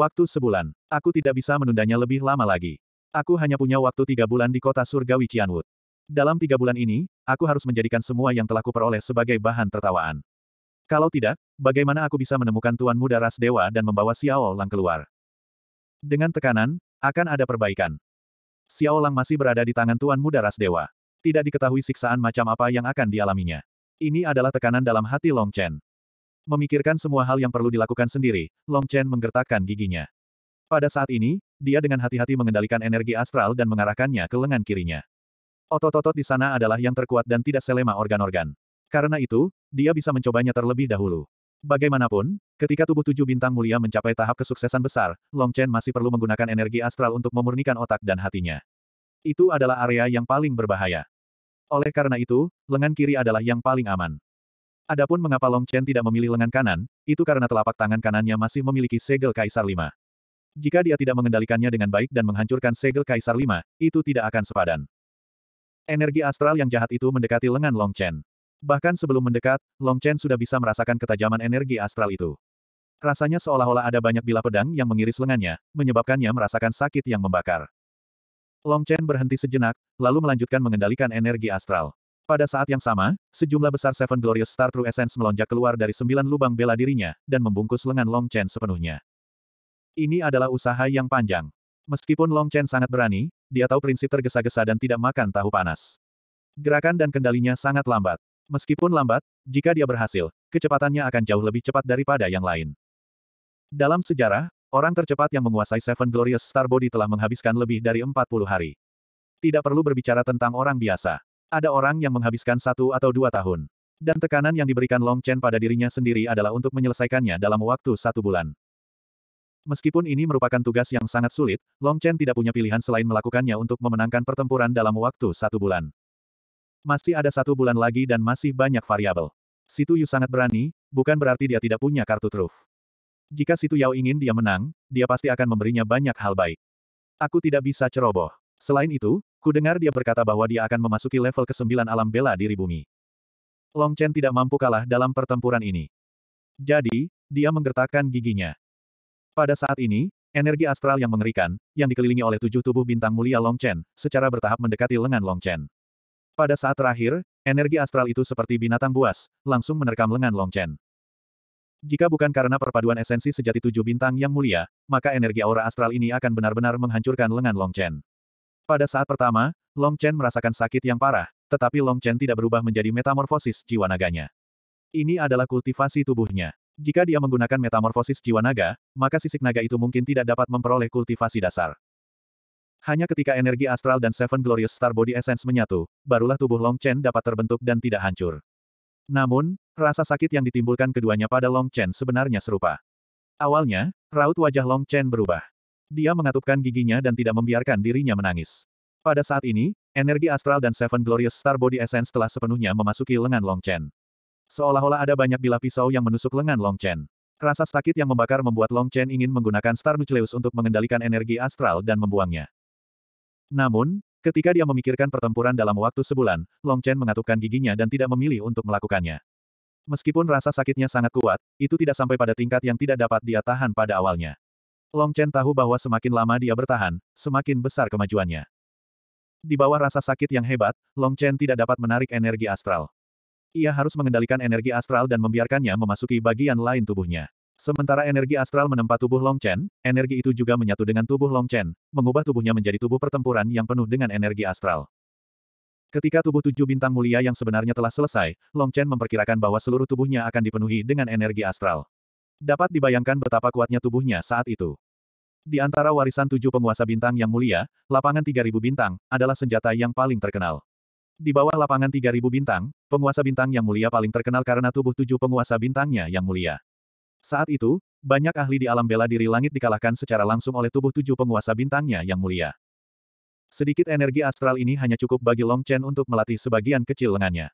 Waktu sebulan. Aku tidak bisa menundanya lebih lama lagi. Aku hanya punya waktu tiga bulan di kota surgawi Cianwood. Dalam tiga bulan ini, aku harus menjadikan semua yang telah kuperoleh sebagai bahan tertawaan. Kalau tidak, bagaimana aku bisa menemukan Tuan Muda Ras Dewa dan membawa Xiao Lang keluar? Dengan tekanan, akan ada perbaikan. Xiao Lang masih berada di tangan Tuan Muda Ras Dewa. Tidak diketahui siksaan macam apa yang akan dialaminya. Ini adalah tekanan dalam hati Long Chen. Memikirkan semua hal yang perlu dilakukan sendiri, Long Chen menggertakkan giginya. Pada saat ini, dia dengan hati-hati mengendalikan energi astral dan mengarahkannya ke lengan kirinya. Otot-otot di sana adalah yang terkuat dan tidak selema organ-organ. Karena itu, dia bisa mencobanya terlebih dahulu. Bagaimanapun, ketika tubuh tujuh bintang mulia mencapai tahap kesuksesan besar, Long Chen masih perlu menggunakan energi astral untuk memurnikan otak dan hatinya. Itu adalah area yang paling berbahaya. Oleh karena itu, lengan kiri adalah yang paling aman. Adapun mengapa Long Chen tidak memilih lengan kanan, itu karena telapak tangan kanannya masih memiliki segel Kaisar Lima. Jika dia tidak mengendalikannya dengan baik dan menghancurkan segel Kaisar Lima, itu tidak akan sepadan. Energi astral yang jahat itu mendekati lengan Long Chen. Bahkan sebelum mendekat, Long Chen sudah bisa merasakan ketajaman energi astral itu. Rasanya seolah-olah ada banyak bilah pedang yang mengiris lengannya, menyebabkannya merasakan sakit yang membakar. Long Chen berhenti sejenak, lalu melanjutkan mengendalikan energi astral. Pada saat yang sama, sejumlah besar Seven Glorious Star True Essence melonjak keluar dari sembilan lubang bela dirinya, dan membungkus lengan Long Chen sepenuhnya. Ini adalah usaha yang panjang. Meskipun Long Chen sangat berani, dia tahu prinsip tergesa-gesa dan tidak makan tahu panas. Gerakan dan kendalinya sangat lambat. Meskipun lambat, jika dia berhasil, kecepatannya akan jauh lebih cepat daripada yang lain. Dalam sejarah, orang tercepat yang menguasai Seven Glorious Star Body telah menghabiskan lebih dari 40 hari. Tidak perlu berbicara tentang orang biasa. Ada orang yang menghabiskan satu atau dua tahun. Dan tekanan yang diberikan Long Chen pada dirinya sendiri adalah untuk menyelesaikannya dalam waktu satu bulan. Meskipun ini merupakan tugas yang sangat sulit, Long Chen tidak punya pilihan selain melakukannya untuk memenangkan pertempuran dalam waktu satu bulan. Masih ada satu bulan lagi dan masih banyak variabel. Situ Yu sangat berani, bukan berarti dia tidak punya kartu truf. Jika Situ Yao ingin dia menang, dia pasti akan memberinya banyak hal baik. Aku tidak bisa ceroboh. Selain itu, Kudengar dia berkata bahwa dia akan memasuki level ke-9 alam bela diri bumi. Long Chen tidak mampu kalah dalam pertempuran ini. Jadi, dia menggertakkan giginya. Pada saat ini, energi astral yang mengerikan, yang dikelilingi oleh tujuh tubuh bintang mulia Long Chen, secara bertahap mendekati lengan Long Chen. Pada saat terakhir, energi astral itu seperti binatang buas, langsung menerkam lengan Long Chen. Jika bukan karena perpaduan esensi sejati tujuh bintang yang mulia, maka energi aura astral ini akan benar-benar menghancurkan lengan Long Chen. Pada saat pertama, Long Chen merasakan sakit yang parah, tetapi Long Chen tidak berubah menjadi metamorfosis jiwa naganya. Ini adalah kultivasi tubuhnya. Jika dia menggunakan metamorfosis jiwa naga, maka sisik naga itu mungkin tidak dapat memperoleh kultivasi dasar. Hanya ketika energi astral dan Seven Glorious Star Body Essence menyatu, barulah tubuh Long Chen dapat terbentuk dan tidak hancur. Namun, rasa sakit yang ditimbulkan keduanya pada Long Chen sebenarnya serupa. Awalnya, raut wajah Long Chen berubah. Dia mengatupkan giginya dan tidak membiarkan dirinya menangis. Pada saat ini, energi astral dan Seven Glorious Star Body Essence telah sepenuhnya memasuki lengan Long Chen. Seolah-olah ada banyak bilah pisau yang menusuk lengan Long Chen. Rasa sakit yang membakar membuat Long Chen ingin menggunakan Star Nucleus untuk mengendalikan energi astral dan membuangnya. Namun, ketika dia memikirkan pertempuran dalam waktu sebulan, Long Chen mengatupkan giginya dan tidak memilih untuk melakukannya. Meskipun rasa sakitnya sangat kuat, itu tidak sampai pada tingkat yang tidak dapat dia tahan pada awalnya. Long Chen tahu bahwa semakin lama dia bertahan, semakin besar kemajuannya. Di bawah rasa sakit yang hebat, Long Chen tidak dapat menarik energi astral. Ia harus mengendalikan energi astral dan membiarkannya memasuki bagian lain tubuhnya. Sementara energi astral menempat tubuh Long Chen, energi itu juga menyatu dengan tubuh Long Chen, mengubah tubuhnya menjadi tubuh pertempuran yang penuh dengan energi astral. Ketika tubuh tujuh bintang mulia yang sebenarnya telah selesai, Long Chen memperkirakan bahwa seluruh tubuhnya akan dipenuhi dengan energi astral. Dapat dibayangkan betapa kuatnya tubuhnya saat itu. Di antara warisan tujuh penguasa bintang yang mulia, lapangan 3000 bintang adalah senjata yang paling terkenal. Di bawah lapangan 3000 bintang, penguasa bintang yang mulia paling terkenal karena tubuh tujuh penguasa bintangnya yang mulia. Saat itu, banyak ahli di alam bela diri langit dikalahkan secara langsung oleh tubuh tujuh penguasa bintangnya yang mulia. Sedikit energi astral ini hanya cukup bagi Long Chen untuk melatih sebagian kecil lengannya.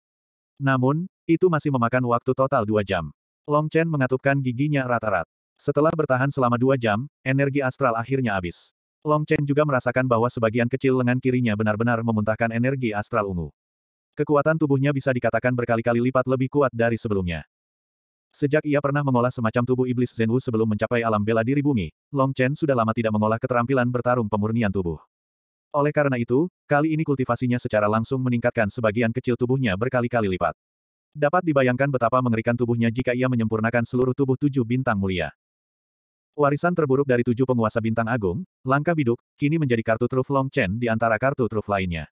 Namun, itu masih memakan waktu total dua jam. Long Chen mengatupkan giginya rata-rat. Setelah bertahan selama dua jam, energi astral akhirnya habis. Long Chen juga merasakan bahwa sebagian kecil lengan kirinya benar-benar memuntahkan energi astral ungu. Kekuatan tubuhnya bisa dikatakan berkali-kali lipat lebih kuat dari sebelumnya. Sejak ia pernah mengolah semacam tubuh iblis Zenwu sebelum mencapai alam bela diri bumi, Long Chen sudah lama tidak mengolah keterampilan bertarung pemurnian tubuh. Oleh karena itu, kali ini kultivasinya secara langsung meningkatkan sebagian kecil tubuhnya berkali-kali lipat. Dapat dibayangkan betapa mengerikan tubuhnya jika ia menyempurnakan seluruh tubuh tujuh bintang mulia. Warisan terburuk dari tujuh penguasa bintang agung, langkah biduk, kini menjadi kartu truf Long Chen di antara kartu truf lainnya.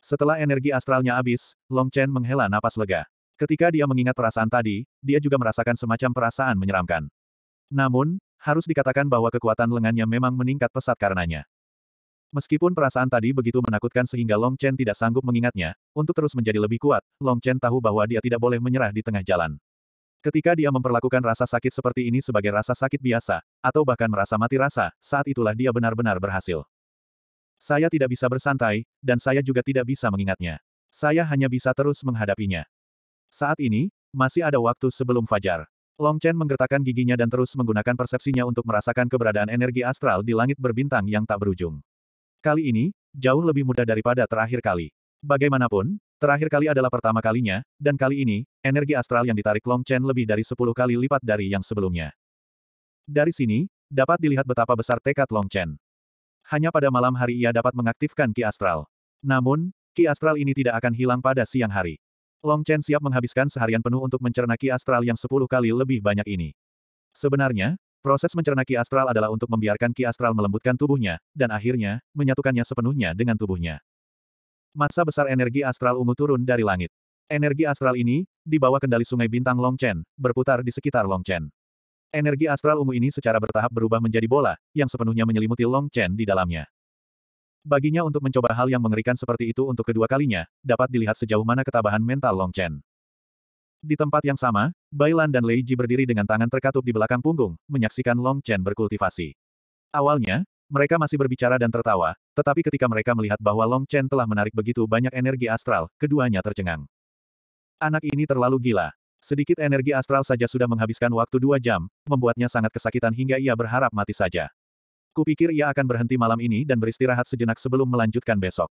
Setelah energi astralnya habis, Long Chen menghela napas lega. Ketika dia mengingat perasaan tadi, dia juga merasakan semacam perasaan menyeramkan. Namun, harus dikatakan bahwa kekuatan lengannya memang meningkat pesat karenanya. Meskipun perasaan tadi begitu menakutkan sehingga Long Chen tidak sanggup mengingatnya, untuk terus menjadi lebih kuat, Long Chen tahu bahwa dia tidak boleh menyerah di tengah jalan. Ketika dia memperlakukan rasa sakit seperti ini sebagai rasa sakit biasa, atau bahkan merasa mati rasa, saat itulah dia benar-benar berhasil. Saya tidak bisa bersantai, dan saya juga tidak bisa mengingatnya. Saya hanya bisa terus menghadapinya. Saat ini, masih ada waktu sebelum fajar. Long Chen menggertakkan giginya dan terus menggunakan persepsinya untuk merasakan keberadaan energi astral di langit berbintang yang tak berujung. Kali ini, jauh lebih mudah daripada terakhir kali. Bagaimanapun, terakhir kali adalah pertama kalinya, dan kali ini, energi astral yang ditarik Long Chen lebih dari 10 kali lipat dari yang sebelumnya. Dari sini, dapat dilihat betapa besar tekad Long Chen. Hanya pada malam hari ia dapat mengaktifkan Ki Astral. Namun, Ki Astral ini tidak akan hilang pada siang hari. Long Chen siap menghabiskan seharian penuh untuk mencerna Ki Astral yang 10 kali lebih banyak ini. Sebenarnya, Proses mencerna ki astral adalah untuk membiarkan ki astral melembutkan tubuhnya, dan akhirnya, menyatukannya sepenuhnya dengan tubuhnya. Masa besar energi astral ungu turun dari langit. Energi astral ini, di bawah kendali sungai bintang Long Chen, berputar di sekitar Long Chen. Energi astral ungu ini secara bertahap berubah menjadi bola, yang sepenuhnya menyelimuti Long Chen di dalamnya. Baginya untuk mencoba hal yang mengerikan seperti itu untuk kedua kalinya, dapat dilihat sejauh mana ketabahan mental Long Chen. Di tempat yang sama, Bailan dan Lei Ji berdiri dengan tangan terkatup di belakang punggung, menyaksikan Long Chen berkultivasi. Awalnya, mereka masih berbicara dan tertawa, tetapi ketika mereka melihat bahwa Long Chen telah menarik begitu banyak energi astral, keduanya tercengang. Anak ini terlalu gila. Sedikit energi astral saja sudah menghabiskan waktu dua jam, membuatnya sangat kesakitan hingga ia berharap mati saja. Kupikir ia akan berhenti malam ini dan beristirahat sejenak sebelum melanjutkan besok.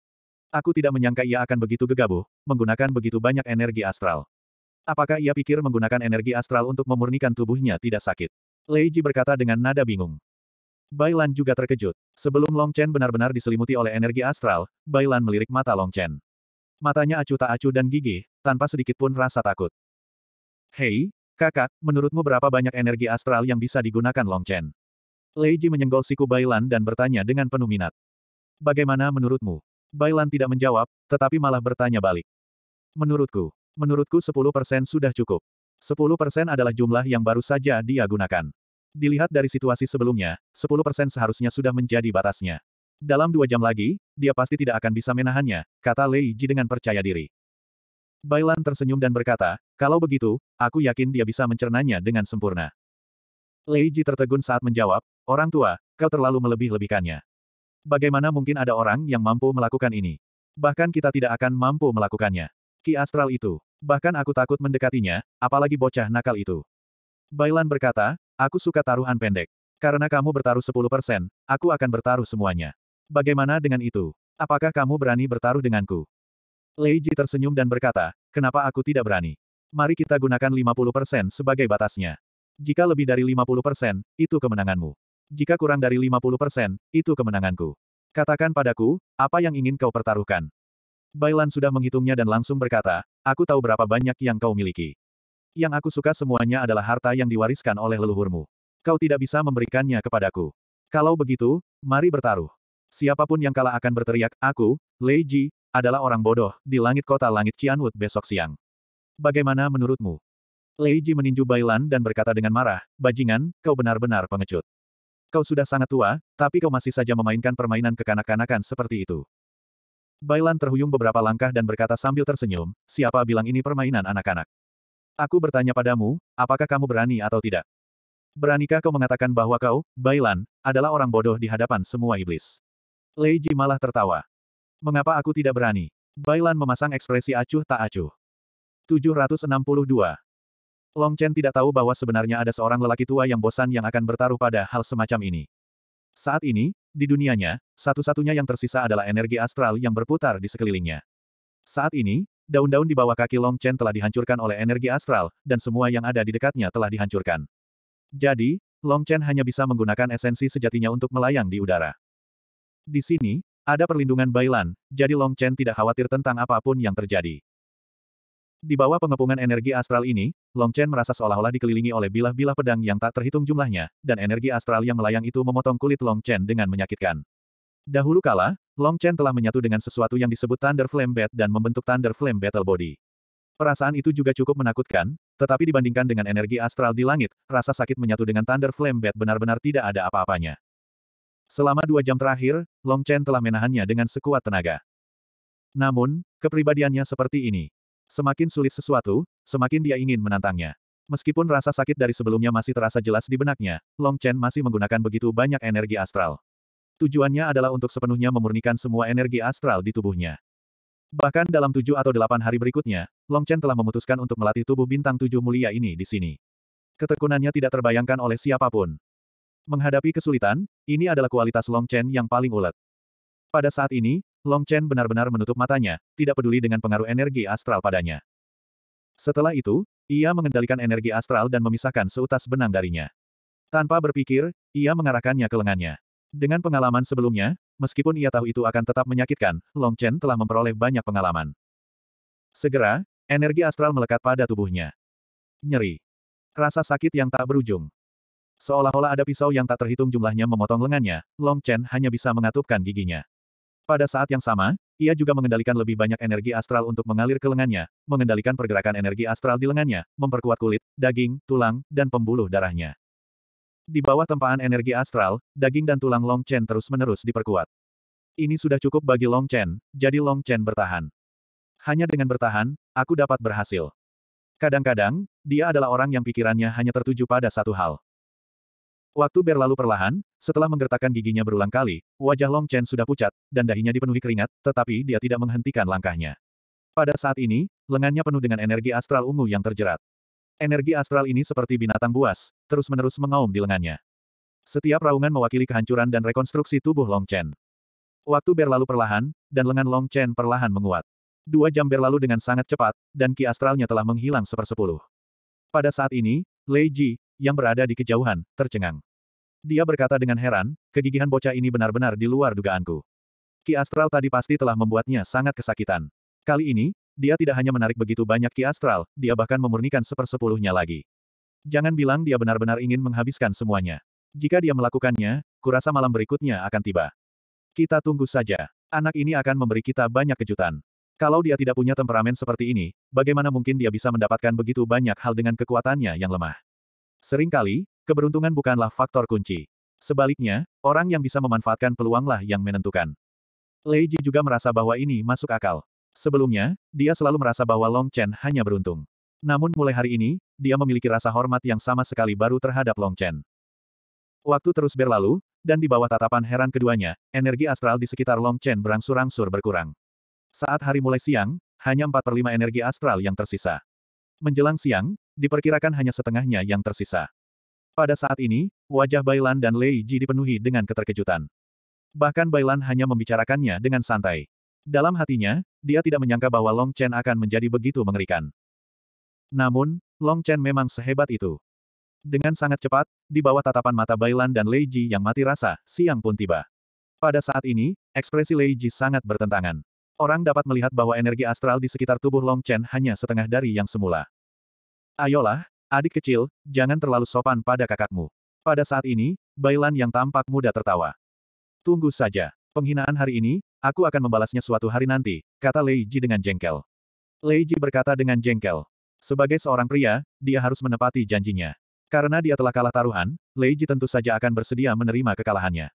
Aku tidak menyangka ia akan begitu gegabah, menggunakan begitu banyak energi astral. Apakah ia pikir menggunakan energi astral untuk memurnikan tubuhnya tidak sakit? Lei Ji berkata dengan nada bingung. Bailan juga terkejut. Sebelum Long Chen benar-benar diselimuti oleh energi astral, Bailan melirik mata Long Chen. Matanya acuh tak acuh dan gigih, tanpa sedikit pun rasa takut. Hei, kakak, menurutmu berapa banyak energi astral yang bisa digunakan Long Chen? Lei Ji menyenggol siku Bailan dan bertanya dengan penuh minat. Bagaimana menurutmu? Bailan tidak menjawab, tetapi malah bertanya balik. Menurutku, Menurutku 10% sudah cukup. 10% adalah jumlah yang baru saja dia gunakan. Dilihat dari situasi sebelumnya, 10% seharusnya sudah menjadi batasnya. Dalam dua jam lagi, dia pasti tidak akan bisa menahannya, kata Lei Ji dengan percaya diri. Bailan tersenyum dan berkata, kalau begitu, aku yakin dia bisa mencernanya dengan sempurna. Lei Ji tertegun saat menjawab, orang tua, kau terlalu melebih-lebihkannya. Bagaimana mungkin ada orang yang mampu melakukan ini? Bahkan kita tidak akan mampu melakukannya. Ki Astral itu, Bahkan aku takut mendekatinya, apalagi bocah nakal itu. Bailan berkata, aku suka taruhan pendek. Karena kamu bertaruh 10%, aku akan bertaruh semuanya. Bagaimana dengan itu? Apakah kamu berani bertaruh denganku? Lei Ji tersenyum dan berkata, kenapa aku tidak berani? Mari kita gunakan 50% sebagai batasnya. Jika lebih dari 50%, itu kemenanganmu. Jika kurang dari 50%, itu kemenanganku. Katakan padaku, apa yang ingin kau pertaruhkan? Bailan sudah menghitungnya dan langsung berkata, aku tahu berapa banyak yang kau miliki. Yang aku suka semuanya adalah harta yang diwariskan oleh leluhurmu. Kau tidak bisa memberikannya kepadaku. Kalau begitu, mari bertaruh. Siapapun yang kalah akan berteriak, aku, Lei Ji, adalah orang bodoh, di langit kota langit Cianwood besok siang. Bagaimana menurutmu? Lei Ji meninju Bailan dan berkata dengan marah, bajingan, kau benar-benar pengecut. Kau sudah sangat tua, tapi kau masih saja memainkan permainan kekanak-kanakan seperti itu. Bailan terhuyung beberapa langkah dan berkata sambil tersenyum, siapa bilang ini permainan anak-anak? Aku bertanya padamu, apakah kamu berani atau tidak? Beranikah kau mengatakan bahwa kau, Bailan, adalah orang bodoh di hadapan semua iblis? Lei Ji malah tertawa. Mengapa aku tidak berani? Bailan memasang ekspresi acuh tak acuh. 762. Long Chen tidak tahu bahwa sebenarnya ada seorang lelaki tua yang bosan yang akan bertaruh pada hal semacam ini. Saat ini, di dunianya, satu-satunya yang tersisa adalah energi astral yang berputar di sekelilingnya. Saat ini, daun-daun di bawah kaki Long Chen telah dihancurkan oleh energi astral, dan semua yang ada di dekatnya telah dihancurkan. Jadi, Long Chen hanya bisa menggunakan esensi sejatinya untuk melayang di udara. Di sini, ada perlindungan Bailan, jadi Long Chen tidak khawatir tentang apapun yang terjadi. Di bawah pengepungan energi astral ini, Long Chen merasa seolah-olah dikelilingi oleh bilah-bilah pedang yang tak terhitung jumlahnya, dan energi astral yang melayang itu memotong kulit Long Chen dengan menyakitkan. Dahulu kala, Long Chen telah menyatu dengan sesuatu yang disebut Thunder Flame Bat dan membentuk Thunder Flame Battle Body. Perasaan itu juga cukup menakutkan, tetapi dibandingkan dengan energi astral di langit, rasa sakit menyatu dengan Thunder Flame Bat benar-benar tidak ada apa-apanya. Selama dua jam terakhir, Long Chen telah menahannya dengan sekuat tenaga. Namun, kepribadiannya seperti ini. Semakin sulit sesuatu, semakin dia ingin menantangnya. Meskipun rasa sakit dari sebelumnya masih terasa jelas di benaknya, Long Chen masih menggunakan begitu banyak energi astral. Tujuannya adalah untuk sepenuhnya memurnikan semua energi astral di tubuhnya. Bahkan dalam tujuh atau delapan hari berikutnya, Long Chen telah memutuskan untuk melatih tubuh bintang tujuh mulia ini di sini. Ketekunannya tidak terbayangkan oleh siapapun. Menghadapi kesulitan, ini adalah kualitas Long Chen yang paling ulet. Pada saat ini, Long Chen benar-benar menutup matanya, tidak peduli dengan pengaruh energi astral padanya. Setelah itu, ia mengendalikan energi astral dan memisahkan seutas benang darinya. Tanpa berpikir, ia mengarahkannya ke lengannya. Dengan pengalaman sebelumnya, meskipun ia tahu itu akan tetap menyakitkan, Long Chen telah memperoleh banyak pengalaman. Segera, energi astral melekat pada tubuhnya. Nyeri. Rasa sakit yang tak berujung. Seolah-olah ada pisau yang tak terhitung jumlahnya memotong lengannya, Long Chen hanya bisa mengatupkan giginya. Pada saat yang sama, ia juga mengendalikan lebih banyak energi astral untuk mengalir ke lengannya, mengendalikan pergerakan energi astral di lengannya, memperkuat kulit, daging, tulang, dan pembuluh darahnya. Di bawah tempaan energi astral, daging dan tulang Long Chen terus-menerus diperkuat. Ini sudah cukup bagi Long Chen, jadi Long Chen bertahan. Hanya dengan bertahan, aku dapat berhasil. Kadang-kadang, dia adalah orang yang pikirannya hanya tertuju pada satu hal. Waktu berlalu perlahan, setelah menggertakkan giginya berulang kali, wajah Long Chen sudah pucat, dan dahinya dipenuhi keringat, tetapi dia tidak menghentikan langkahnya. Pada saat ini, lengannya penuh dengan energi astral ungu yang terjerat. Energi astral ini seperti binatang buas, terus-menerus mengaum di lengannya. Setiap raungan mewakili kehancuran dan rekonstruksi tubuh Long Chen. Waktu berlalu perlahan, dan lengan Long Chen perlahan menguat. Dua jam berlalu dengan sangat cepat, dan ki astralnya telah menghilang sepersepuluh. Pada saat ini, Lei Ji, yang berada di kejauhan, tercengang. Dia berkata dengan heran, kegigihan bocah ini benar-benar di luar dugaanku. Ki Astral tadi pasti telah membuatnya sangat kesakitan. Kali ini, dia tidak hanya menarik begitu banyak Ki Astral, dia bahkan memurnikan sepersepuluhnya lagi. Jangan bilang dia benar-benar ingin menghabiskan semuanya. Jika dia melakukannya, kurasa malam berikutnya akan tiba. Kita tunggu saja. Anak ini akan memberi kita banyak kejutan. Kalau dia tidak punya temperamen seperti ini, bagaimana mungkin dia bisa mendapatkan begitu banyak hal dengan kekuatannya yang lemah? Seringkali, Keberuntungan bukanlah faktor kunci. Sebaliknya, orang yang bisa memanfaatkan peluanglah yang menentukan. Lei Ji juga merasa bahwa ini masuk akal. Sebelumnya, dia selalu merasa bahwa Long Chen hanya beruntung. Namun mulai hari ini, dia memiliki rasa hormat yang sama sekali baru terhadap Long Chen. Waktu terus berlalu, dan di bawah tatapan heran keduanya, energi astral di sekitar Long Chen berangsur-angsur berkurang. Saat hari mulai siang, hanya 4 per 5 energi astral yang tersisa. Menjelang siang, diperkirakan hanya setengahnya yang tersisa. Pada saat ini, wajah Bailan dan Lei Ji dipenuhi dengan keterkejutan. Bahkan Bailan hanya membicarakannya dengan santai. Dalam hatinya, dia tidak menyangka bahwa Long Chen akan menjadi begitu mengerikan. Namun, Long Chen memang sehebat itu. Dengan sangat cepat, di bawah tatapan mata Bailan dan Lei Ji yang mati rasa, siang pun tiba. Pada saat ini, ekspresi Lei Ji sangat bertentangan. Orang dapat melihat bahwa energi astral di sekitar tubuh Long Chen hanya setengah dari yang semula. Ayolah, Adik kecil, jangan terlalu sopan pada kakakmu. Pada saat ini, Bailan yang tampak muda tertawa. Tunggu saja. Penghinaan hari ini, aku akan membalasnya suatu hari nanti, kata Lei Ji dengan jengkel. Lei Ji berkata dengan jengkel. Sebagai seorang pria, dia harus menepati janjinya. Karena dia telah kalah taruhan, Lei Ji tentu saja akan bersedia menerima kekalahannya.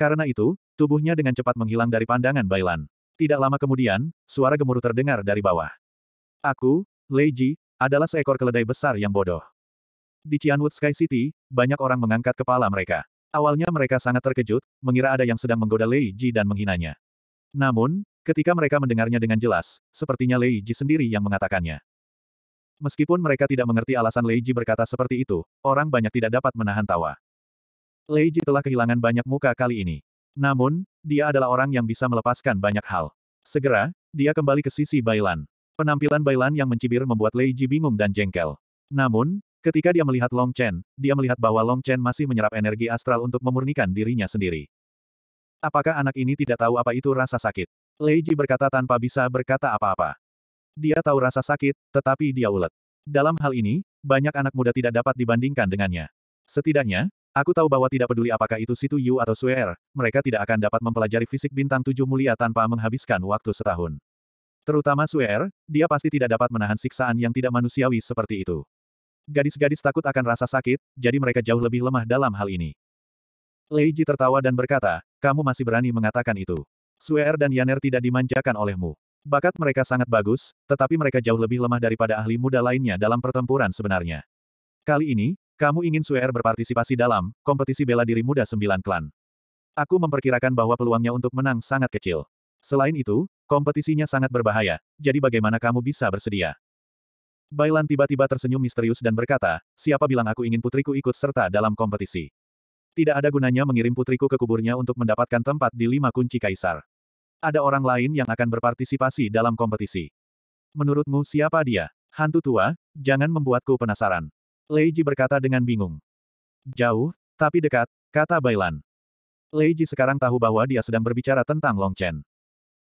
Karena itu, tubuhnya dengan cepat menghilang dari pandangan Bailan. Tidak lama kemudian, suara gemuruh terdengar dari bawah. Aku, Lei Ji, adalah seekor keledai besar yang bodoh. Di Cianwood Sky City, banyak orang mengangkat kepala mereka. Awalnya mereka sangat terkejut, mengira ada yang sedang menggoda Lei Ji dan menghinanya. Namun, ketika mereka mendengarnya dengan jelas, sepertinya Lei Ji sendiri yang mengatakannya. Meskipun mereka tidak mengerti alasan Lei Ji berkata seperti itu, orang banyak tidak dapat menahan tawa. Lei Ji telah kehilangan banyak muka kali ini. Namun, dia adalah orang yang bisa melepaskan banyak hal. Segera, dia kembali ke sisi Bailan. Penampilan Bailan yang mencibir membuat Lei Ji bingung dan jengkel. Namun, ketika dia melihat Long Chen, dia melihat bahwa Long Chen masih menyerap energi astral untuk memurnikan dirinya sendiri. Apakah anak ini tidak tahu apa itu rasa sakit? Lei Ji berkata tanpa bisa berkata apa-apa. Dia tahu rasa sakit, tetapi dia ulet. Dalam hal ini, banyak anak muda tidak dapat dibandingkan dengannya. Setidaknya, aku tahu bahwa tidak peduli apakah itu Situ Yu atau Suer, er, mereka tidak akan dapat mempelajari fisik bintang tujuh mulia tanpa menghabiskan waktu setahun. Terutama Suer, dia pasti tidak dapat menahan siksaan yang tidak manusiawi seperti itu. Gadis-gadis takut akan rasa sakit, jadi mereka jauh lebih lemah dalam hal ini. Lei Ji tertawa dan berkata, kamu masih berani mengatakan itu. Suer dan Yaner tidak dimanjakan olehmu. Bakat mereka sangat bagus, tetapi mereka jauh lebih lemah daripada ahli muda lainnya dalam pertempuran sebenarnya. Kali ini, kamu ingin Suer berpartisipasi dalam kompetisi bela diri muda sembilan klan. Aku memperkirakan bahwa peluangnya untuk menang sangat kecil. Selain itu, Kompetisinya sangat berbahaya, jadi bagaimana kamu bisa bersedia? Bailan tiba-tiba tersenyum misterius dan berkata, siapa bilang aku ingin putriku ikut serta dalam kompetisi? Tidak ada gunanya mengirim putriku ke kuburnya untuk mendapatkan tempat di lima kunci kaisar. Ada orang lain yang akan berpartisipasi dalam kompetisi. Menurutmu siapa dia? Hantu tua, jangan membuatku penasaran. Lei Ji berkata dengan bingung. Jauh, tapi dekat, kata Bailan. Lei Ji sekarang tahu bahwa dia sedang berbicara tentang Long Chen.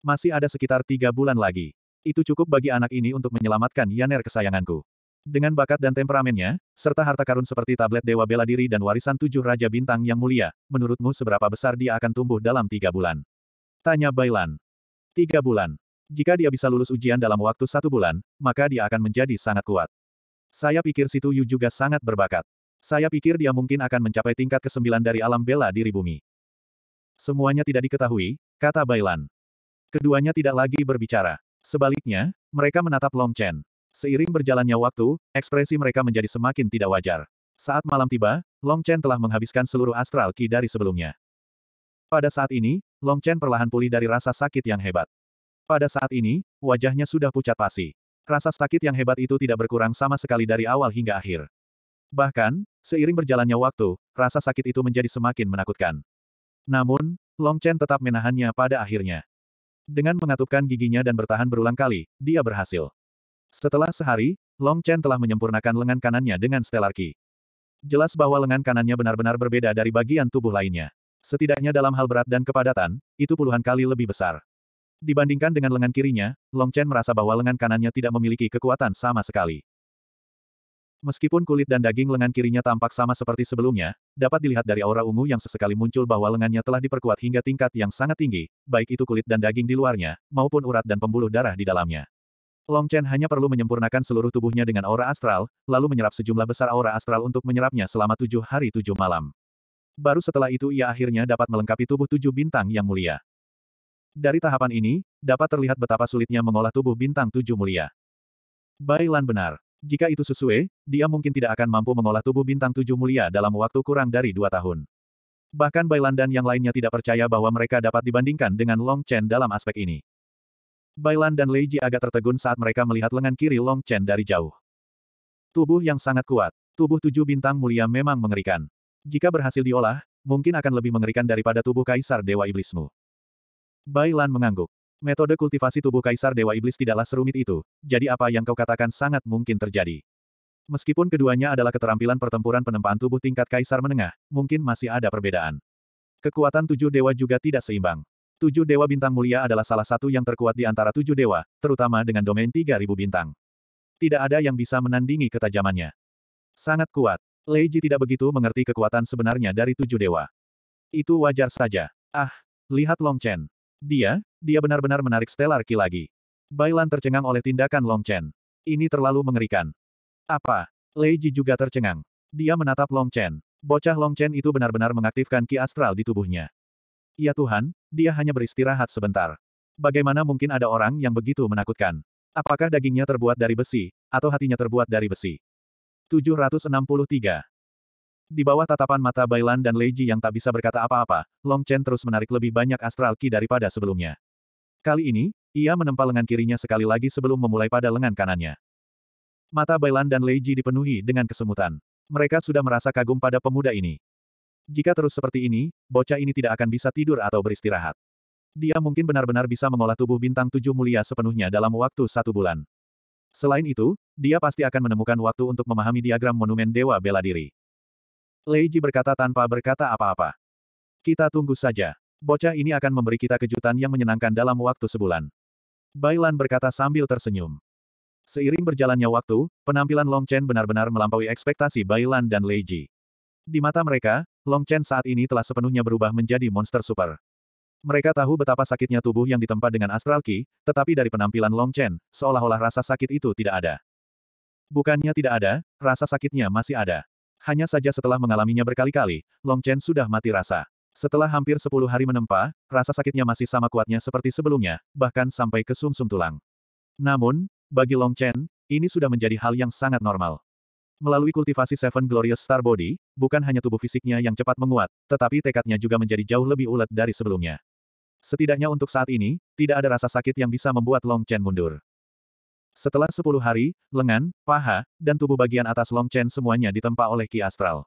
Masih ada sekitar tiga bulan lagi. Itu cukup bagi anak ini untuk menyelamatkan Yaner kesayanganku. Dengan bakat dan temperamennya, serta harta karun seperti tablet Dewa Bela Diri dan warisan tujuh Raja Bintang yang mulia, menurutmu seberapa besar dia akan tumbuh dalam tiga bulan? Tanya Bailan. Tiga bulan. Jika dia bisa lulus ujian dalam waktu satu bulan, maka dia akan menjadi sangat kuat. Saya pikir Situ Yu juga sangat berbakat. Saya pikir dia mungkin akan mencapai tingkat ke-9 dari alam bela diri bumi. Semuanya tidak diketahui, kata Bailan. Keduanya tidak lagi berbicara. Sebaliknya, mereka menatap Long Chen. Seiring berjalannya waktu, ekspresi mereka menjadi semakin tidak wajar. Saat malam tiba, Long Chen telah menghabiskan seluruh astral ki dari sebelumnya. Pada saat ini, Long Chen perlahan pulih dari rasa sakit yang hebat. Pada saat ini, wajahnya sudah pucat pasi. Rasa sakit yang hebat itu tidak berkurang sama sekali dari awal hingga akhir. Bahkan, seiring berjalannya waktu, rasa sakit itu menjadi semakin menakutkan. Namun, Long Chen tetap menahannya pada akhirnya. Dengan mengatupkan giginya dan bertahan berulang kali, dia berhasil. Setelah sehari, Long Chen telah menyempurnakan lengan kanannya dengan Stellar Key. Jelas bahwa lengan kanannya benar-benar berbeda dari bagian tubuh lainnya. Setidaknya dalam hal berat dan kepadatan, itu puluhan kali lebih besar. Dibandingkan dengan lengan kirinya, Long Chen merasa bahwa lengan kanannya tidak memiliki kekuatan sama sekali. Meskipun kulit dan daging lengan kirinya tampak sama seperti sebelumnya, dapat dilihat dari aura ungu yang sesekali muncul bahwa lengannya telah diperkuat hingga tingkat yang sangat tinggi, baik itu kulit dan daging di luarnya, maupun urat dan pembuluh darah di dalamnya. Long Chen hanya perlu menyempurnakan seluruh tubuhnya dengan aura astral, lalu menyerap sejumlah besar aura astral untuk menyerapnya selama tujuh hari tujuh malam. Baru setelah itu ia akhirnya dapat melengkapi tubuh tujuh bintang yang mulia. Dari tahapan ini, dapat terlihat betapa sulitnya mengolah tubuh bintang tujuh mulia. Bailan benar. Jika itu sesuai, dia mungkin tidak akan mampu mengolah tubuh bintang tujuh mulia dalam waktu kurang dari dua tahun. Bahkan Bailan dan yang lainnya tidak percaya bahwa mereka dapat dibandingkan dengan Long Chen dalam aspek ini. Bailan dan Lei Ji agak tertegun saat mereka melihat lengan kiri Long Chen dari jauh. Tubuh yang sangat kuat, tubuh tujuh bintang mulia memang mengerikan. Jika berhasil diolah, mungkin akan lebih mengerikan daripada tubuh kaisar Dewa Iblismu. Bailan mengangguk. Metode kultivasi tubuh Kaisar Dewa Iblis tidaklah serumit itu, jadi apa yang kau katakan sangat mungkin terjadi. Meskipun keduanya adalah keterampilan pertempuran penempaan tubuh tingkat Kaisar menengah, mungkin masih ada perbedaan. Kekuatan tujuh dewa juga tidak seimbang. Tujuh dewa bintang mulia adalah salah satu yang terkuat di antara tujuh dewa, terutama dengan domain 3000 bintang. Tidak ada yang bisa menandingi ketajamannya. Sangat kuat. Lei Ji tidak begitu mengerti kekuatan sebenarnya dari tujuh dewa. Itu wajar saja. Ah, lihat Long Chen. Dia, dia benar-benar menarik Stellar Key lagi. Bailan tercengang oleh tindakan Long Chen. Ini terlalu mengerikan. Apa? Lei Ji juga tercengang. Dia menatap Long Chen. Bocah Long Chen itu benar-benar mengaktifkan ki astral di tubuhnya. Ya Tuhan, dia hanya beristirahat sebentar. Bagaimana mungkin ada orang yang begitu menakutkan? Apakah dagingnya terbuat dari besi, atau hatinya terbuat dari besi? 763. Di bawah tatapan mata Bailan dan Lei Ji yang tak bisa berkata apa-apa, Long Chen terus menarik lebih banyak astral ki daripada sebelumnya. Kali ini, ia menempa lengan kirinya sekali lagi sebelum memulai pada lengan kanannya. Mata Bailan dan Lei Ji dipenuhi dengan kesemutan. Mereka sudah merasa kagum pada pemuda ini. Jika terus seperti ini, bocah ini tidak akan bisa tidur atau beristirahat. Dia mungkin benar-benar bisa mengolah tubuh bintang tujuh mulia sepenuhnya dalam waktu satu bulan. Selain itu, dia pasti akan menemukan waktu untuk memahami diagram monumen Dewa Bela Diri. Lei Ji berkata tanpa berkata apa-apa. Kita tunggu saja. Bocah ini akan memberi kita kejutan yang menyenangkan dalam waktu sebulan. Bailan berkata sambil tersenyum. Seiring berjalannya waktu, penampilan Long Chen benar-benar melampaui ekspektasi Bailan dan Lei Ji. Di mata mereka, Long Chen saat ini telah sepenuhnya berubah menjadi monster super. Mereka tahu betapa sakitnya tubuh yang ditempa dengan Astral Ki, tetapi dari penampilan Long Chen, seolah-olah rasa sakit itu tidak ada. Bukannya tidak ada, rasa sakitnya masih ada. Hanya saja setelah mengalaminya berkali-kali, Long Chen sudah mati rasa. Setelah hampir sepuluh hari menempa, rasa sakitnya masih sama kuatnya seperti sebelumnya, bahkan sampai ke sumsum -sum tulang. Namun, bagi Long Chen, ini sudah menjadi hal yang sangat normal. Melalui kultivasi Seven Glorious Star Body, bukan hanya tubuh fisiknya yang cepat menguat, tetapi tekadnya juga menjadi jauh lebih ulet dari sebelumnya. Setidaknya untuk saat ini, tidak ada rasa sakit yang bisa membuat Long Chen mundur. Setelah sepuluh hari, lengan, paha, dan tubuh bagian atas Long Chen semuanya ditempa oleh Ki Astral.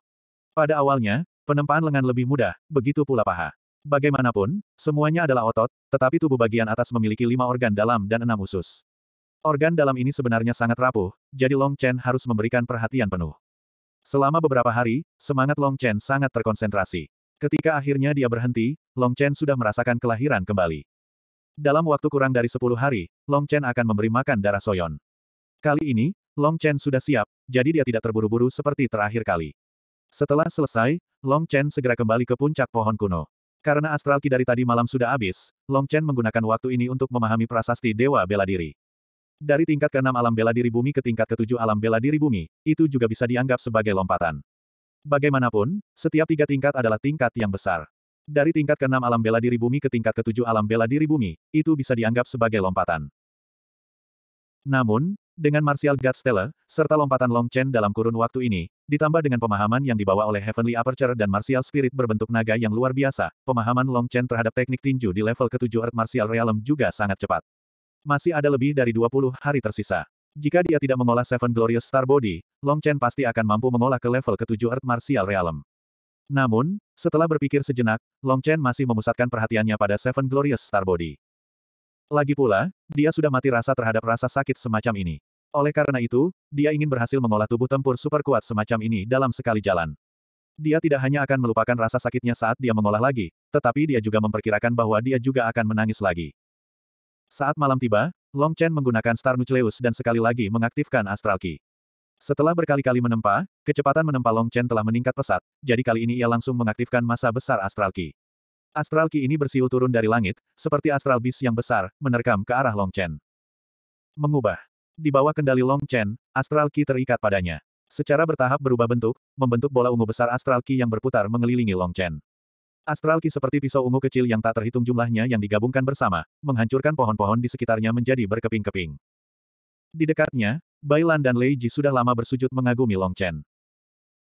Pada awalnya, penempaan lengan lebih mudah, begitu pula paha. Bagaimanapun, semuanya adalah otot, tetapi tubuh bagian atas memiliki lima organ dalam dan enam usus. Organ dalam ini sebenarnya sangat rapuh, jadi Long Chen harus memberikan perhatian penuh. Selama beberapa hari, semangat Long Chen sangat terkonsentrasi. Ketika akhirnya dia berhenti, Long Chen sudah merasakan kelahiran kembali. Dalam waktu kurang dari 10 hari, Long Chen akan memberi makan darah Soyon. Kali ini, Long Chen sudah siap, jadi dia tidak terburu-buru seperti terakhir kali. Setelah selesai, Long Chen segera kembali ke puncak pohon kuno. Karena astral ki dari tadi malam sudah habis, Long Chen menggunakan waktu ini untuk memahami prasasti Dewa Bela Diri. Dari tingkat ke-6 alam bela diri bumi ke tingkat ke-7 alam bela diri bumi, itu juga bisa dianggap sebagai lompatan. Bagaimanapun, setiap tiga tingkat adalah tingkat yang besar. Dari tingkat ke-6 alam bela diri bumi ke tingkat ke-7 alam bela diri bumi, itu bisa dianggap sebagai lompatan. Namun, dengan Martial God Stellar, serta lompatan Long Chen dalam kurun waktu ini, ditambah dengan pemahaman yang dibawa oleh Heavenly Aperture dan Martial Spirit berbentuk naga yang luar biasa, pemahaman Long Chen terhadap teknik tinju di level ke-7 Earth Martial Realm juga sangat cepat. Masih ada lebih dari 20 hari tersisa. Jika dia tidak mengolah Seven Glorious Star Body, Long Chen pasti akan mampu mengolah ke level ke-7 Earth Martial Realm. Namun, setelah berpikir sejenak, Long Chen masih memusatkan perhatiannya pada Seven Glorious Star Body. Lagi pula, dia sudah mati rasa terhadap rasa sakit semacam ini. Oleh karena itu, dia ingin berhasil mengolah tubuh tempur super kuat semacam ini dalam sekali jalan. Dia tidak hanya akan melupakan rasa sakitnya saat dia mengolah lagi, tetapi dia juga memperkirakan bahwa dia juga akan menangis lagi. Saat malam tiba, Long Chen menggunakan Star Nucleus dan sekali lagi mengaktifkan Astral Key. Setelah berkali-kali menempa, kecepatan menempa Long Chen telah meningkat pesat, jadi kali ini ia langsung mengaktifkan masa besar Astral Ki. Astral Ki ini bersiul turun dari langit, seperti astral bis yang besar, menerkam ke arah Long Chen. Mengubah. Di bawah kendali Long Chen, Astral Ki terikat padanya. Secara bertahap berubah bentuk, membentuk bola ungu besar Astral Ki yang berputar mengelilingi Long Chen. Astral Ki seperti pisau ungu kecil yang tak terhitung jumlahnya yang digabungkan bersama, menghancurkan pohon-pohon di sekitarnya menjadi berkeping-keping. Di dekatnya, Bailan dan Lei Ji sudah lama bersujud mengagumi Long Chen.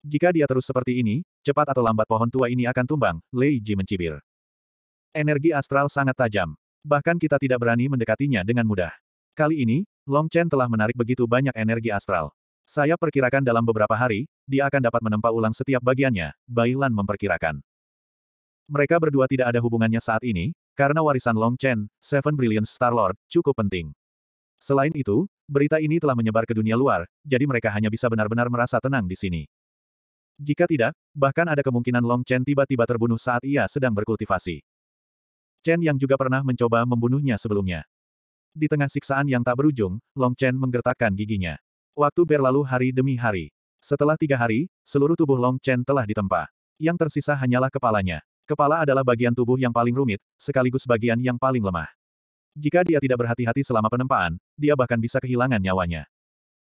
Jika dia terus seperti ini, cepat atau lambat pohon tua ini akan tumbang, Lei Ji mencibir. Energi astral sangat tajam. Bahkan kita tidak berani mendekatinya dengan mudah. Kali ini, Long Chen telah menarik begitu banyak energi astral. Saya perkirakan dalam beberapa hari, dia akan dapat menempa ulang setiap bagiannya, Bailan memperkirakan. Mereka berdua tidak ada hubungannya saat ini, karena warisan Long Chen, Seven Brilliant Star Lord, cukup penting. Selain itu, berita ini telah menyebar ke dunia luar, jadi mereka hanya bisa benar-benar merasa tenang di sini. Jika tidak, bahkan ada kemungkinan Long Chen tiba-tiba terbunuh saat ia sedang berkultivasi. Chen yang juga pernah mencoba membunuhnya sebelumnya. Di tengah siksaan yang tak berujung, Long Chen menggertakkan giginya. Waktu berlalu hari demi hari. Setelah tiga hari, seluruh tubuh Long Chen telah ditempa. Yang tersisa hanyalah kepalanya. Kepala adalah bagian tubuh yang paling rumit, sekaligus bagian yang paling lemah. Jika dia tidak berhati-hati selama penempaan, dia bahkan bisa kehilangan nyawanya.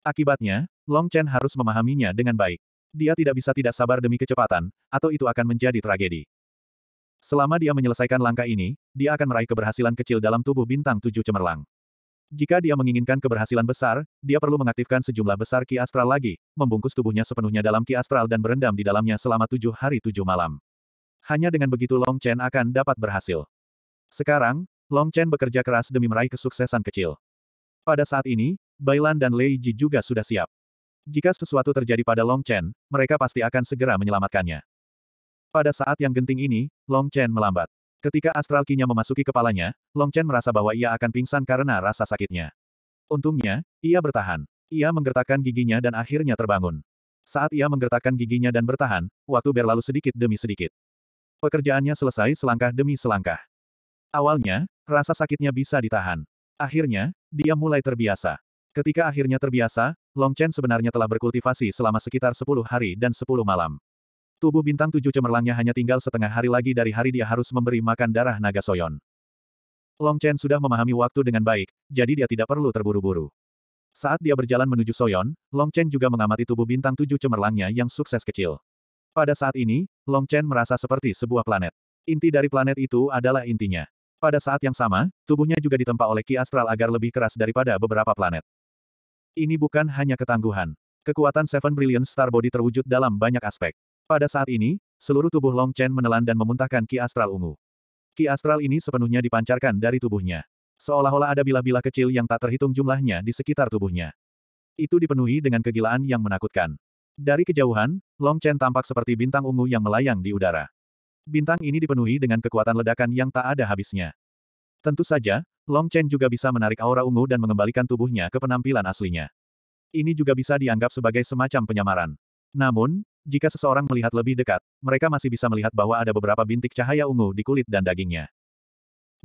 Akibatnya, Long Chen harus memahaminya dengan baik. Dia tidak bisa tidak sabar demi kecepatan, atau itu akan menjadi tragedi. Selama dia menyelesaikan langkah ini, dia akan meraih keberhasilan kecil dalam tubuh bintang tujuh cemerlang. Jika dia menginginkan keberhasilan besar, dia perlu mengaktifkan sejumlah besar ki astral lagi, membungkus tubuhnya sepenuhnya dalam ki astral dan berendam di dalamnya selama tujuh hari tujuh malam. Hanya dengan begitu Long Chen akan dapat berhasil. Sekarang, Long Chen bekerja keras demi meraih kesuksesan kecil. Pada saat ini, Bailan dan Lei Ji juga sudah siap. Jika sesuatu terjadi pada Long Chen, mereka pasti akan segera menyelamatkannya. Pada saat yang genting ini, Long Chen melambat. Ketika astral kinya memasuki kepalanya, Long Chen merasa bahwa ia akan pingsan karena rasa sakitnya. Untungnya, ia bertahan. Ia menggertakkan giginya dan akhirnya terbangun. Saat ia menggertakkan giginya dan bertahan, waktu berlalu sedikit demi sedikit. Pekerjaannya selesai selangkah demi selangkah. Awalnya, Rasa sakitnya bisa ditahan. Akhirnya, dia mulai terbiasa. Ketika akhirnya terbiasa, Long Chen sebenarnya telah berkultivasi selama sekitar 10 hari dan 10 malam. Tubuh bintang tujuh cemerlangnya hanya tinggal setengah hari lagi dari hari dia harus memberi makan darah naga Soyon. Long Chen sudah memahami waktu dengan baik, jadi dia tidak perlu terburu-buru. Saat dia berjalan menuju Soyon, Long Chen juga mengamati tubuh bintang tujuh cemerlangnya yang sukses kecil. Pada saat ini, Long Chen merasa seperti sebuah planet. Inti dari planet itu adalah intinya. Pada saat yang sama, tubuhnya juga ditempa oleh ki astral agar lebih keras daripada beberapa planet. Ini bukan hanya ketangguhan. Kekuatan Seven Brilliant Star Body terwujud dalam banyak aspek. Pada saat ini, seluruh tubuh Long Chen menelan dan memuntahkan ki astral ungu. Ki astral ini sepenuhnya dipancarkan dari tubuhnya. Seolah-olah ada bilah-bilah kecil yang tak terhitung jumlahnya di sekitar tubuhnya. Itu dipenuhi dengan kegilaan yang menakutkan. Dari kejauhan, Long Chen tampak seperti bintang ungu yang melayang di udara. Bintang ini dipenuhi dengan kekuatan ledakan yang tak ada habisnya. Tentu saja, Long Chen juga bisa menarik aura ungu dan mengembalikan tubuhnya ke penampilan aslinya. Ini juga bisa dianggap sebagai semacam penyamaran. Namun, jika seseorang melihat lebih dekat, mereka masih bisa melihat bahwa ada beberapa bintik cahaya ungu di kulit dan dagingnya.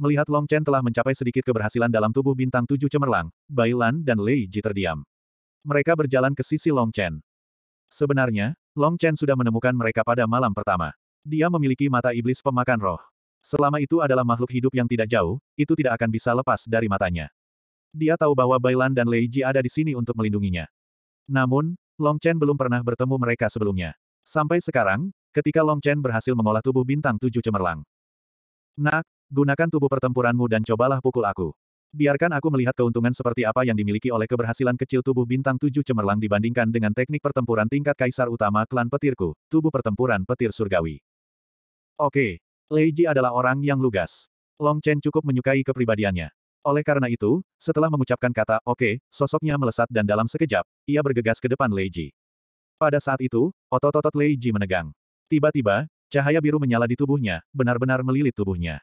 Melihat Long Chen telah mencapai sedikit keberhasilan dalam tubuh bintang tujuh cemerlang, Bai Lan dan Lei Ji terdiam. Mereka berjalan ke sisi Long Chen. Sebenarnya, Long Chen sudah menemukan mereka pada malam pertama. Dia memiliki mata iblis pemakan roh. Selama itu adalah makhluk hidup yang tidak jauh, itu tidak akan bisa lepas dari matanya. Dia tahu bahwa Bailan dan Lei Ji ada di sini untuk melindunginya. Namun, Long Chen belum pernah bertemu mereka sebelumnya. Sampai sekarang, ketika Long Chen berhasil mengolah tubuh bintang tujuh cemerlang. Nak, gunakan tubuh pertempuranmu dan cobalah pukul aku. Biarkan aku melihat keuntungan seperti apa yang dimiliki oleh keberhasilan kecil tubuh bintang tujuh cemerlang dibandingkan dengan teknik pertempuran tingkat kaisar utama klan petirku, tubuh pertempuran petir surgawi. Oke. Lei Ji adalah orang yang lugas. Long Chen cukup menyukai kepribadiannya. Oleh karena itu, setelah mengucapkan kata, oke, sosoknya melesat dan dalam sekejap, ia bergegas ke depan Lei Ji. Pada saat itu, otot-otot Lei Ji menegang. Tiba-tiba, cahaya biru menyala di tubuhnya, benar-benar melilit tubuhnya.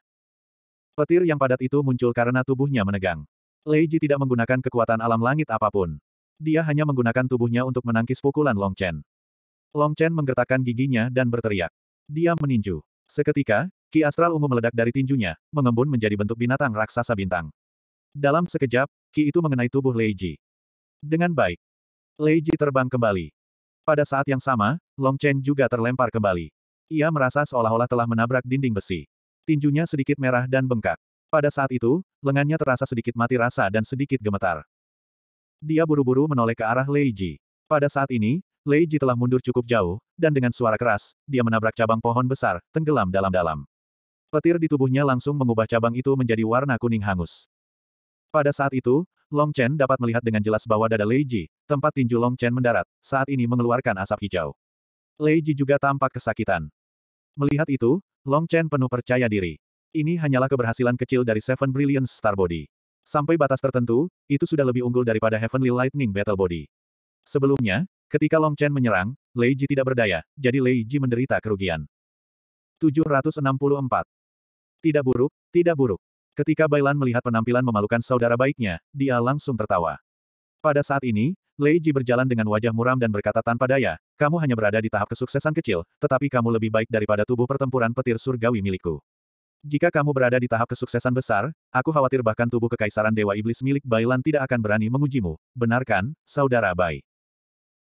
Petir yang padat itu muncul karena tubuhnya menegang. Lei Ji tidak menggunakan kekuatan alam langit apapun. Dia hanya menggunakan tubuhnya untuk menangkis pukulan Long Chen. Long Chen menggertakkan giginya dan berteriak. Dia meninju. Seketika, ki astral ungu meledak dari tinjunya, mengembun menjadi bentuk binatang raksasa bintang. Dalam sekejap, ki itu mengenai tubuh Lei Ji. Dengan baik, Lei Ji terbang kembali. Pada saat yang sama, Long Chen juga terlempar kembali. Ia merasa seolah-olah telah menabrak dinding besi. Tinjunya sedikit merah dan bengkak. Pada saat itu, lengannya terasa sedikit mati rasa dan sedikit gemetar. Dia buru-buru menoleh ke arah Lei Ji. Pada saat ini, Lei Ji telah mundur cukup jauh, dan dengan suara keras, dia menabrak cabang pohon besar, tenggelam dalam-dalam. Petir di tubuhnya langsung mengubah cabang itu menjadi warna kuning hangus. Pada saat itu, Long Chen dapat melihat dengan jelas bahwa dada Lei Ji, tempat tinju Long Chen mendarat, saat ini mengeluarkan asap hijau. Lei Ji juga tampak kesakitan. Melihat itu, Long Chen penuh percaya diri. Ini hanyalah keberhasilan kecil dari Seven Brilliant Star Body. Sampai batas tertentu, itu sudah lebih unggul daripada Heavenly Lightning Battle Body. Sebelumnya, Ketika Long Chen menyerang, Lei Ji tidak berdaya, jadi Lei Ji menderita kerugian. 764. Tidak buruk, tidak buruk. Ketika Bailan melihat penampilan memalukan saudara baiknya, dia langsung tertawa. Pada saat ini, Lei Ji berjalan dengan wajah muram dan berkata tanpa daya, kamu hanya berada di tahap kesuksesan kecil, tetapi kamu lebih baik daripada tubuh pertempuran petir surgawi milikku. Jika kamu berada di tahap kesuksesan besar, aku khawatir bahkan tubuh kekaisaran Dewa Iblis milik Bailan tidak akan berani mengujimu, benarkan, saudara Bai?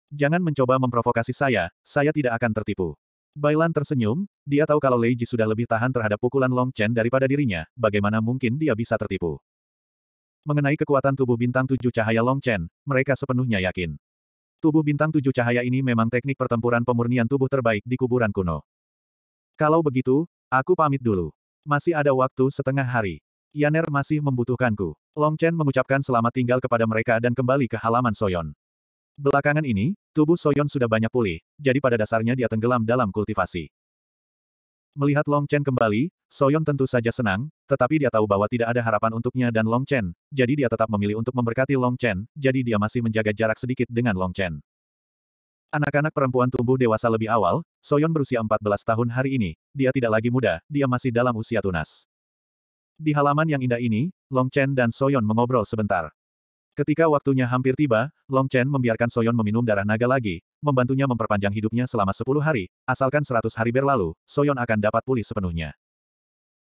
Jangan mencoba memprovokasi saya, saya tidak akan tertipu. Bailan tersenyum, dia tahu kalau Lei Ji sudah lebih tahan terhadap pukulan Long Chen daripada dirinya, bagaimana mungkin dia bisa tertipu. Mengenai kekuatan tubuh bintang tujuh cahaya Long Chen, mereka sepenuhnya yakin. Tubuh bintang tujuh cahaya ini memang teknik pertempuran pemurnian tubuh terbaik di kuburan kuno. Kalau begitu, aku pamit dulu. Masih ada waktu setengah hari. Yaner masih membutuhkanku. Long Chen mengucapkan selamat tinggal kepada mereka dan kembali ke halaman Soyon. Belakangan ini, tubuh Soyon sudah banyak pulih, jadi pada dasarnya dia tenggelam dalam kultivasi. Melihat Long Chen kembali, Soyon tentu saja senang, tetapi dia tahu bahwa tidak ada harapan untuknya dan Long Chen, jadi dia tetap memilih untuk memberkati Long Chen, jadi dia masih menjaga jarak sedikit dengan Long Chen. Anak-anak perempuan tumbuh dewasa lebih awal, Soyon berusia 14 tahun hari ini, dia tidak lagi muda, dia masih dalam usia tunas. Di halaman yang indah ini, Long Chen dan Soyon mengobrol sebentar. Ketika waktunya hampir tiba, Long Chen membiarkan Soyon meminum darah naga lagi, membantunya memperpanjang hidupnya selama 10 hari, asalkan 100 hari berlalu, Soyon akan dapat pulih sepenuhnya.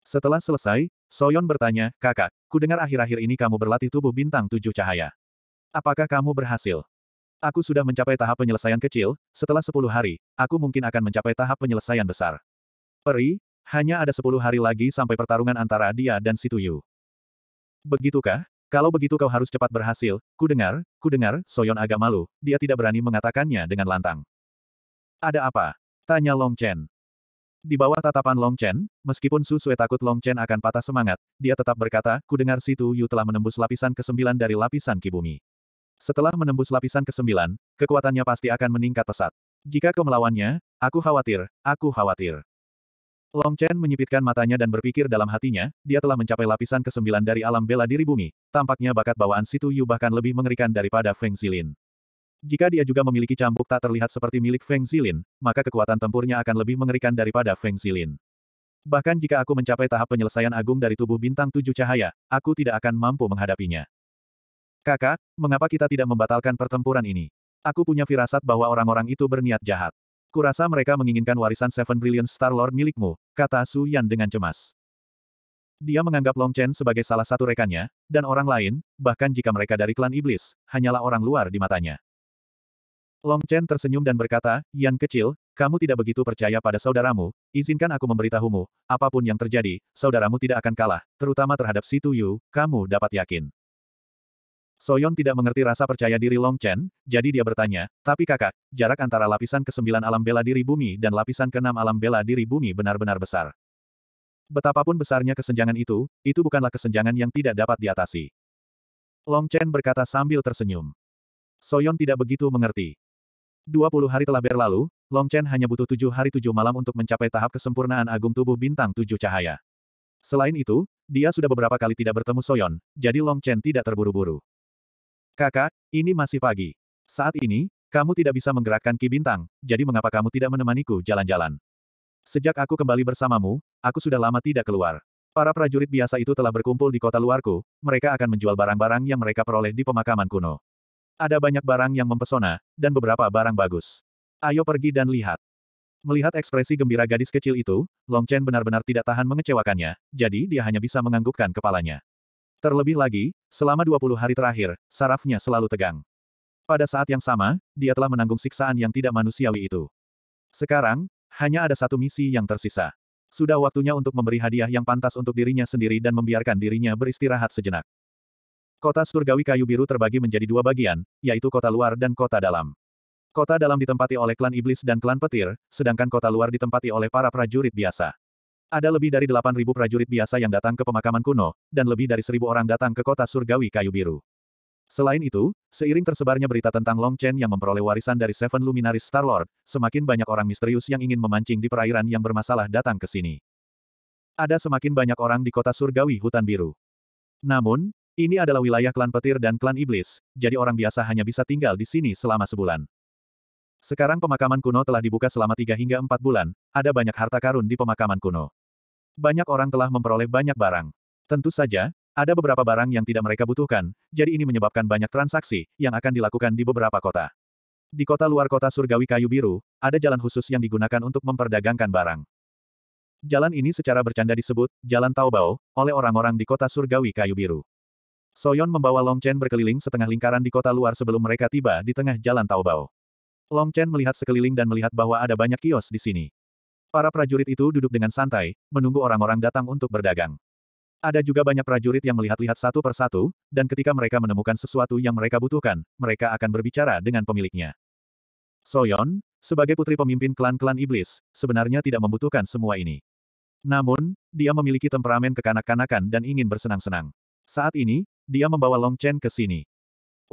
Setelah selesai, Soyon bertanya, kakak, ku dengar akhir-akhir ini kamu berlatih tubuh bintang tujuh cahaya. Apakah kamu berhasil? Aku sudah mencapai tahap penyelesaian kecil, setelah 10 hari, aku mungkin akan mencapai tahap penyelesaian besar. Peri, hanya ada 10 hari lagi sampai pertarungan antara dia dan Situyu. Begitukah? Kalau begitu kau harus cepat berhasil, ku dengar, ku dengar, Soyon agak malu, dia tidak berani mengatakannya dengan lantang. Ada apa? Tanya Long Chen. Di bawah tatapan Long Chen, meskipun Su Sue takut Long Chen akan patah semangat, dia tetap berkata, ku dengar Situ Yu telah menembus lapisan ke-9 dari lapisan Kibumi. Setelah menembus lapisan ke-9, kekuatannya pasti akan meningkat pesat. Jika kau melawannya, aku khawatir, aku khawatir. Long Chen menyipitkan matanya dan berpikir dalam hatinya, dia telah mencapai lapisan ke-9 dari alam bela diri bumi, tampaknya bakat bawaan Situ Yu bahkan lebih mengerikan daripada Feng Zilin. Jika dia juga memiliki cambuk tak terlihat seperti milik Feng Zilin, maka kekuatan tempurnya akan lebih mengerikan daripada Feng Zilin. Bahkan jika aku mencapai tahap penyelesaian agung dari tubuh bintang tujuh cahaya, aku tidak akan mampu menghadapinya. Kakak, mengapa kita tidak membatalkan pertempuran ini? Aku punya firasat bahwa orang-orang itu berniat jahat. Kurasa mereka menginginkan warisan Seven Brilliant Star Lord milikmu, kata Su Yan dengan cemas. Dia menganggap Long Chen sebagai salah satu rekannya, dan orang lain, bahkan jika mereka dari klan iblis, hanyalah orang luar di matanya. Long Chen tersenyum dan berkata, Yan kecil, kamu tidak begitu percaya pada saudaramu, izinkan aku memberitahumu, apapun yang terjadi, saudaramu tidak akan kalah, terutama terhadap Situ Yu. kamu dapat yakin. Soyon tidak mengerti rasa percaya diri Long Chen, jadi dia bertanya, tapi kakak, jarak antara lapisan ke-9 alam bela diri bumi dan lapisan ke-6 alam bela diri bumi benar-benar besar. Betapapun besarnya kesenjangan itu, itu bukanlah kesenjangan yang tidak dapat diatasi. Long Chen berkata sambil tersenyum. Soyon tidak begitu mengerti. 20 hari telah berlalu, Long Chen hanya butuh tujuh hari tujuh malam untuk mencapai tahap kesempurnaan agung tubuh bintang tujuh cahaya. Selain itu, dia sudah beberapa kali tidak bertemu Soyon, jadi Long Chen tidak terburu-buru. Kakak, ini masih pagi. Saat ini, kamu tidak bisa menggerakkan ki bintang, jadi mengapa kamu tidak menemaniku jalan-jalan? Sejak aku kembali bersamamu, aku sudah lama tidak keluar. Para prajurit biasa itu telah berkumpul di kota luarku, mereka akan menjual barang-barang yang mereka peroleh di pemakaman kuno. Ada banyak barang yang mempesona, dan beberapa barang bagus. Ayo pergi dan lihat. Melihat ekspresi gembira gadis kecil itu, Long Chen benar-benar tidak tahan mengecewakannya, jadi dia hanya bisa menganggukkan kepalanya. Terlebih lagi, selama 20 hari terakhir, sarafnya selalu tegang. Pada saat yang sama, dia telah menanggung siksaan yang tidak manusiawi itu. Sekarang, hanya ada satu misi yang tersisa. Sudah waktunya untuk memberi hadiah yang pantas untuk dirinya sendiri dan membiarkan dirinya beristirahat sejenak. Kota Surgawi Kayu Biru terbagi menjadi dua bagian, yaitu kota luar dan kota dalam. Kota dalam ditempati oleh klan iblis dan klan petir, sedangkan kota luar ditempati oleh para prajurit biasa. Ada lebih dari 8.000 prajurit biasa yang datang ke pemakaman kuno, dan lebih dari 1.000 orang datang ke kota surgawi kayu biru. Selain itu, seiring tersebarnya berita tentang Long Chen yang memperoleh warisan dari Seven Luminaries Star-Lord, semakin banyak orang misterius yang ingin memancing di perairan yang bermasalah datang ke sini. Ada semakin banyak orang di kota surgawi hutan biru. Namun, ini adalah wilayah klan petir dan klan iblis, jadi orang biasa hanya bisa tinggal di sini selama sebulan. Sekarang pemakaman kuno telah dibuka selama tiga hingga empat bulan, ada banyak harta karun di pemakaman kuno. Banyak orang telah memperoleh banyak barang. Tentu saja, ada beberapa barang yang tidak mereka butuhkan, jadi ini menyebabkan banyak transaksi yang akan dilakukan di beberapa kota. Di kota luar kota surgawi kayu biru, ada jalan khusus yang digunakan untuk memperdagangkan barang. Jalan ini secara bercanda disebut Jalan Taobao oleh orang-orang di kota surgawi kayu biru. Soyon membawa Long Chen berkeliling setengah lingkaran di kota luar sebelum mereka tiba di tengah Jalan Taobao. Long Chen melihat sekeliling dan melihat bahwa ada banyak kios di sini. Para prajurit itu duduk dengan santai, menunggu orang-orang datang untuk berdagang. Ada juga banyak prajurit yang melihat-lihat satu persatu, dan ketika mereka menemukan sesuatu yang mereka butuhkan, mereka akan berbicara dengan pemiliknya. Soyon, sebagai putri pemimpin klan-klan iblis, sebenarnya tidak membutuhkan semua ini. Namun, dia memiliki temperamen kekanak-kanakan dan ingin bersenang-senang. Saat ini, dia membawa Long Chen ke sini.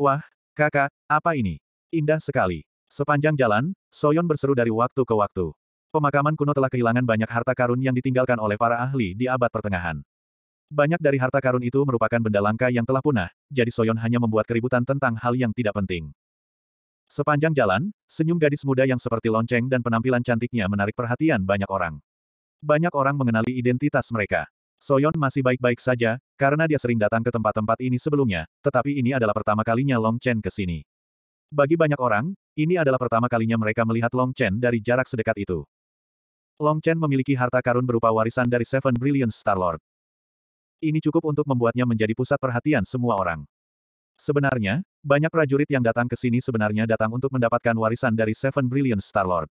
Wah, kakak, apa ini? Indah sekali. Sepanjang jalan, Soyon berseru dari waktu ke waktu. Pemakaman kuno telah kehilangan banyak harta karun yang ditinggalkan oleh para ahli di abad pertengahan. Banyak dari harta karun itu merupakan benda langka yang telah punah, jadi Soyon hanya membuat keributan tentang hal yang tidak penting. Sepanjang jalan, senyum gadis muda yang seperti lonceng dan penampilan cantiknya menarik perhatian banyak orang. Banyak orang mengenali identitas mereka. Soyon masih baik-baik saja, karena dia sering datang ke tempat-tempat ini sebelumnya, tetapi ini adalah pertama kalinya Long Chen ke sini. Bagi banyak orang, ini adalah pertama kalinya mereka melihat Long Chen dari jarak sedekat itu. Long Chen memiliki harta karun berupa warisan dari Seven Brilliant Lord. Ini cukup untuk membuatnya menjadi pusat perhatian semua orang. Sebenarnya, banyak prajurit yang datang ke sini sebenarnya datang untuk mendapatkan warisan dari Seven Brilliant Lord.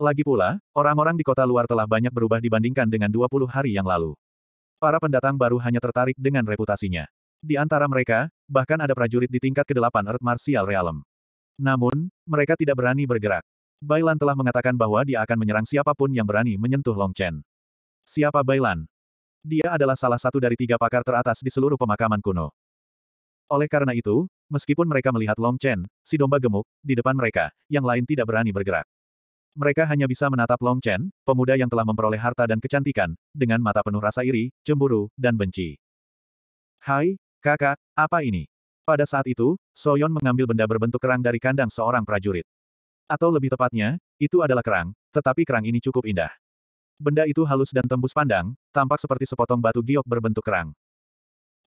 Lagi pula, orang-orang di kota luar telah banyak berubah dibandingkan dengan 20 hari yang lalu. Para pendatang baru hanya tertarik dengan reputasinya. Di antara mereka, bahkan ada prajurit di tingkat ke-8 Earth Martial Realm. Namun, mereka tidak berani bergerak. Bailan telah mengatakan bahwa dia akan menyerang siapapun yang berani menyentuh Long Chen. Siapa Bailan? Dia adalah salah satu dari tiga pakar teratas di seluruh pemakaman kuno. Oleh karena itu, meskipun mereka melihat Long Chen, si domba gemuk, di depan mereka, yang lain tidak berani bergerak. Mereka hanya bisa menatap Long Chen, pemuda yang telah memperoleh harta dan kecantikan, dengan mata penuh rasa iri, cemburu, dan benci. Hai, kakak, apa ini? Pada saat itu, Soyon mengambil benda berbentuk kerang dari kandang seorang prajurit. Atau lebih tepatnya, itu adalah kerang, tetapi kerang ini cukup indah. Benda itu halus dan tembus pandang, tampak seperti sepotong batu giok berbentuk kerang.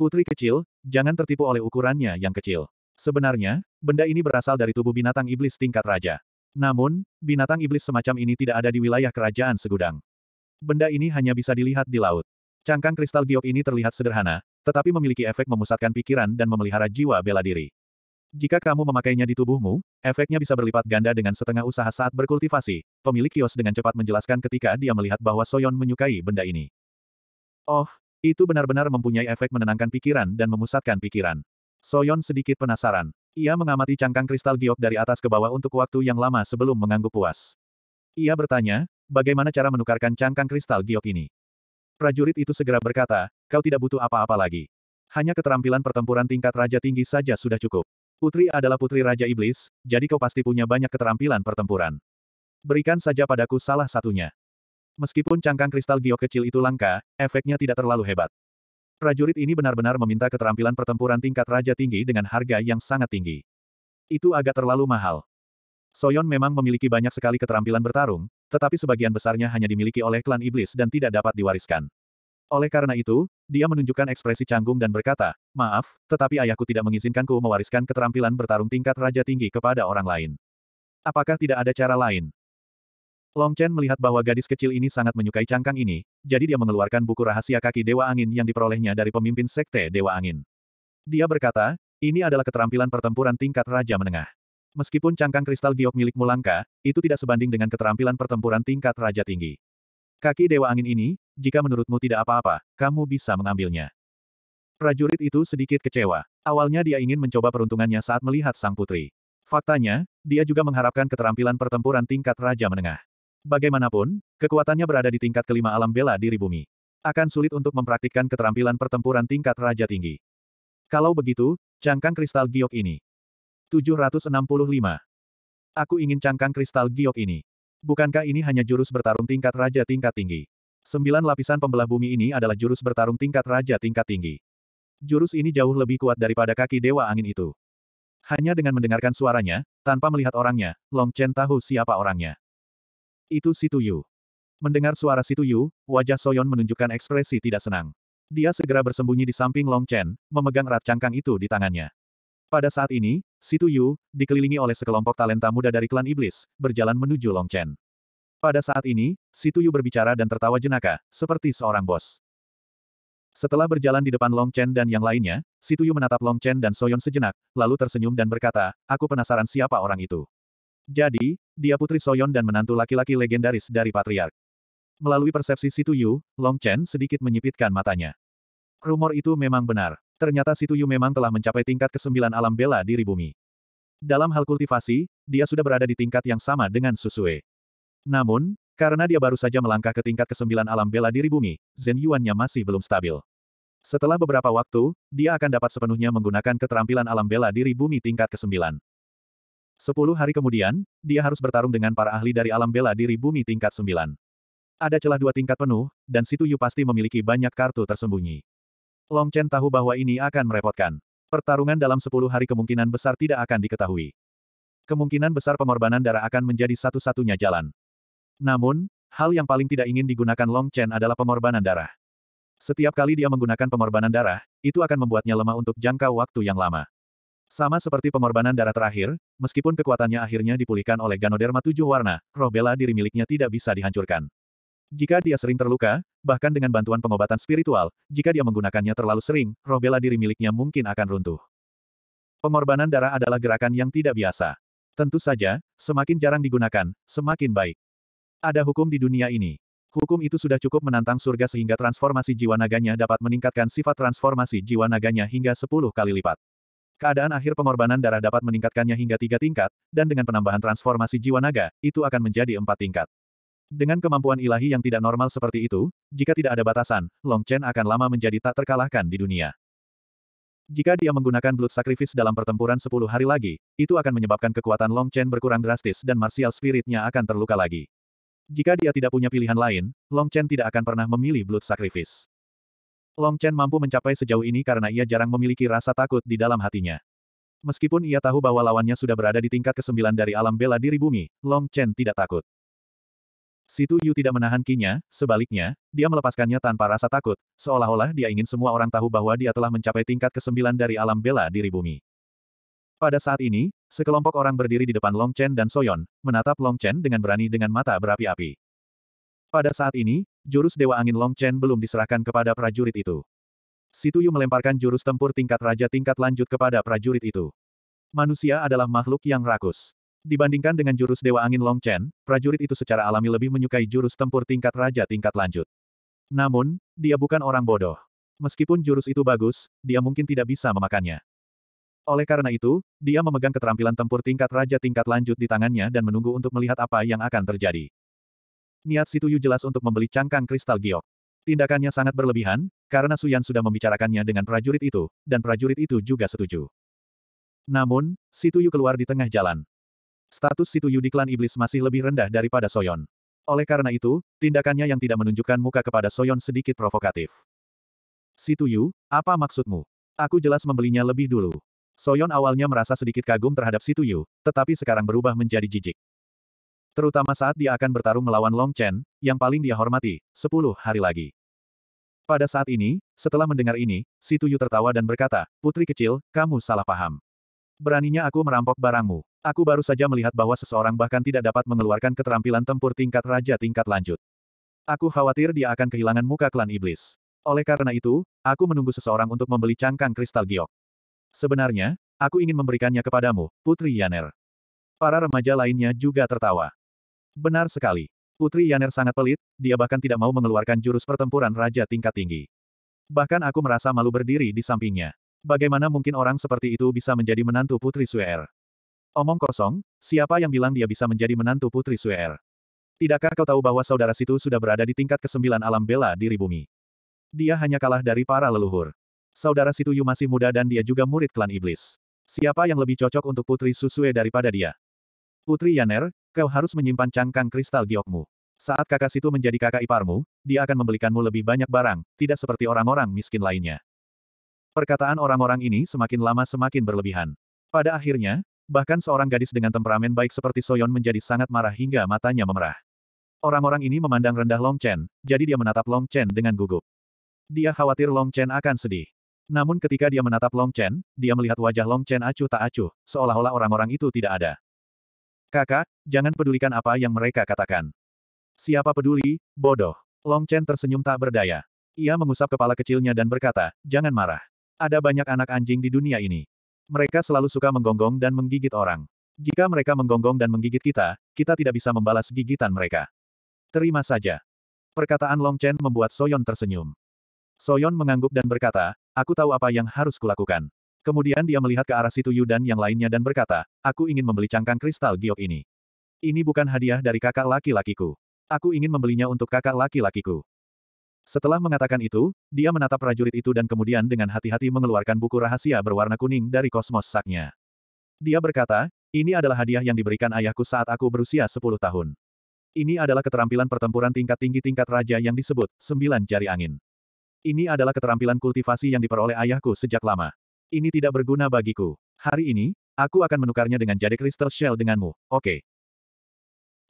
Putri kecil, jangan tertipu oleh ukurannya yang kecil. Sebenarnya, benda ini berasal dari tubuh binatang iblis tingkat raja. Namun, binatang iblis semacam ini tidak ada di wilayah kerajaan segudang. Benda ini hanya bisa dilihat di laut. Cangkang kristal giok ini terlihat sederhana, tetapi memiliki efek memusatkan pikiran dan memelihara jiwa bela diri. Jika kamu memakainya di tubuhmu, efeknya bisa berlipat ganda dengan setengah usaha saat berkultivasi. Pemilik kios dengan cepat menjelaskan ketika dia melihat bahwa Soyon menyukai benda ini. Oh, itu benar-benar mempunyai efek menenangkan pikiran dan memusatkan pikiran. Soyon sedikit penasaran. Ia mengamati cangkang kristal giok dari atas ke bawah untuk waktu yang lama sebelum mengangguk puas. Ia bertanya, bagaimana cara menukarkan cangkang kristal giok ini? Prajurit itu segera berkata, Kau tidak butuh apa-apa lagi. Hanya keterampilan pertempuran tingkat raja tinggi saja sudah cukup. Putri adalah putri Raja Iblis, jadi kau pasti punya banyak keterampilan pertempuran. Berikan saja padaku salah satunya. Meskipun cangkang kristal giok kecil itu langka, efeknya tidak terlalu hebat. Prajurit ini benar-benar meminta keterampilan pertempuran tingkat raja tinggi dengan harga yang sangat tinggi. Itu agak terlalu mahal. Soyon memang memiliki banyak sekali keterampilan bertarung, tetapi sebagian besarnya hanya dimiliki oleh klan iblis dan tidak dapat diwariskan. Oleh karena itu, dia menunjukkan ekspresi canggung dan berkata, Maaf, tetapi ayahku tidak mengizinkanku mewariskan keterampilan bertarung tingkat raja tinggi kepada orang lain. Apakah tidak ada cara lain? Long Chen melihat bahwa gadis kecil ini sangat menyukai cangkang ini, jadi dia mengeluarkan buku rahasia kaki Dewa Angin yang diperolehnya dari pemimpin Sekte Dewa Angin. Dia berkata, ini adalah keterampilan pertempuran tingkat raja menengah. Meskipun cangkang kristal giok milik langka, itu tidak sebanding dengan keterampilan pertempuran tingkat raja tinggi. Kaki Dewa Angin ini, jika menurutmu tidak apa-apa, kamu bisa mengambilnya. Prajurit itu sedikit kecewa. Awalnya dia ingin mencoba peruntungannya saat melihat sang putri. Faktanya, dia juga mengharapkan keterampilan pertempuran tingkat Raja Menengah. Bagaimanapun, kekuatannya berada di tingkat kelima alam bela diri bumi. Akan sulit untuk mempraktikkan keterampilan pertempuran tingkat Raja Tinggi. Kalau begitu, cangkang kristal giok ini. 765. Aku ingin cangkang kristal giok ini. Bukankah ini hanya jurus bertarung tingkat raja tingkat tinggi? Sembilan lapisan pembelah bumi ini adalah jurus bertarung tingkat raja tingkat tinggi. Jurus ini jauh lebih kuat daripada kaki dewa angin itu. Hanya dengan mendengarkan suaranya, tanpa melihat orangnya, Long Chen tahu siapa orangnya. Itu Situ Yu. Mendengar suara Situ Yu, wajah Soyon menunjukkan ekspresi tidak senang. Dia segera bersembunyi di samping Long Chen, memegang erat cangkang itu di tangannya. Pada saat ini, Situ Yu, dikelilingi oleh sekelompok talenta muda dari klan iblis, berjalan menuju Long Chen. Pada saat ini, Situ Yu berbicara dan tertawa jenaka, seperti seorang bos. Setelah berjalan di depan Long Chen dan yang lainnya, Situ Yu menatap Long Chen dan Soyon sejenak, lalu tersenyum dan berkata, aku penasaran siapa orang itu. Jadi, dia putri Soyon dan menantu laki-laki legendaris dari Patriark. Melalui persepsi Situ Yu, Long Chen sedikit menyipitkan matanya. Rumor itu memang benar ternyata Situ Yu memang telah mencapai tingkat kesembilan alam bela diri bumi. Dalam hal kultivasi, dia sudah berada di tingkat yang sama dengan Susue. Namun, karena dia baru saja melangkah ke tingkat kesembilan alam bela diri bumi, Zen nya masih belum stabil. Setelah beberapa waktu, dia akan dapat sepenuhnya menggunakan keterampilan alam bela diri bumi tingkat ke-9. Sepuluh hari kemudian, dia harus bertarung dengan para ahli dari alam bela diri bumi tingkat 9. Ada celah dua tingkat penuh, dan Situ Yu pasti memiliki banyak kartu tersembunyi. Long Chen tahu bahwa ini akan merepotkan. Pertarungan dalam sepuluh hari kemungkinan besar tidak akan diketahui. Kemungkinan besar pengorbanan darah akan menjadi satu-satunya jalan. Namun, hal yang paling tidak ingin digunakan Long Chen adalah pengorbanan darah. Setiap kali dia menggunakan pengorbanan darah, itu akan membuatnya lemah untuk jangka waktu yang lama. Sama seperti pengorbanan darah terakhir, meskipun kekuatannya akhirnya dipulihkan oleh Ganoderma tujuh warna, roh bela diri miliknya tidak bisa dihancurkan. Jika dia sering terluka, bahkan dengan bantuan pengobatan spiritual, jika dia menggunakannya terlalu sering, roh bela diri miliknya mungkin akan runtuh. Pengorbanan darah adalah gerakan yang tidak biasa. Tentu saja, semakin jarang digunakan, semakin baik. Ada hukum di dunia ini. Hukum itu sudah cukup menantang surga sehingga transformasi jiwa naganya dapat meningkatkan sifat transformasi jiwa naganya hingga 10 kali lipat. Keadaan akhir pengorbanan darah dapat meningkatkannya hingga tiga tingkat, dan dengan penambahan transformasi jiwa naga, itu akan menjadi empat tingkat. Dengan kemampuan ilahi yang tidak normal seperti itu, jika tidak ada batasan, Long Chen akan lama menjadi tak terkalahkan di dunia. Jika dia menggunakan blood sacrifice dalam pertempuran 10 hari lagi, itu akan menyebabkan kekuatan Long Chen berkurang drastis dan martial spiritnya akan terluka lagi. Jika dia tidak punya pilihan lain, Long Chen tidak akan pernah memilih blood sacrifice. Long Chen mampu mencapai sejauh ini karena ia jarang memiliki rasa takut di dalam hatinya. Meskipun ia tahu bahwa lawannya sudah berada di tingkat ke-9 dari alam bela diri bumi, Long Chen tidak takut. Situ Yu tidak menahan kinya, sebaliknya, dia melepaskannya tanpa rasa takut, seolah-olah dia ingin semua orang tahu bahwa dia telah mencapai tingkat ke kesembilan dari alam bela diri bumi. Pada saat ini, sekelompok orang berdiri di depan Long Chen dan Soyon, menatap Long Chen dengan berani dengan mata berapi-api. Pada saat ini, jurus Dewa Angin Long Chen belum diserahkan kepada prajurit itu. Situ Yu melemparkan jurus tempur tingkat raja tingkat lanjut kepada prajurit itu. Manusia adalah makhluk yang rakus. Dibandingkan dengan jurus Dewa Angin Long Chen, prajurit itu secara alami lebih menyukai jurus tempur tingkat raja tingkat lanjut. Namun, dia bukan orang bodoh. Meskipun jurus itu bagus, dia mungkin tidak bisa memakannya. Oleh karena itu, dia memegang keterampilan tempur tingkat raja tingkat lanjut di tangannya dan menunggu untuk melihat apa yang akan terjadi. Niat Situ Yu jelas untuk membeli cangkang kristal giok. Tindakannya sangat berlebihan, karena Suyan sudah membicarakannya dengan prajurit itu, dan prajurit itu juga setuju. Namun, Situ Yu keluar di tengah jalan. Status Situ Yudi klan iblis masih lebih rendah daripada Soyon. Oleh karena itu, tindakannya yang tidak menunjukkan muka kepada Soyon sedikit provokatif. Situ Yu, apa maksudmu? Aku jelas membelinya lebih dulu. Soyon awalnya merasa sedikit kagum terhadap Situ Yu, tetapi sekarang berubah menjadi jijik. Terutama saat dia akan bertarung melawan Long Chen, yang paling dia hormati, 10 hari lagi. Pada saat ini, setelah mendengar ini, Situ Yu tertawa dan berkata, Putri kecil, kamu salah paham. Beraninya aku merampok barangmu. Aku baru saja melihat bahwa seseorang bahkan tidak dapat mengeluarkan keterampilan tempur tingkat raja tingkat lanjut. Aku khawatir dia akan kehilangan muka klan iblis. Oleh karena itu, aku menunggu seseorang untuk membeli cangkang kristal giok. Sebenarnya, aku ingin memberikannya kepadamu, Putri Yaner. Para remaja lainnya juga tertawa. Benar sekali. Putri Yaner sangat pelit, dia bahkan tidak mau mengeluarkan jurus pertempuran raja tingkat tinggi. Bahkan aku merasa malu berdiri di sampingnya. Bagaimana mungkin orang seperti itu bisa menjadi menantu Putri Suer? Er? Omong kosong, siapa yang bilang dia bisa menjadi menantu Putri Suer? Tidakkah kau tahu bahwa saudara situ sudah berada di tingkat kesembilan alam bela diri bumi? Dia hanya kalah dari para leluhur. Saudara situ Yu masih muda dan dia juga murid klan iblis. Siapa yang lebih cocok untuk Putri Susue daripada dia? Putri Yaner, kau harus menyimpan cangkang kristal giokmu. Saat kakak situ menjadi kakak iparmu, dia akan membelikanmu lebih banyak barang, tidak seperti orang-orang miskin lainnya. Perkataan orang-orang ini semakin lama semakin berlebihan. Pada akhirnya, Bahkan seorang gadis dengan temperamen baik seperti Soyon menjadi sangat marah hingga matanya memerah. Orang-orang ini memandang rendah Long Chen, jadi dia menatap Long Chen dengan gugup. Dia khawatir Long Chen akan sedih. Namun ketika dia menatap Long Chen, dia melihat wajah Long Chen acuh tak acuh, seolah-olah orang-orang itu tidak ada. Kakak, jangan pedulikan apa yang mereka katakan. Siapa peduli, bodoh. Long Chen tersenyum tak berdaya. Ia mengusap kepala kecilnya dan berkata, jangan marah. Ada banyak anak anjing di dunia ini. Mereka selalu suka menggonggong dan menggigit orang. Jika mereka menggonggong dan menggigit kita, kita tidak bisa membalas gigitan mereka. Terima saja. Perkataan Long Chen membuat Soyon tersenyum. Soyon mengangguk dan berkata, aku tahu apa yang harus kulakukan. Kemudian dia melihat ke arah situ Yudan yang lainnya dan berkata, aku ingin membeli cangkang kristal giok ini. Ini bukan hadiah dari kakak laki-lakiku. Aku ingin membelinya untuk kakak laki-lakiku. Setelah mengatakan itu, dia menatap prajurit itu dan kemudian dengan hati-hati mengeluarkan buku rahasia berwarna kuning dari kosmos saknya. Dia berkata, ini adalah hadiah yang diberikan ayahku saat aku berusia 10 tahun. Ini adalah keterampilan pertempuran tingkat tinggi tingkat raja yang disebut, sembilan jari angin. Ini adalah keterampilan kultivasi yang diperoleh ayahku sejak lama. Ini tidak berguna bagiku. Hari ini, aku akan menukarnya dengan jade crystal shell denganmu, oke. Okay.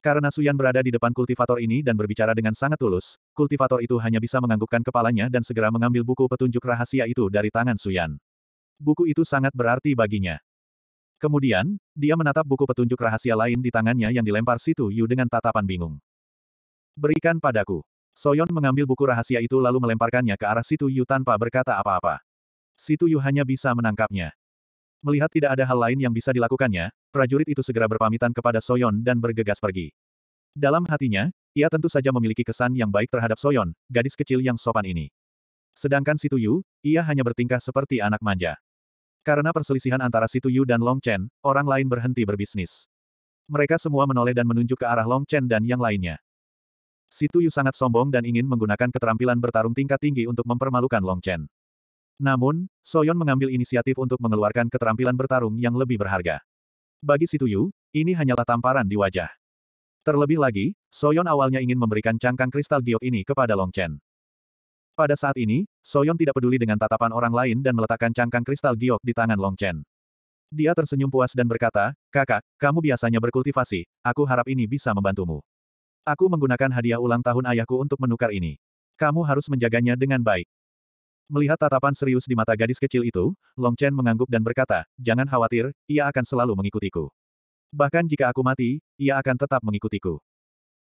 Karena Suyan berada di depan kultivator ini dan berbicara dengan sangat tulus, kultivator itu hanya bisa menganggukkan kepalanya dan segera mengambil buku petunjuk rahasia itu dari tangan Suyan. Buku itu sangat berarti baginya. Kemudian, dia menatap buku petunjuk rahasia lain di tangannya yang dilempar Situ Yu dengan tatapan bingung. Berikan padaku. Soyon mengambil buku rahasia itu lalu melemparkannya ke arah Situ Yu tanpa berkata apa-apa. Situ Yu hanya bisa menangkapnya. Melihat tidak ada hal lain yang bisa dilakukannya, prajurit itu segera berpamitan kepada Soyon dan bergegas pergi. Dalam hatinya, ia tentu saja memiliki kesan yang baik terhadap Soyon, gadis kecil yang sopan ini. Sedangkan Situ Yu, ia hanya bertingkah seperti anak manja. Karena perselisihan antara Situ Yu dan Long Chen, orang lain berhenti berbisnis. Mereka semua menoleh dan menunjuk ke arah Long Chen dan yang lainnya. Situ Yu sangat sombong dan ingin menggunakan keterampilan bertarung tingkat tinggi untuk mempermalukan Long Chen. Namun, Soyon mengambil inisiatif untuk mengeluarkan keterampilan bertarung yang lebih berharga. Bagi Situyu, ini hanyalah tamparan di wajah. Terlebih lagi, Soyon awalnya ingin memberikan cangkang kristal giok ini kepada Long Chen. Pada saat ini, Soyon tidak peduli dengan tatapan orang lain dan meletakkan cangkang kristal giok di tangan Long Chen. Dia tersenyum puas dan berkata, Kakak, kamu biasanya berkultivasi, aku harap ini bisa membantumu. Aku menggunakan hadiah ulang tahun ayahku untuk menukar ini. Kamu harus menjaganya dengan baik. Melihat tatapan serius di mata gadis kecil itu, Long Chen mengangguk dan berkata, jangan khawatir, ia akan selalu mengikutiku. Bahkan jika aku mati, ia akan tetap mengikutiku.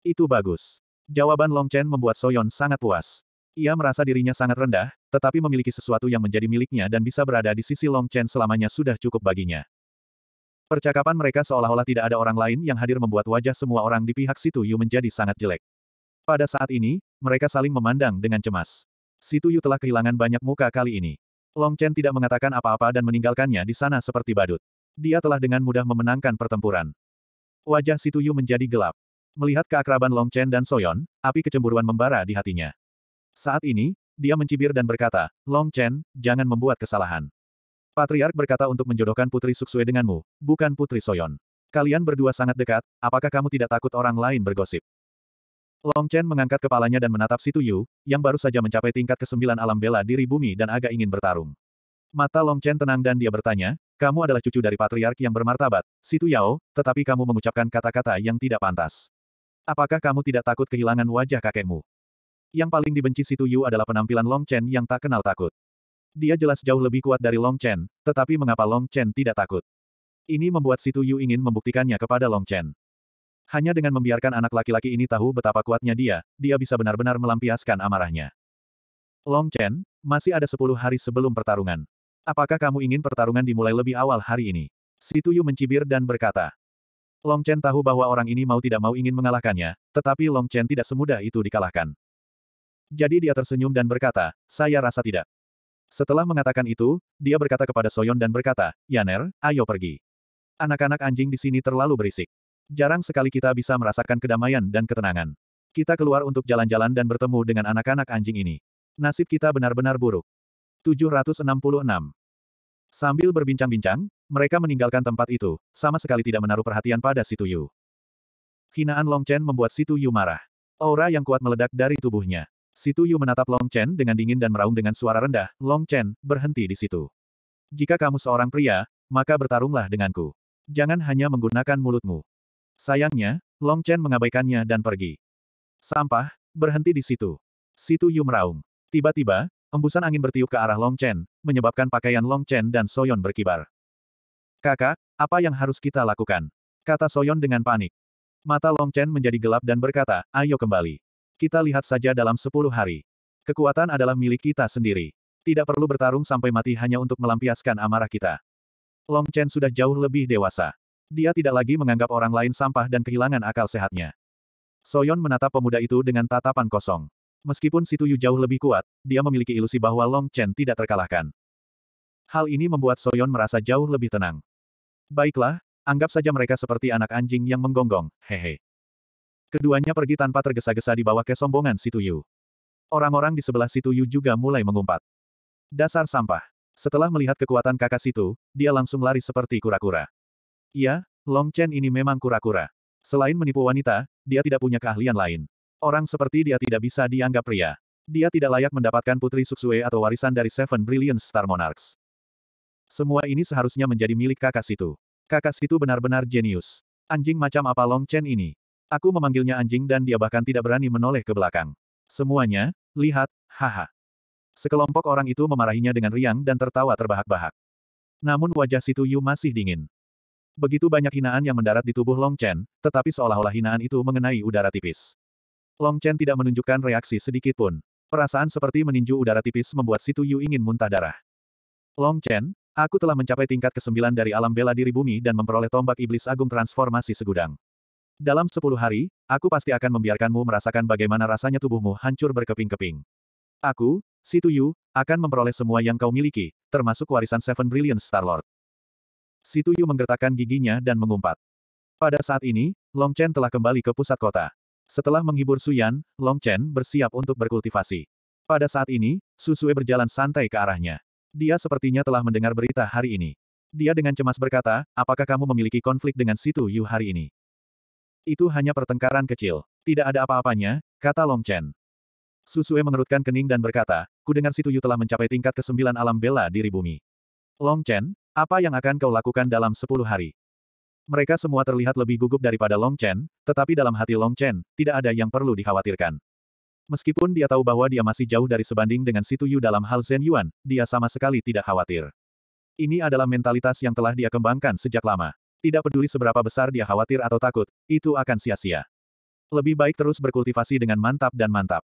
Itu bagus. Jawaban Long Chen membuat Soyon sangat puas. Ia merasa dirinya sangat rendah, tetapi memiliki sesuatu yang menjadi miliknya dan bisa berada di sisi Long Chen selamanya sudah cukup baginya. Percakapan mereka seolah-olah tidak ada orang lain yang hadir membuat wajah semua orang di pihak situ Yu menjadi sangat jelek. Pada saat ini, mereka saling memandang dengan cemas. Situ Tuyu telah kehilangan banyak muka kali ini. Long Chen tidak mengatakan apa-apa dan meninggalkannya di sana seperti badut. Dia telah dengan mudah memenangkan pertempuran. Wajah si Tuyu menjadi gelap. Melihat keakraban Long Chen dan Soyon, api kecemburuan membara di hatinya. Saat ini, dia mencibir dan berkata, Long Chen, jangan membuat kesalahan. Patriark berkata untuk menjodohkan Putri Suksue denganmu, bukan Putri Soyon. Kalian berdua sangat dekat, apakah kamu tidak takut orang lain bergosip? Long Chen mengangkat kepalanya dan menatap Situ Yu, yang baru saja mencapai tingkat kesembilan alam bela diri bumi dan agak ingin bertarung. Mata Long Chen tenang dan dia bertanya, kamu adalah cucu dari patriark yang bermartabat, Situ Yao, tetapi kamu mengucapkan kata-kata yang tidak pantas. Apakah kamu tidak takut kehilangan wajah kakekmu? Yang paling dibenci Situ Yu adalah penampilan Long Chen yang tak kenal takut. Dia jelas jauh lebih kuat dari Long Chen, tetapi mengapa Long Chen tidak takut? Ini membuat Situ Yu ingin membuktikannya kepada Long Chen. Hanya dengan membiarkan anak laki-laki ini tahu betapa kuatnya dia, dia bisa benar-benar melampiaskan amarahnya. Long Chen, masih ada sepuluh hari sebelum pertarungan. Apakah kamu ingin pertarungan dimulai lebih awal hari ini? Yu mencibir dan berkata. Long Chen tahu bahwa orang ini mau tidak mau ingin mengalahkannya, tetapi Long Chen tidak semudah itu dikalahkan. Jadi dia tersenyum dan berkata, saya rasa tidak. Setelah mengatakan itu, dia berkata kepada Soyon dan berkata, Yaner, ayo pergi. Anak-anak anjing di sini terlalu berisik. Jarang sekali kita bisa merasakan kedamaian dan ketenangan. Kita keluar untuk jalan-jalan dan bertemu dengan anak-anak anjing ini. Nasib kita benar-benar buruk. 766. Sambil berbincang-bincang, mereka meninggalkan tempat itu, sama sekali tidak menaruh perhatian pada Situ Yu. Hinaan Long Chen membuat Situ Yu marah. Aura yang kuat meledak dari tubuhnya. Situ Yu menatap Long Chen dengan dingin dan meraung dengan suara rendah, Long Chen, berhenti di situ. Jika kamu seorang pria, maka bertarunglah denganku. Jangan hanya menggunakan mulutmu. Sayangnya, Long Chen mengabaikannya dan pergi. Sampah, berhenti di situ. Situ Yu meraung. Tiba-tiba, embusan angin bertiup ke arah Long Chen, menyebabkan pakaian Long Chen dan Soyon berkibar. Kakak, apa yang harus kita lakukan? Kata Soyon dengan panik. Mata Long Chen menjadi gelap dan berkata, ayo kembali. Kita lihat saja dalam sepuluh hari. Kekuatan adalah milik kita sendiri. Tidak perlu bertarung sampai mati hanya untuk melampiaskan amarah kita. Long Chen sudah jauh lebih dewasa. Dia tidak lagi menganggap orang lain sampah dan kehilangan akal sehatnya. Soyon menatap pemuda itu dengan tatapan kosong. Meskipun Situ Yu jauh lebih kuat, dia memiliki ilusi bahwa Long Chen tidak terkalahkan. Hal ini membuat Soyon merasa jauh lebih tenang. Baiklah, anggap saja mereka seperti anak anjing yang menggonggong, hehe. Keduanya pergi tanpa tergesa-gesa di bawah kesombongan Situ Yu. Orang-orang di sebelah Situ Yu juga mulai mengumpat. Dasar sampah. Setelah melihat kekuatan kakak situ, dia langsung lari seperti kura-kura. Iya, Long Chen ini memang kura-kura. Selain menipu wanita, dia tidak punya keahlian lain. Orang seperti dia tidak bisa dianggap pria. Dia tidak layak mendapatkan putri Suksue atau warisan dari Seven Brilliant Star Monarchs. Semua ini seharusnya menjadi milik kakak situ. Kakak situ benar-benar jenius. Anjing macam apa Long Chen ini? Aku memanggilnya anjing dan dia bahkan tidak berani menoleh ke belakang. Semuanya, lihat, haha. Sekelompok orang itu memarahinya dengan riang dan tertawa terbahak-bahak. Namun wajah situ Yu masih dingin. Begitu banyak hinaan yang mendarat di tubuh Long Chen, tetapi seolah-olah hinaan itu mengenai udara tipis. Long Chen tidak menunjukkan reaksi sedikit pun. Perasaan seperti meninju udara tipis membuat Situ Yu ingin muntah darah. Long Chen, aku telah mencapai tingkat kesembilan dari alam bela diri bumi dan memperoleh tombak iblis agung transformasi segudang. Dalam sepuluh hari, aku pasti akan membiarkanmu merasakan bagaimana rasanya tubuhmu hancur berkeping-keping. Aku, Situ Yu, akan memperoleh semua yang kau miliki, termasuk warisan Seven Brilliant Star Lord. Si Yu menggertakkan giginya dan mengumpat. Pada saat ini, Long Chen telah kembali ke pusat kota. Setelah menghibur Suyan, Long Chen bersiap untuk berkultivasi. Pada saat ini, Susue berjalan santai ke arahnya. Dia sepertinya telah mendengar berita hari ini. Dia dengan cemas berkata, apakah kamu memiliki konflik dengan Situ Yu hari ini? Itu hanya pertengkaran kecil. Tidak ada apa-apanya, kata Long Chen. Susue mengerutkan kening dan berkata, "Ku kudengar Situ Yu telah mencapai tingkat ke-9 alam bela diri bumi. Long Chen, apa yang akan kau lakukan dalam sepuluh hari? Mereka semua terlihat lebih gugup daripada Long Chen, tetapi dalam hati Long Chen, tidak ada yang perlu dikhawatirkan. Meskipun dia tahu bahwa dia masih jauh dari sebanding dengan Situ Yu dalam hal Zen Yuan, dia sama sekali tidak khawatir. Ini adalah mentalitas yang telah dia kembangkan sejak lama. Tidak peduli seberapa besar dia khawatir atau takut, itu akan sia-sia. Lebih baik terus berkultivasi dengan mantap dan mantap.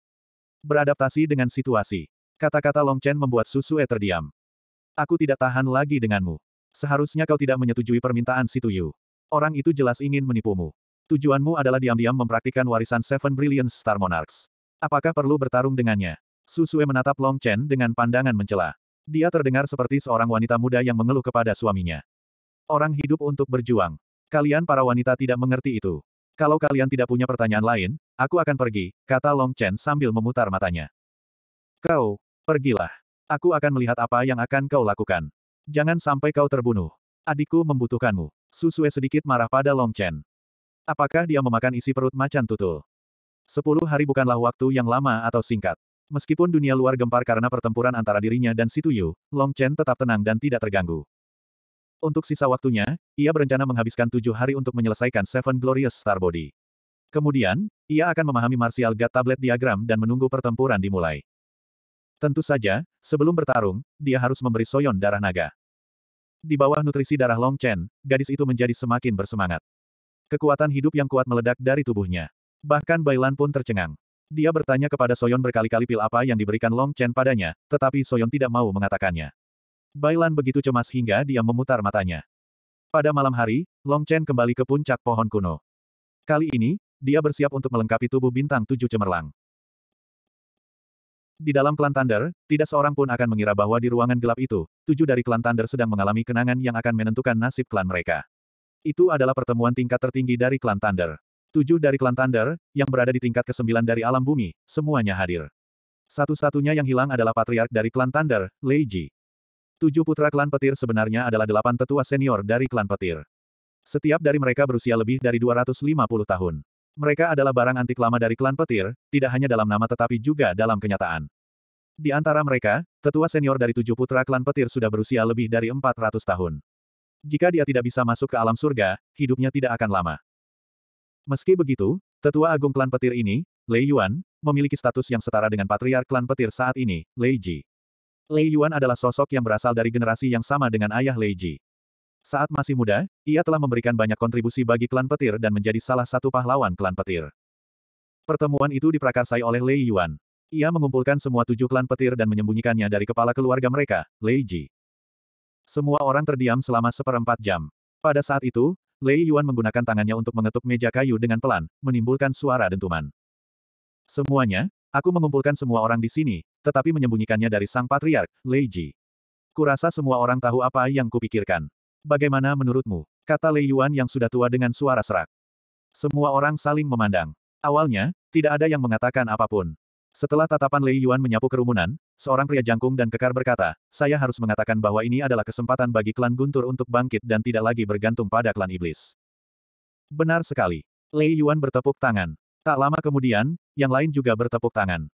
Beradaptasi dengan situasi. Kata-kata Long Chen membuat Susue terdiam. Aku tidak tahan lagi denganmu. Seharusnya kau tidak menyetujui permintaan si Tuyu. Orang itu jelas ingin menipumu. Tujuanmu adalah diam-diam mempraktikkan warisan Seven Brilliant Star Monarchs. Apakah perlu bertarung dengannya? Susue menatap Long Chen dengan pandangan mencela. Dia terdengar seperti seorang wanita muda yang mengeluh kepada suaminya. Orang hidup untuk berjuang. Kalian para wanita tidak mengerti itu. Kalau kalian tidak punya pertanyaan lain, aku akan pergi, kata Long Chen sambil memutar matanya. Kau, pergilah. Aku akan melihat apa yang akan kau lakukan. Jangan sampai kau terbunuh. Adikku membutuhkanmu. Susue sedikit marah pada Long Chen. Apakah dia memakan isi perut macan tutul? Sepuluh hari bukanlah waktu yang lama atau singkat. Meskipun dunia luar gempar karena pertempuran antara dirinya dan Situ Yu, Long Chen tetap tenang dan tidak terganggu. Untuk sisa waktunya, ia berencana menghabiskan tujuh hari untuk menyelesaikan Seven Glorious Star Body. Kemudian, ia akan memahami Martial God Tablet Diagram dan menunggu pertempuran dimulai. Tentu saja, sebelum bertarung, dia harus memberi Soyon darah naga. Di bawah nutrisi darah Long Chen, gadis itu menjadi semakin bersemangat. Kekuatan hidup yang kuat meledak dari tubuhnya. Bahkan Bailan pun tercengang. Dia bertanya kepada Soyon berkali-kali pil apa yang diberikan Long Chen padanya, tetapi Soyon tidak mau mengatakannya. Bailan begitu cemas hingga dia memutar matanya. Pada malam hari, Long Chen kembali ke puncak pohon kuno. Kali ini, dia bersiap untuk melengkapi tubuh bintang tujuh cemerlang. Di dalam klan Thunder, tidak seorang pun akan mengira bahwa di ruangan gelap itu, tujuh dari klan Thunder sedang mengalami kenangan yang akan menentukan nasib klan mereka. Itu adalah pertemuan tingkat tertinggi dari klan Thunder. Tujuh dari klan Thunder, yang berada di tingkat ke-9 dari alam bumi, semuanya hadir. Satu-satunya yang hilang adalah patriark dari klan Thunder, Lei Ji. Tujuh putra klan petir sebenarnya adalah delapan tetua senior dari klan petir. Setiap dari mereka berusia lebih dari 250 tahun. Mereka adalah barang antik lama dari klan petir, tidak hanya dalam nama tetapi juga dalam kenyataan. Di antara mereka, tetua senior dari tujuh putra klan petir sudah berusia lebih dari 400 tahun. Jika dia tidak bisa masuk ke alam surga, hidupnya tidak akan lama. Meski begitu, tetua agung klan petir ini, Lei Yuan, memiliki status yang setara dengan patriark klan petir saat ini, Lei Ji. Lei Yuan adalah sosok yang berasal dari generasi yang sama dengan ayah Lei Ji. Saat masih muda, ia telah memberikan banyak kontribusi bagi klan petir dan menjadi salah satu pahlawan klan petir. Pertemuan itu diprakarsai oleh Lei Yuan. Ia mengumpulkan semua tujuh klan petir dan menyembunyikannya dari kepala keluarga mereka, Lei Ji. Semua orang terdiam selama seperempat jam. Pada saat itu, Lei Yuan menggunakan tangannya untuk mengetuk meja kayu dengan pelan, menimbulkan suara dentuman. Semuanya, aku mengumpulkan semua orang di sini, tetapi menyembunyikannya dari sang patriark, Lei Ji. Kurasa semua orang tahu apa yang kupikirkan. Bagaimana menurutmu? Kata Lei Yuan yang sudah tua dengan suara serak. Semua orang saling memandang. Awalnya, tidak ada yang mengatakan apapun. Setelah tatapan Lei Yuan menyapu kerumunan, seorang pria jangkung dan kekar berkata, saya harus mengatakan bahwa ini adalah kesempatan bagi klan Guntur untuk bangkit dan tidak lagi bergantung pada klan iblis. Benar sekali. Lei Yuan bertepuk tangan. Tak lama kemudian, yang lain juga bertepuk tangan.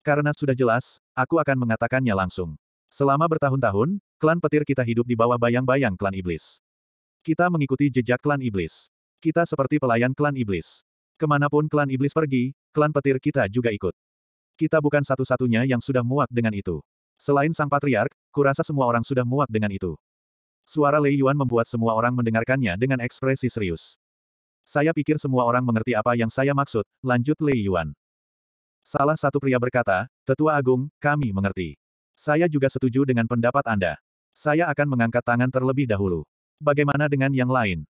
Karena sudah jelas, aku akan mengatakannya langsung. Selama bertahun-tahun, klan petir kita hidup di bawah bayang-bayang klan iblis. Kita mengikuti jejak klan iblis. Kita seperti pelayan klan iblis. Kemanapun klan iblis pergi, klan petir kita juga ikut. Kita bukan satu-satunya yang sudah muak dengan itu. Selain sang patriark, kurasa semua orang sudah muak dengan itu. Suara Lei Yuan membuat semua orang mendengarkannya dengan ekspresi serius. Saya pikir semua orang mengerti apa yang saya maksud, lanjut Lei Yuan. Salah satu pria berkata, Tetua Agung, kami mengerti. Saya juga setuju dengan pendapat Anda. Saya akan mengangkat tangan terlebih dahulu. Bagaimana dengan yang lain?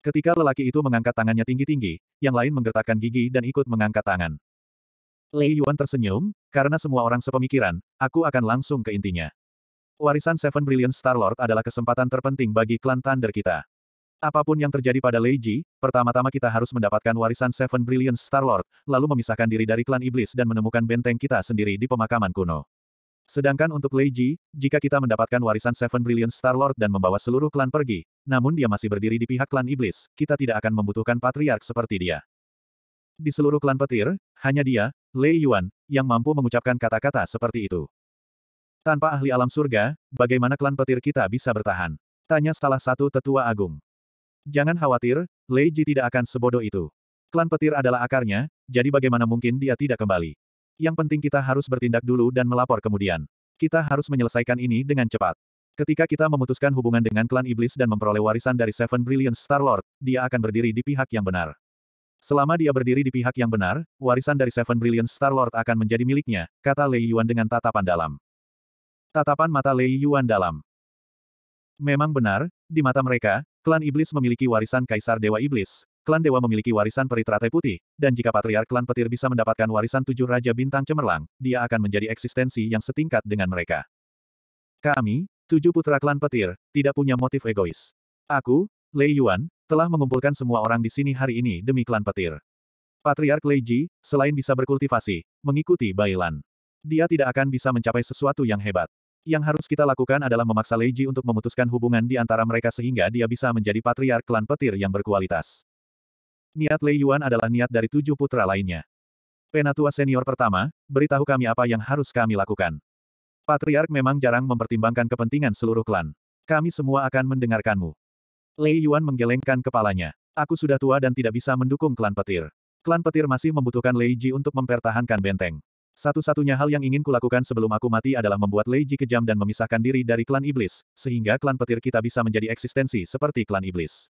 Ketika lelaki itu mengangkat tangannya tinggi-tinggi, yang lain menggertakkan gigi dan ikut mengangkat tangan. Lei Yuan tersenyum, karena semua orang sepemikiran, aku akan langsung ke intinya. Warisan Seven Brilliant Star Lord adalah kesempatan terpenting bagi klan Thunder kita. Apapun yang terjadi pada Lei Ji, pertama-tama kita harus mendapatkan warisan Seven Brilliant Star Lord, lalu memisahkan diri dari klan iblis dan menemukan benteng kita sendiri di pemakaman kuno. Sedangkan untuk Lei Ji, jika kita mendapatkan warisan Seven Brilliant Star-Lord dan membawa seluruh klan pergi, namun dia masih berdiri di pihak klan iblis, kita tidak akan membutuhkan patriark seperti dia. Di seluruh klan petir, hanya dia, Lei Yuan, yang mampu mengucapkan kata-kata seperti itu. Tanpa ahli alam surga, bagaimana klan petir kita bisa bertahan? Tanya salah satu tetua agung. Jangan khawatir, Lei Ji tidak akan sebodoh itu. Klan petir adalah akarnya, jadi bagaimana mungkin dia tidak kembali? Yang penting kita harus bertindak dulu dan melapor kemudian. Kita harus menyelesaikan ini dengan cepat. Ketika kita memutuskan hubungan dengan klan iblis dan memperoleh warisan dari Seven Brilliant Star-Lord, dia akan berdiri di pihak yang benar. Selama dia berdiri di pihak yang benar, warisan dari Seven Brilliant Star-Lord akan menjadi miliknya, kata Lei Yuan dengan tatapan dalam. Tatapan mata Lei Yuan dalam. Memang benar, di mata mereka, klan iblis memiliki warisan Kaisar Dewa Iblis, klan dewa memiliki warisan peri teratai putih, dan jika patriark klan petir bisa mendapatkan warisan tujuh raja bintang cemerlang, dia akan menjadi eksistensi yang setingkat dengan mereka. Kami, tujuh putra klan petir, tidak punya motif egois. Aku, Lei Yuan, telah mengumpulkan semua orang di sini hari ini demi klan petir. Patriark Lei Ji, selain bisa berkultivasi, mengikuti Bailan. Dia tidak akan bisa mencapai sesuatu yang hebat. Yang harus kita lakukan adalah memaksa Lei Ji untuk memutuskan hubungan di antara mereka sehingga dia bisa menjadi patriark klan petir yang berkualitas. Niat Lei Yuan adalah niat dari tujuh putra lainnya. Penatua senior pertama, beritahu kami apa yang harus kami lakukan. Patriark memang jarang mempertimbangkan kepentingan seluruh klan. Kami semua akan mendengarkanmu. Lei Yuan menggelengkan kepalanya. Aku sudah tua dan tidak bisa mendukung klan petir. Klan petir masih membutuhkan Lei Ji untuk mempertahankan benteng. Satu-satunya hal yang ingin kulakukan sebelum aku mati adalah membuat Lei Ji kejam dan memisahkan diri dari klan iblis, sehingga klan petir kita bisa menjadi eksistensi seperti klan iblis.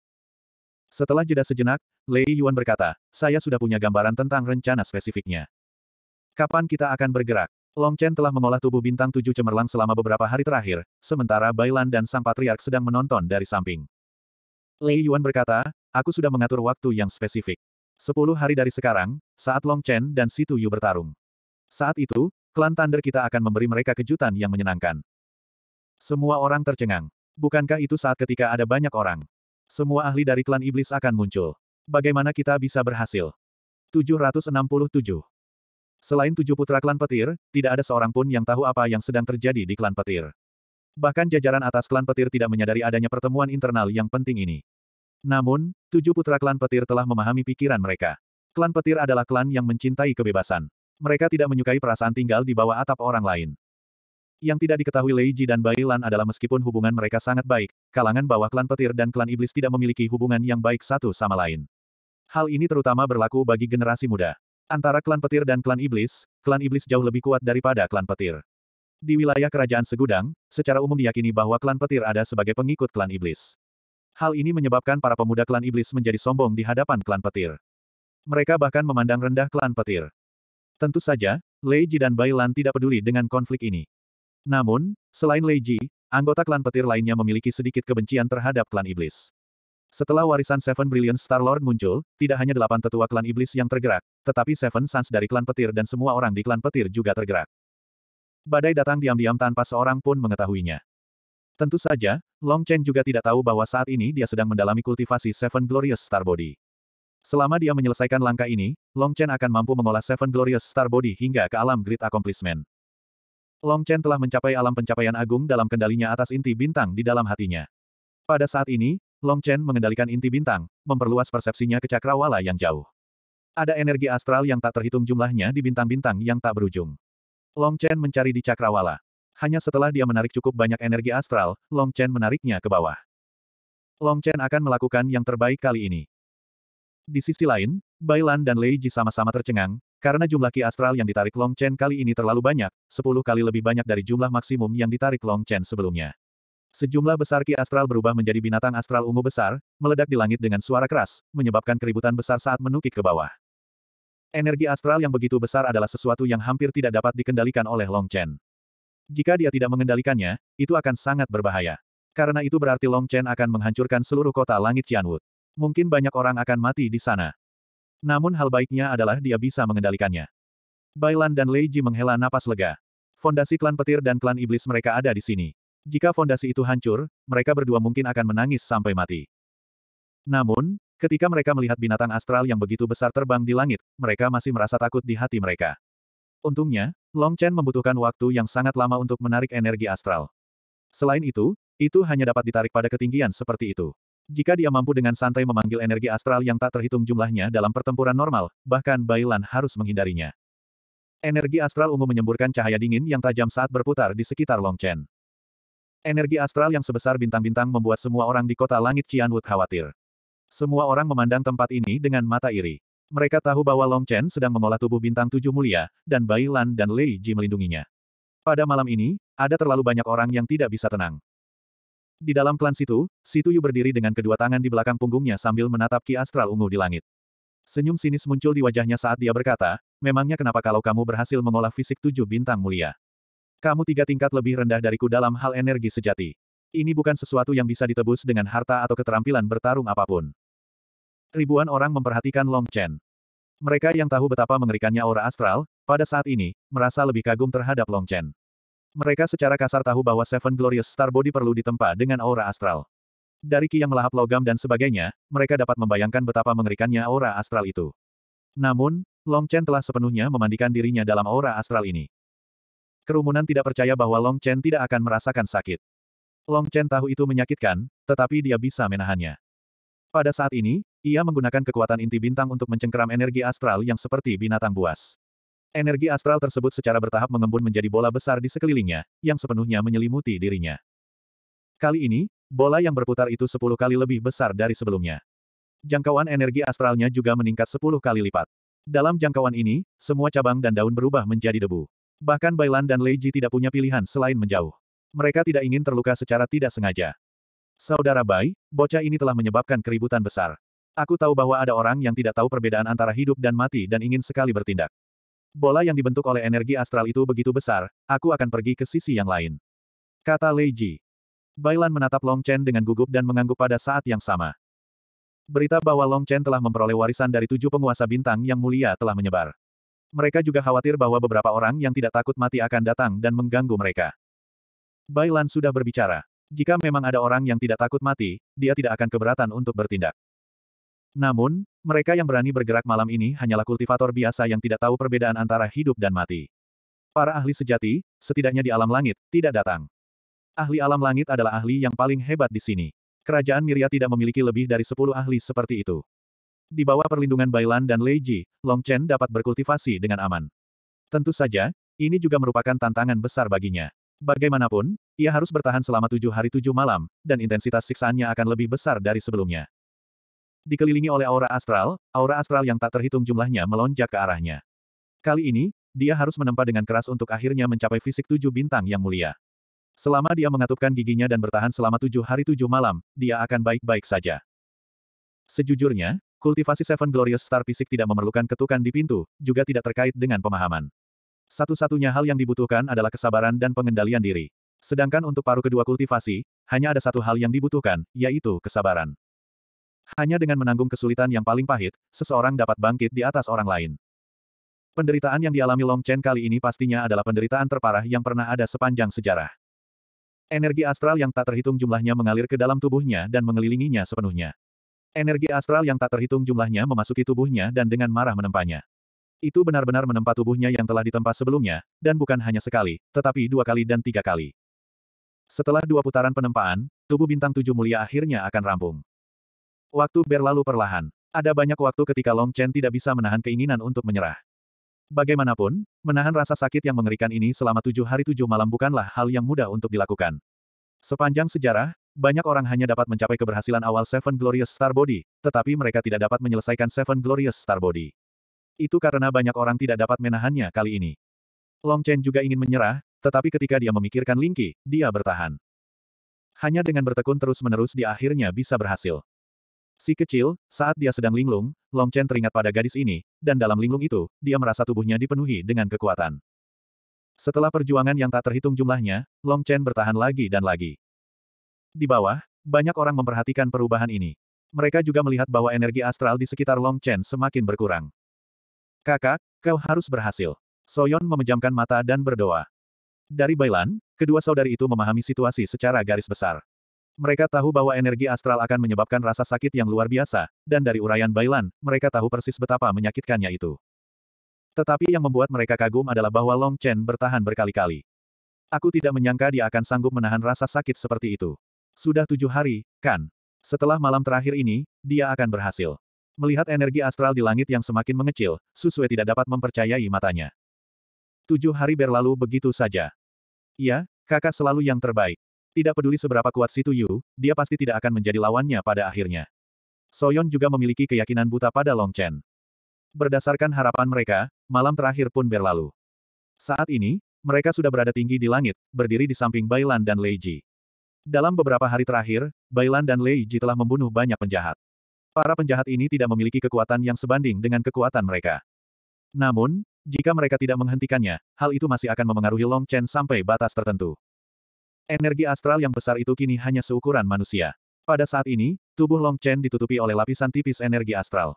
Setelah jeda sejenak, Lei Yuan berkata, saya sudah punya gambaran tentang rencana spesifiknya. Kapan kita akan bergerak? Long Chen telah mengolah tubuh bintang tujuh cemerlang selama beberapa hari terakhir, sementara Bailan dan sang patriark sedang menonton dari samping. Lei Yuan berkata, aku sudah mengatur waktu yang spesifik. Sepuluh hari dari sekarang, saat Long Chen dan Si Tuyu bertarung. Saat itu, klan Thunder kita akan memberi mereka kejutan yang menyenangkan. Semua orang tercengang. Bukankah itu saat ketika ada banyak orang? Semua ahli dari klan iblis akan muncul. Bagaimana kita bisa berhasil? 767. Selain tujuh putra klan petir, tidak ada seorang pun yang tahu apa yang sedang terjadi di klan petir. Bahkan jajaran atas klan petir tidak menyadari adanya pertemuan internal yang penting ini. Namun, tujuh putra klan petir telah memahami pikiran mereka. Klan petir adalah klan yang mencintai kebebasan. Mereka tidak menyukai perasaan tinggal di bawah atap orang lain. Yang tidak diketahui Lei Ji dan Bai Lan adalah meskipun hubungan mereka sangat baik, kalangan bawah klan petir dan klan iblis tidak memiliki hubungan yang baik satu sama lain. Hal ini terutama berlaku bagi generasi muda. Antara klan petir dan klan iblis, klan iblis jauh lebih kuat daripada klan petir. Di wilayah kerajaan Segudang, secara umum diyakini bahwa klan petir ada sebagai pengikut klan iblis. Hal ini menyebabkan para pemuda klan iblis menjadi sombong di hadapan klan petir. Mereka bahkan memandang rendah klan petir. Tentu saja, Lei Ji dan Bai Lan tidak peduli dengan konflik ini. Namun, selain Lei Ji, anggota klan petir lainnya memiliki sedikit kebencian terhadap klan iblis. Setelah warisan Seven Brilliant Star Lord muncul, tidak hanya delapan tetua klan iblis yang tergerak, tetapi Seven Sons dari klan petir dan semua orang di klan petir juga tergerak. Badai datang diam-diam tanpa seorang pun mengetahuinya. Tentu saja, Long Chen juga tidak tahu bahwa saat ini dia sedang mendalami kultivasi Seven Glorious Star Body. Selama dia menyelesaikan langkah ini, Long Chen akan mampu mengolah Seven Glorious Star Body hingga ke alam Great Accomplishment. Long Chen telah mencapai alam pencapaian agung dalam kendalinya atas inti bintang di dalam hatinya. Pada saat ini, Long Chen mengendalikan inti bintang, memperluas persepsinya ke cakrawala yang jauh. Ada energi astral yang tak terhitung jumlahnya di bintang-bintang yang tak berujung. Long Chen mencari di cakrawala. Hanya setelah dia menarik cukup banyak energi astral, Long Chen menariknya ke bawah. Long Chen akan melakukan yang terbaik kali ini. Di sisi lain, Bailan dan Lei Ji sama-sama tercengang, karena jumlah ki astral yang ditarik Long Chen kali ini terlalu banyak, 10 kali lebih banyak dari jumlah maksimum yang ditarik Long Chen sebelumnya. Sejumlah besar ki astral berubah menjadi binatang astral ungu besar, meledak di langit dengan suara keras, menyebabkan keributan besar saat menukik ke bawah. Energi astral yang begitu besar adalah sesuatu yang hampir tidak dapat dikendalikan oleh Long Chen. Jika dia tidak mengendalikannya, itu akan sangat berbahaya. Karena itu berarti Long Chen akan menghancurkan seluruh kota langit Jianwood. Mungkin banyak orang akan mati di sana. Namun hal baiknya adalah dia bisa mengendalikannya. Bailan dan Lei Ji menghela napas lega. Fondasi klan petir dan klan iblis mereka ada di sini. Jika fondasi itu hancur, mereka berdua mungkin akan menangis sampai mati. Namun, ketika mereka melihat binatang astral yang begitu besar terbang di langit, mereka masih merasa takut di hati mereka. Untungnya, Long Chen membutuhkan waktu yang sangat lama untuk menarik energi astral. Selain itu, itu hanya dapat ditarik pada ketinggian seperti itu. Jika dia mampu dengan santai memanggil energi astral yang tak terhitung jumlahnya dalam pertempuran normal, bahkan Bailan harus menghindarinya. Energi astral ungu menyemburkan cahaya dingin yang tajam saat berputar di sekitar Long Chen. Energi astral yang sebesar bintang-bintang membuat semua orang di kota langit Cianwood khawatir. Semua orang memandang tempat ini dengan mata iri. Mereka tahu bahwa Long Chen sedang mengolah tubuh bintang tujuh mulia, dan Bailan dan Lei Ji melindunginya. Pada malam ini, ada terlalu banyak orang yang tidak bisa tenang. Di dalam klan Situ, Situ Yu berdiri dengan kedua tangan di belakang punggungnya sambil menatap Ki Astral Ungu di langit. Senyum sinis muncul di wajahnya saat dia berkata, memangnya kenapa kalau kamu berhasil mengolah fisik tujuh bintang mulia? Kamu tiga tingkat lebih rendah dariku dalam hal energi sejati. Ini bukan sesuatu yang bisa ditebus dengan harta atau keterampilan bertarung apapun. Ribuan orang memperhatikan Long Chen. Mereka yang tahu betapa mengerikannya aura astral, pada saat ini, merasa lebih kagum terhadap Long Chen. Mereka secara kasar tahu bahwa Seven Glorious Star Body perlu ditempa dengan aura astral. Dari ki yang melahap logam dan sebagainya, mereka dapat membayangkan betapa mengerikannya aura astral itu. Namun, Long Chen telah sepenuhnya memandikan dirinya dalam aura astral ini. Kerumunan tidak percaya bahwa Long Chen tidak akan merasakan sakit. Long Chen tahu itu menyakitkan, tetapi dia bisa menahannya. Pada saat ini, ia menggunakan kekuatan inti bintang untuk mencengkeram energi astral yang seperti binatang buas. Energi astral tersebut secara bertahap mengembun menjadi bola besar di sekelilingnya, yang sepenuhnya menyelimuti dirinya. Kali ini, bola yang berputar itu sepuluh kali lebih besar dari sebelumnya. Jangkauan energi astralnya juga meningkat sepuluh kali lipat. Dalam jangkauan ini, semua cabang dan daun berubah menjadi debu. Bahkan Bailan dan Leiji tidak punya pilihan selain menjauh. Mereka tidak ingin terluka secara tidak sengaja. Saudara Bai, bocah ini telah menyebabkan keributan besar. Aku tahu bahwa ada orang yang tidak tahu perbedaan antara hidup dan mati dan ingin sekali bertindak. Bola yang dibentuk oleh energi astral itu begitu besar, aku akan pergi ke sisi yang lain. Kata Lei Ji. Bailan menatap Long Chen dengan gugup dan mengangguk pada saat yang sama. Berita bahwa Long Chen telah memperoleh warisan dari tujuh penguasa bintang yang mulia telah menyebar. Mereka juga khawatir bahwa beberapa orang yang tidak takut mati akan datang dan mengganggu mereka. Bailan sudah berbicara. Jika memang ada orang yang tidak takut mati, dia tidak akan keberatan untuk bertindak. Namun, mereka yang berani bergerak malam ini hanyalah kultivator biasa yang tidak tahu perbedaan antara hidup dan mati. Para ahli sejati, setidaknya di alam langit, tidak datang. Ahli alam langit adalah ahli yang paling hebat di sini. Kerajaan Miria tidak memiliki lebih dari 10 ahli seperti itu. Di bawah perlindungan Bailan dan Lei Ji, Long Chen dapat berkultivasi dengan aman. Tentu saja, ini juga merupakan tantangan besar baginya. Bagaimanapun, ia harus bertahan selama tujuh hari tujuh malam, dan intensitas siksaannya akan lebih besar dari sebelumnya. Dikelilingi oleh aura astral, aura astral yang tak terhitung jumlahnya melonjak ke arahnya. Kali ini, dia harus menempa dengan keras untuk akhirnya mencapai fisik tujuh bintang yang mulia. Selama dia mengatupkan giginya dan bertahan selama tujuh hari tujuh malam, dia akan baik-baik saja. Sejujurnya, kultivasi Seven Glorious Star fisik tidak memerlukan ketukan di pintu, juga tidak terkait dengan pemahaman. Satu-satunya hal yang dibutuhkan adalah kesabaran dan pengendalian diri. Sedangkan untuk paruh kedua kultivasi, hanya ada satu hal yang dibutuhkan, yaitu kesabaran. Hanya dengan menanggung kesulitan yang paling pahit, seseorang dapat bangkit di atas orang lain. Penderitaan yang dialami Long Chen kali ini pastinya adalah penderitaan terparah yang pernah ada sepanjang sejarah. Energi astral yang tak terhitung jumlahnya mengalir ke dalam tubuhnya dan mengelilinginya sepenuhnya. Energi astral yang tak terhitung jumlahnya memasuki tubuhnya dan dengan marah menempanya. Itu benar-benar menempa tubuhnya yang telah ditempa sebelumnya, dan bukan hanya sekali, tetapi dua kali dan tiga kali. Setelah dua putaran penempaan, tubuh bintang tujuh mulia akhirnya akan rampung. Waktu berlalu perlahan. Ada banyak waktu ketika Long Chen tidak bisa menahan keinginan untuk menyerah. Bagaimanapun, menahan rasa sakit yang mengerikan ini selama tujuh hari tujuh malam bukanlah hal yang mudah untuk dilakukan. Sepanjang sejarah, banyak orang hanya dapat mencapai keberhasilan awal Seven Glorious Star Body, tetapi mereka tidak dapat menyelesaikan Seven Glorious Star Body. Itu karena banyak orang tidak dapat menahannya kali ini. Long Chen juga ingin menyerah, tetapi ketika dia memikirkan Lingqi, dia bertahan. Hanya dengan bertekun terus-menerus dia akhirnya bisa berhasil. Si kecil, saat dia sedang linglung, Long Chen teringat pada gadis ini, dan dalam linglung itu, dia merasa tubuhnya dipenuhi dengan kekuatan. Setelah perjuangan yang tak terhitung jumlahnya, Long Chen bertahan lagi dan lagi. Di bawah, banyak orang memperhatikan perubahan ini. Mereka juga melihat bahwa energi astral di sekitar Long Chen semakin berkurang. Kakak, kau harus berhasil. Soyon memejamkan mata dan berdoa. Dari Bailan, kedua saudari itu memahami situasi secara garis besar. Mereka tahu bahwa energi astral akan menyebabkan rasa sakit yang luar biasa, dan dari uraian Bailan, mereka tahu persis betapa menyakitkannya itu. Tetapi yang membuat mereka kagum adalah bahwa Long Chen bertahan berkali-kali. Aku tidak menyangka dia akan sanggup menahan rasa sakit seperti itu. Sudah tujuh hari, kan? Setelah malam terakhir ini, dia akan berhasil. Melihat energi astral di langit yang semakin mengecil, Susue tidak dapat mempercayai matanya. Tujuh hari berlalu begitu saja. Iya, kakak selalu yang terbaik. Tidak peduli seberapa kuat Situ Yu, dia pasti tidak akan menjadi lawannya pada akhirnya. Soyon juga memiliki keyakinan buta pada Long Chen. Berdasarkan harapan mereka, malam terakhir pun berlalu. Saat ini, mereka sudah berada tinggi di langit, berdiri di samping Bailan dan Lei Ji. Dalam beberapa hari terakhir, Bailan dan Lei Ji telah membunuh banyak penjahat. Para penjahat ini tidak memiliki kekuatan yang sebanding dengan kekuatan mereka. Namun, jika mereka tidak menghentikannya, hal itu masih akan memengaruhi Long Chen sampai batas tertentu. Energi astral yang besar itu kini hanya seukuran manusia. Pada saat ini, tubuh Long Chen ditutupi oleh lapisan tipis energi astral.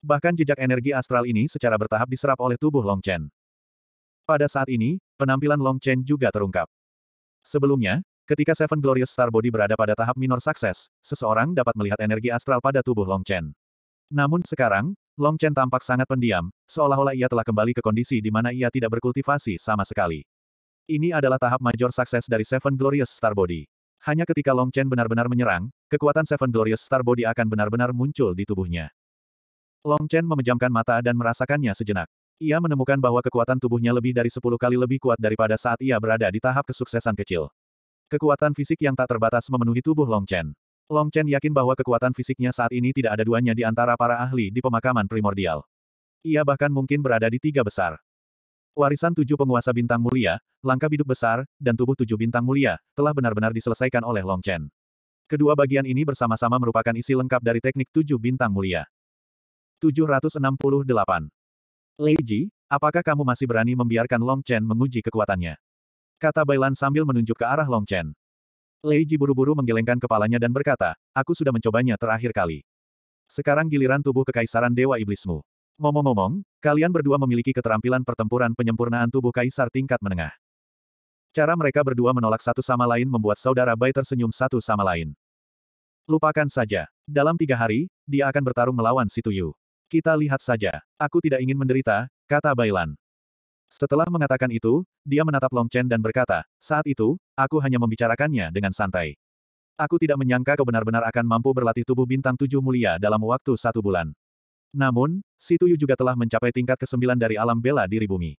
Bahkan jejak energi astral ini secara bertahap diserap oleh tubuh Long Chen. Pada saat ini, penampilan Long Chen juga terungkap. Sebelumnya, ketika Seven Glorious Star Body berada pada tahap minor sukses, seseorang dapat melihat energi astral pada tubuh Long Chen. Namun sekarang, Long Chen tampak sangat pendiam, seolah-olah ia telah kembali ke kondisi di mana ia tidak berkultivasi sama sekali. Ini adalah tahap major sukses dari Seven Glorious Star Body. Hanya ketika Long Chen benar-benar menyerang, kekuatan Seven Glorious Star Body akan benar-benar muncul di tubuhnya. Long Chen memejamkan mata dan merasakannya sejenak. Ia menemukan bahwa kekuatan tubuhnya lebih dari 10 kali lebih kuat daripada saat ia berada di tahap kesuksesan kecil. Kekuatan fisik yang tak terbatas memenuhi tubuh Long Chen. Long Chen yakin bahwa kekuatan fisiknya saat ini tidak ada duanya di antara para ahli di pemakaman primordial. Ia bahkan mungkin berada di tiga besar. Warisan tujuh penguasa bintang mulia, langkah biduk besar, dan tubuh tujuh bintang mulia, telah benar-benar diselesaikan oleh Long Chen. Kedua bagian ini bersama-sama merupakan isi lengkap dari teknik tujuh bintang mulia. 768. Lei Ji, apakah kamu masih berani membiarkan Long Chen menguji kekuatannya? Kata Bailan sambil menunjuk ke arah Long Chen. Lei Ji buru-buru menggelengkan kepalanya dan berkata, aku sudah mencobanya terakhir kali. Sekarang giliran tubuh kekaisaran Dewa Iblismu. Ngomong-ngomong, kalian berdua memiliki keterampilan pertempuran penyempurnaan tubuh kaisar tingkat menengah. Cara mereka berdua menolak satu sama lain membuat saudara Bai tersenyum satu sama lain. Lupakan saja. Dalam tiga hari, dia akan bertarung melawan Situyu. Kita lihat saja. Aku tidak ingin menderita, kata Bailan. Setelah mengatakan itu, dia menatap Long Chen dan berkata, saat itu, aku hanya membicarakannya dengan santai. Aku tidak menyangka kau benar-benar akan mampu berlatih tubuh bintang tujuh mulia dalam waktu satu bulan. Namun, Situyu juga telah mencapai tingkat ke-9 dari alam bela diri bumi.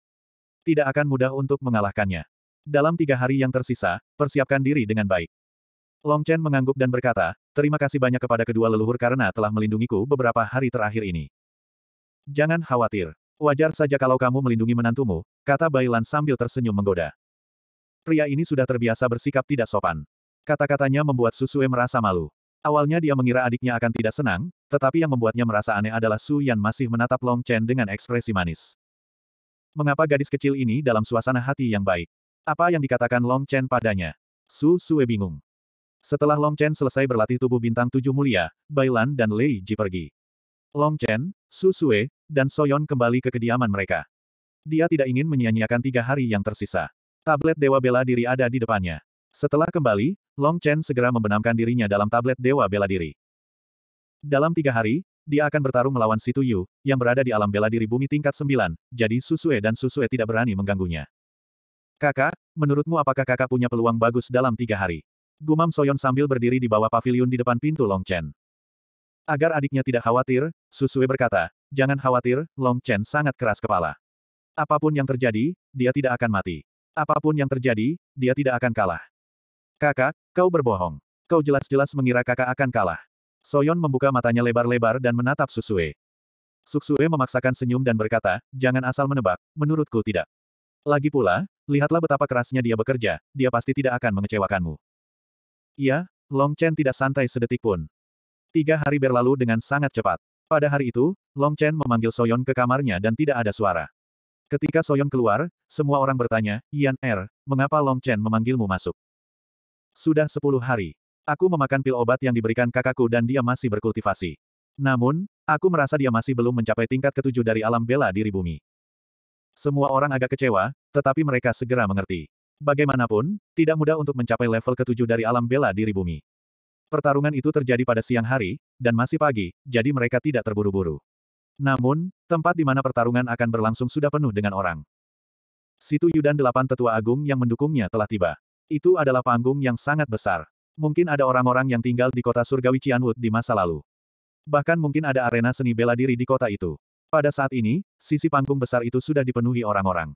Tidak akan mudah untuk mengalahkannya. Dalam tiga hari yang tersisa, persiapkan diri dengan baik. Long Chen mengangguk dan berkata, terima kasih banyak kepada kedua leluhur karena telah melindungiku beberapa hari terakhir ini. Jangan khawatir. Wajar saja kalau kamu melindungi menantumu, kata Bailan sambil tersenyum menggoda. Pria ini sudah terbiasa bersikap tidak sopan. Kata-katanya membuat Susue merasa malu. Awalnya dia mengira adiknya akan tidak senang, tetapi yang membuatnya merasa aneh adalah Su Yan masih menatap Long Chen dengan ekspresi manis. Mengapa gadis kecil ini dalam suasana hati yang baik? Apa yang dikatakan Long Chen padanya? Su Sue bingung. Setelah Long Chen selesai berlatih tubuh bintang tujuh mulia, Bailan dan Lei Ji pergi. Long Chen, Su Sue, dan Soyon kembali ke kediaman mereka. Dia tidak ingin menyia-nyiakan tiga hari yang tersisa. Tablet Dewa Bela Diri ada di depannya. Setelah kembali, Long Chen segera membenamkan dirinya dalam tablet Dewa Bela Diri. Dalam tiga hari, dia akan bertarung melawan Situ Yu, yang berada di alam bela diri bumi tingkat sembilan. jadi Susue dan Susue tidak berani mengganggunya. Kakak, menurutmu apakah kakak punya peluang bagus dalam tiga hari? Gumam Soyon sambil berdiri di bawah pavilion di depan pintu Long Chen. Agar adiknya tidak khawatir, Susue berkata, jangan khawatir, Long Chen sangat keras kepala. Apapun yang terjadi, dia tidak akan mati. Apapun yang terjadi, dia tidak akan kalah. Kakak, kau berbohong. Kau jelas-jelas mengira kakak akan kalah. Soyon membuka matanya lebar-lebar dan menatap Susue. Susue memaksakan senyum dan berkata, jangan asal menebak, menurutku tidak. Lagi pula, lihatlah betapa kerasnya dia bekerja, dia pasti tidak akan mengecewakanmu. Iya, Long Chen tidak santai sedetik pun. Tiga hari berlalu dengan sangat cepat. Pada hari itu, Long Chen memanggil Soyon ke kamarnya dan tidak ada suara. Ketika Soyon keluar, semua orang bertanya, Yan Er, mengapa Long Chen memanggilmu masuk? Sudah sepuluh hari. Aku memakan pil obat yang diberikan kakakku dan dia masih berkultivasi. Namun, aku merasa dia masih belum mencapai tingkat ketujuh dari alam bela diri bumi. Semua orang agak kecewa, tetapi mereka segera mengerti. Bagaimanapun, tidak mudah untuk mencapai level ketujuh dari alam bela diri bumi. Pertarungan itu terjadi pada siang hari, dan masih pagi, jadi mereka tidak terburu-buru. Namun, tempat di mana pertarungan akan berlangsung sudah penuh dengan orang. Situ Yudan delapan tetua agung yang mendukungnya telah tiba. Itu adalah panggung yang sangat besar. Mungkin ada orang-orang yang tinggal di kota surgawi Cianwood di masa lalu. Bahkan mungkin ada arena seni bela diri di kota itu. Pada saat ini, sisi panggung besar itu sudah dipenuhi orang-orang.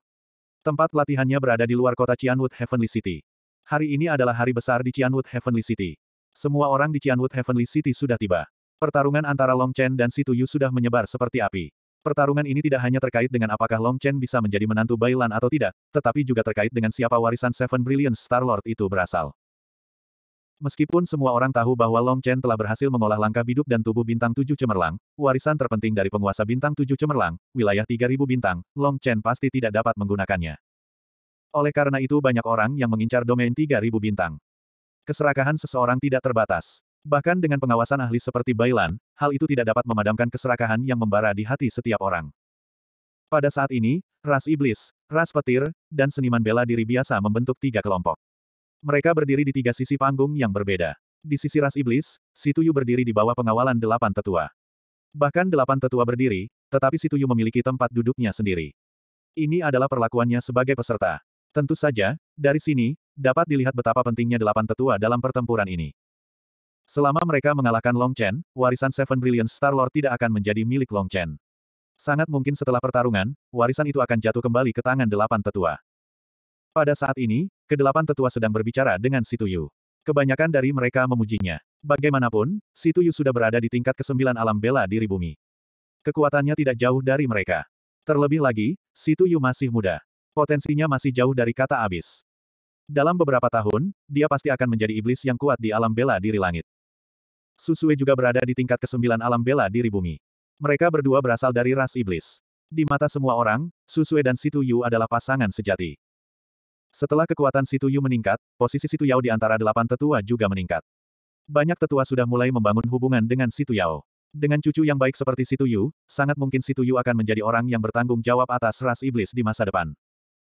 Tempat latihannya berada di luar kota Cianwood Heavenly City. Hari ini adalah hari besar di Cianwood Heavenly City. Semua orang di Cianwood Heavenly City sudah tiba. Pertarungan antara Long Chen dan Situ Yu sudah menyebar seperti api. Pertarungan ini tidak hanya terkait dengan apakah Long Chen bisa menjadi menantu Bailan atau tidak, tetapi juga terkait dengan siapa warisan Seven Brilliant Star-Lord itu berasal. Meskipun semua orang tahu bahwa Long Chen telah berhasil mengolah langkah biduk dan tubuh bintang tujuh cemerlang, warisan terpenting dari penguasa bintang tujuh cemerlang, wilayah 3000 bintang, Long Chen pasti tidak dapat menggunakannya. Oleh karena itu banyak orang yang mengincar domain 3000 bintang. Keserakahan seseorang tidak terbatas. Bahkan dengan pengawasan ahli seperti Bailan, hal itu tidak dapat memadamkan keserakahan yang membara di hati setiap orang. Pada saat ini, ras iblis, ras petir, dan seniman bela diri biasa membentuk tiga kelompok. Mereka berdiri di tiga sisi panggung yang berbeda. Di sisi ras iblis, Situyu berdiri di bawah pengawalan delapan tetua. Bahkan delapan tetua berdiri, tetapi Situyu memiliki tempat duduknya sendiri. Ini adalah perlakuannya sebagai peserta. Tentu saja, dari sini, dapat dilihat betapa pentingnya delapan tetua dalam pertempuran ini. Selama mereka mengalahkan Long Chen, warisan Seven Brilliant Star-Lord tidak akan menjadi milik Long Chen. Sangat mungkin setelah pertarungan, warisan itu akan jatuh kembali ke tangan delapan tetua. Pada saat ini, kedelapan tetua sedang berbicara dengan Situ Yu. Kebanyakan dari mereka memujinya. Bagaimanapun, Situ Yu sudah berada di tingkat kesembilan alam bela diri bumi. Kekuatannya tidak jauh dari mereka. Terlebih lagi, Situ Yu masih muda. Potensinya masih jauh dari kata abis. Dalam beberapa tahun, dia pasti akan menjadi iblis yang kuat di alam bela diri langit. Susue juga berada di tingkat kesembilan alam bela diri bumi. Mereka berdua berasal dari ras iblis. Di mata semua orang, Susue dan Situ Yu adalah pasangan sejati. Setelah kekuatan Situ Yu meningkat, posisi Situ Yao di antara delapan tetua juga meningkat. Banyak tetua sudah mulai membangun hubungan dengan Situ Yao. Dengan cucu yang baik seperti Situ Yu, sangat mungkin Situ Yu akan menjadi orang yang bertanggung jawab atas ras iblis di masa depan.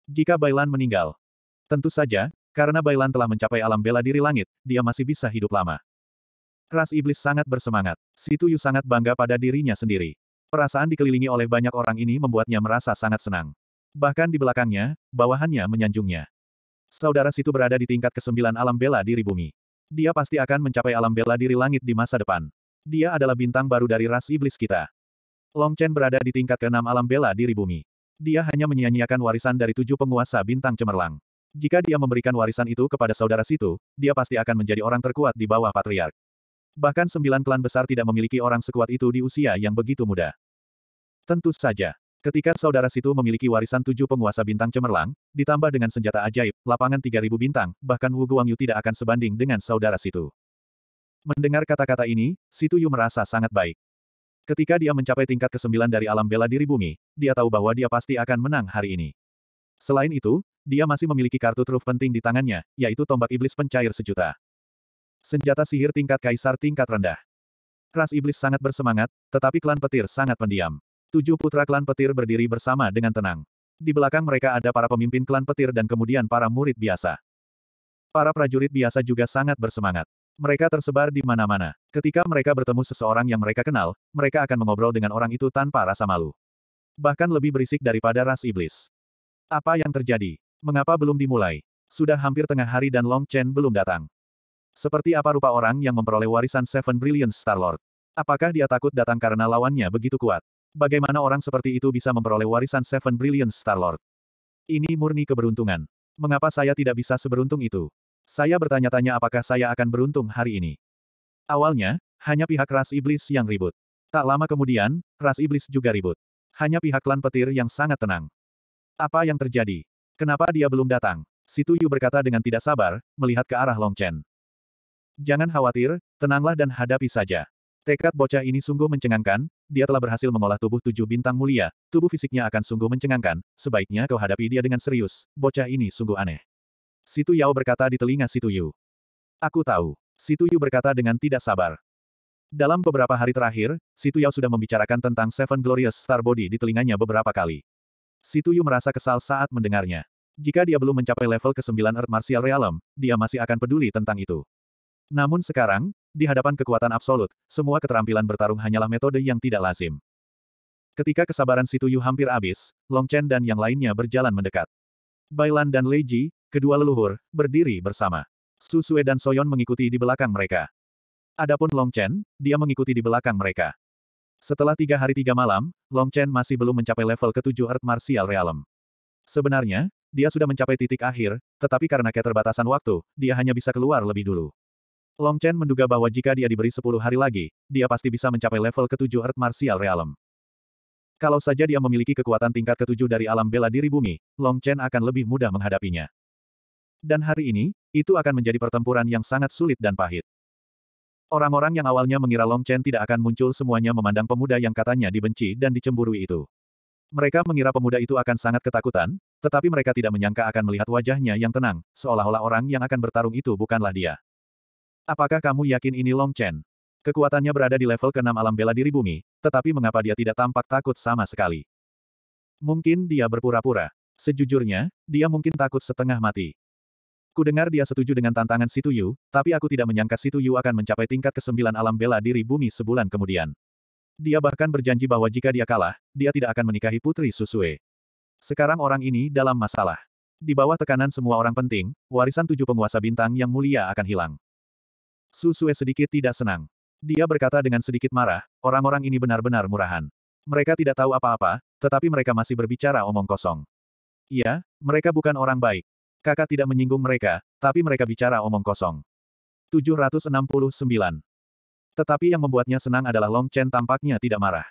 Jika Bailan meninggal, tentu saja, karena Bailan telah mencapai alam bela diri langit, dia masih bisa hidup lama. Ras iblis sangat bersemangat. Situ Yu sangat bangga pada dirinya sendiri. Perasaan dikelilingi oleh banyak orang ini membuatnya merasa sangat senang. Bahkan di belakangnya, bawahannya menyanjungnya. Saudara Situ berada di tingkat kesembilan alam bela diri bumi. Dia pasti akan mencapai alam bela diri langit di masa depan. Dia adalah bintang baru dari ras iblis kita. Long Chen berada di tingkat keenam alam bela diri bumi. Dia hanya menyia-nyiakan warisan dari tujuh penguasa bintang cemerlang. Jika dia memberikan warisan itu kepada saudara Situ, dia pasti akan menjadi orang terkuat di bawah patriark. Bahkan sembilan klan besar tidak memiliki orang sekuat itu di usia yang begitu muda. Tentu saja. Ketika saudara situ memiliki warisan tujuh penguasa bintang cemerlang, ditambah dengan senjata ajaib, lapangan tiga ribu bintang, bahkan Wu Guangyu tidak akan sebanding dengan saudara situ. Mendengar kata-kata ini, Situ Yu merasa sangat baik. Ketika dia mencapai tingkat ke-9 dari alam bela diri bumi, dia tahu bahwa dia pasti akan menang hari ini. Selain itu, dia masih memiliki kartu truf penting di tangannya, yaitu tombak iblis pencair sejuta. Senjata sihir tingkat kaisar tingkat rendah. Ras iblis sangat bersemangat, tetapi klan petir sangat pendiam. Tujuh putra klan petir berdiri bersama dengan tenang. Di belakang mereka ada para pemimpin klan petir dan kemudian para murid biasa. Para prajurit biasa juga sangat bersemangat. Mereka tersebar di mana-mana. Ketika mereka bertemu seseorang yang mereka kenal, mereka akan mengobrol dengan orang itu tanpa rasa malu. Bahkan lebih berisik daripada ras iblis. Apa yang terjadi? Mengapa belum dimulai? Sudah hampir tengah hari dan Long Chen belum datang. Seperti apa rupa orang yang memperoleh warisan Seven Brilliant Star-Lord? Apakah dia takut datang karena lawannya begitu kuat? Bagaimana orang seperti itu bisa memperoleh warisan Seven Brilliant Star-Lord? Ini murni keberuntungan. Mengapa saya tidak bisa seberuntung itu? Saya bertanya-tanya apakah saya akan beruntung hari ini. Awalnya, hanya pihak ras iblis yang ribut. Tak lama kemudian, ras iblis juga ribut. Hanya pihak klan petir yang sangat tenang. Apa yang terjadi? Kenapa dia belum datang? Situ Yu berkata dengan tidak sabar, melihat ke arah Long Chen. Jangan khawatir, tenanglah dan hadapi saja. Tekad bocah ini sungguh mencengangkan, dia telah berhasil mengolah tubuh tujuh bintang mulia, tubuh fisiknya akan sungguh mencengangkan, sebaiknya kau hadapi dia dengan serius, bocah ini sungguh aneh. Situ Yao berkata di telinga Situ Yu. Aku tahu. Situ Yu berkata dengan tidak sabar. Dalam beberapa hari terakhir, Situ Yao sudah membicarakan tentang Seven Glorious Star Body di telinganya beberapa kali. Situ Yu merasa kesal saat mendengarnya. Jika dia belum mencapai level ke-9 Earth Martial Realm, dia masih akan peduli tentang itu. Namun sekarang, di hadapan kekuatan absolut, semua keterampilan bertarung hanyalah metode yang tidak lazim. Ketika kesabaran Situ Yu hampir habis, Long Chen dan yang lainnya berjalan mendekat. Bailan dan Lei Ji, kedua leluhur, berdiri bersama. Su Sue dan Soyon mengikuti di belakang mereka. Adapun Long Chen, dia mengikuti di belakang mereka. Setelah tiga hari tiga malam, Long Chen masih belum mencapai level ketujuh Earth Martial Realm. Sebenarnya, dia sudah mencapai titik akhir, tetapi karena keterbatasan waktu, dia hanya bisa keluar lebih dulu. Long Chen menduga bahwa jika dia diberi 10 hari lagi, dia pasti bisa mencapai level ke ketujuh Earth Martial Realm. Kalau saja dia memiliki kekuatan tingkat ketujuh dari alam bela diri bumi, Long Chen akan lebih mudah menghadapinya. Dan hari ini, itu akan menjadi pertempuran yang sangat sulit dan pahit. Orang-orang yang awalnya mengira Long Chen tidak akan muncul semuanya memandang pemuda yang katanya dibenci dan dicemburui itu. Mereka mengira pemuda itu akan sangat ketakutan, tetapi mereka tidak menyangka akan melihat wajahnya yang tenang, seolah-olah orang yang akan bertarung itu bukanlah dia. Apakah kamu yakin ini Long Chen? Kekuatannya berada di level keenam alam bela diri bumi, tetapi mengapa dia tidak tampak takut sama sekali? Mungkin dia berpura-pura. Sejujurnya, dia mungkin takut setengah mati. Kudengar dia setuju dengan tantangan Situ Yu, tapi aku tidak menyangka Situ Yu akan mencapai tingkat ke-9 alam bela diri bumi sebulan kemudian. Dia bahkan berjanji bahwa jika dia kalah, dia tidak akan menikahi putri Susue. Sekarang orang ini dalam masalah. Di bawah tekanan semua orang penting, warisan tujuh penguasa bintang yang mulia akan hilang. Su Sue sedikit tidak senang. Dia berkata dengan sedikit marah, orang-orang ini benar-benar murahan. Mereka tidak tahu apa-apa, tetapi mereka masih berbicara omong kosong. Iya, mereka bukan orang baik. Kakak tidak menyinggung mereka, tapi mereka bicara omong kosong. 769. Tetapi yang membuatnya senang adalah Long Chen tampaknya tidak marah.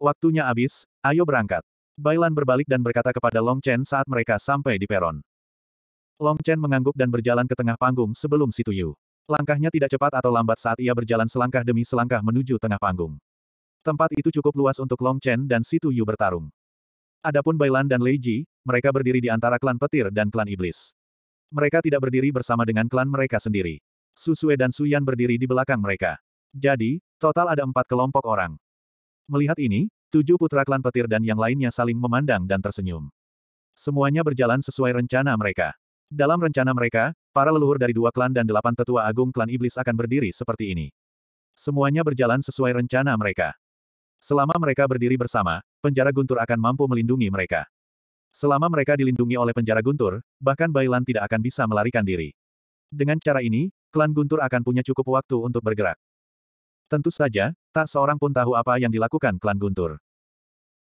Waktunya habis, ayo berangkat. Bailan berbalik dan berkata kepada Long Chen saat mereka sampai di peron. Long Chen mengangguk dan berjalan ke tengah panggung sebelum Situ Yu. Langkahnya tidak cepat atau lambat saat ia berjalan selangkah demi selangkah menuju tengah panggung. Tempat itu cukup luas untuk Long Chen dan Situ Yu bertarung. Adapun Bailan dan Lei Ji, mereka berdiri di antara klan petir dan klan iblis. Mereka tidak berdiri bersama dengan klan mereka sendiri. Su Su'e dan Su Yan berdiri di belakang mereka. Jadi, total ada empat kelompok orang. Melihat ini, tujuh putra klan petir dan yang lainnya saling memandang dan tersenyum. Semuanya berjalan sesuai rencana mereka. Dalam rencana mereka, para leluhur dari dua klan dan delapan tetua agung klan iblis akan berdiri seperti ini. Semuanya berjalan sesuai rencana mereka. Selama mereka berdiri bersama, penjara guntur akan mampu melindungi mereka. Selama mereka dilindungi oleh penjara guntur, bahkan Bailan tidak akan bisa melarikan diri. Dengan cara ini, klan guntur akan punya cukup waktu untuk bergerak. Tentu saja, tak seorang pun tahu apa yang dilakukan klan guntur.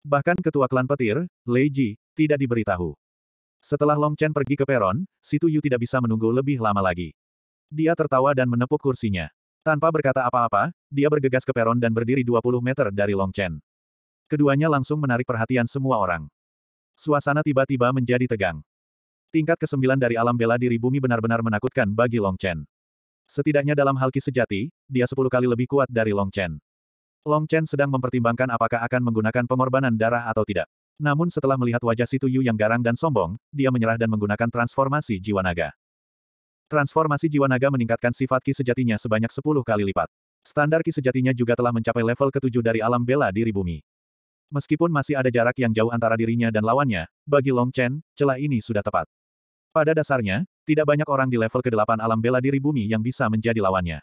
Bahkan ketua klan petir, Lei Ji, tidak diberitahu. Setelah Long Chen pergi ke peron, Situ Yu tidak bisa menunggu lebih lama lagi. Dia tertawa dan menepuk kursinya. Tanpa berkata apa-apa, dia bergegas ke peron dan berdiri 20 meter dari Long Chen. Keduanya langsung menarik perhatian semua orang. Suasana tiba-tiba menjadi tegang. Tingkat ke-9 dari alam bela diri bumi benar-benar menakutkan bagi Long Chen. Setidaknya dalam hal ki sejati, dia sepuluh kali lebih kuat dari Long Chen. Long Chen sedang mempertimbangkan apakah akan menggunakan pengorbanan darah atau tidak. Namun setelah melihat wajah Situ Yu yang garang dan sombong, dia menyerah dan menggunakan transformasi jiwa naga. Transformasi jiwa naga meningkatkan sifat ki sejatinya sebanyak 10 kali lipat. Standar ki sejatinya juga telah mencapai level ketujuh dari alam bela diri bumi. Meskipun masih ada jarak yang jauh antara dirinya dan lawannya, bagi Long Chen, celah ini sudah tepat. Pada dasarnya, tidak banyak orang di level ke-8 alam bela diri bumi yang bisa menjadi lawannya.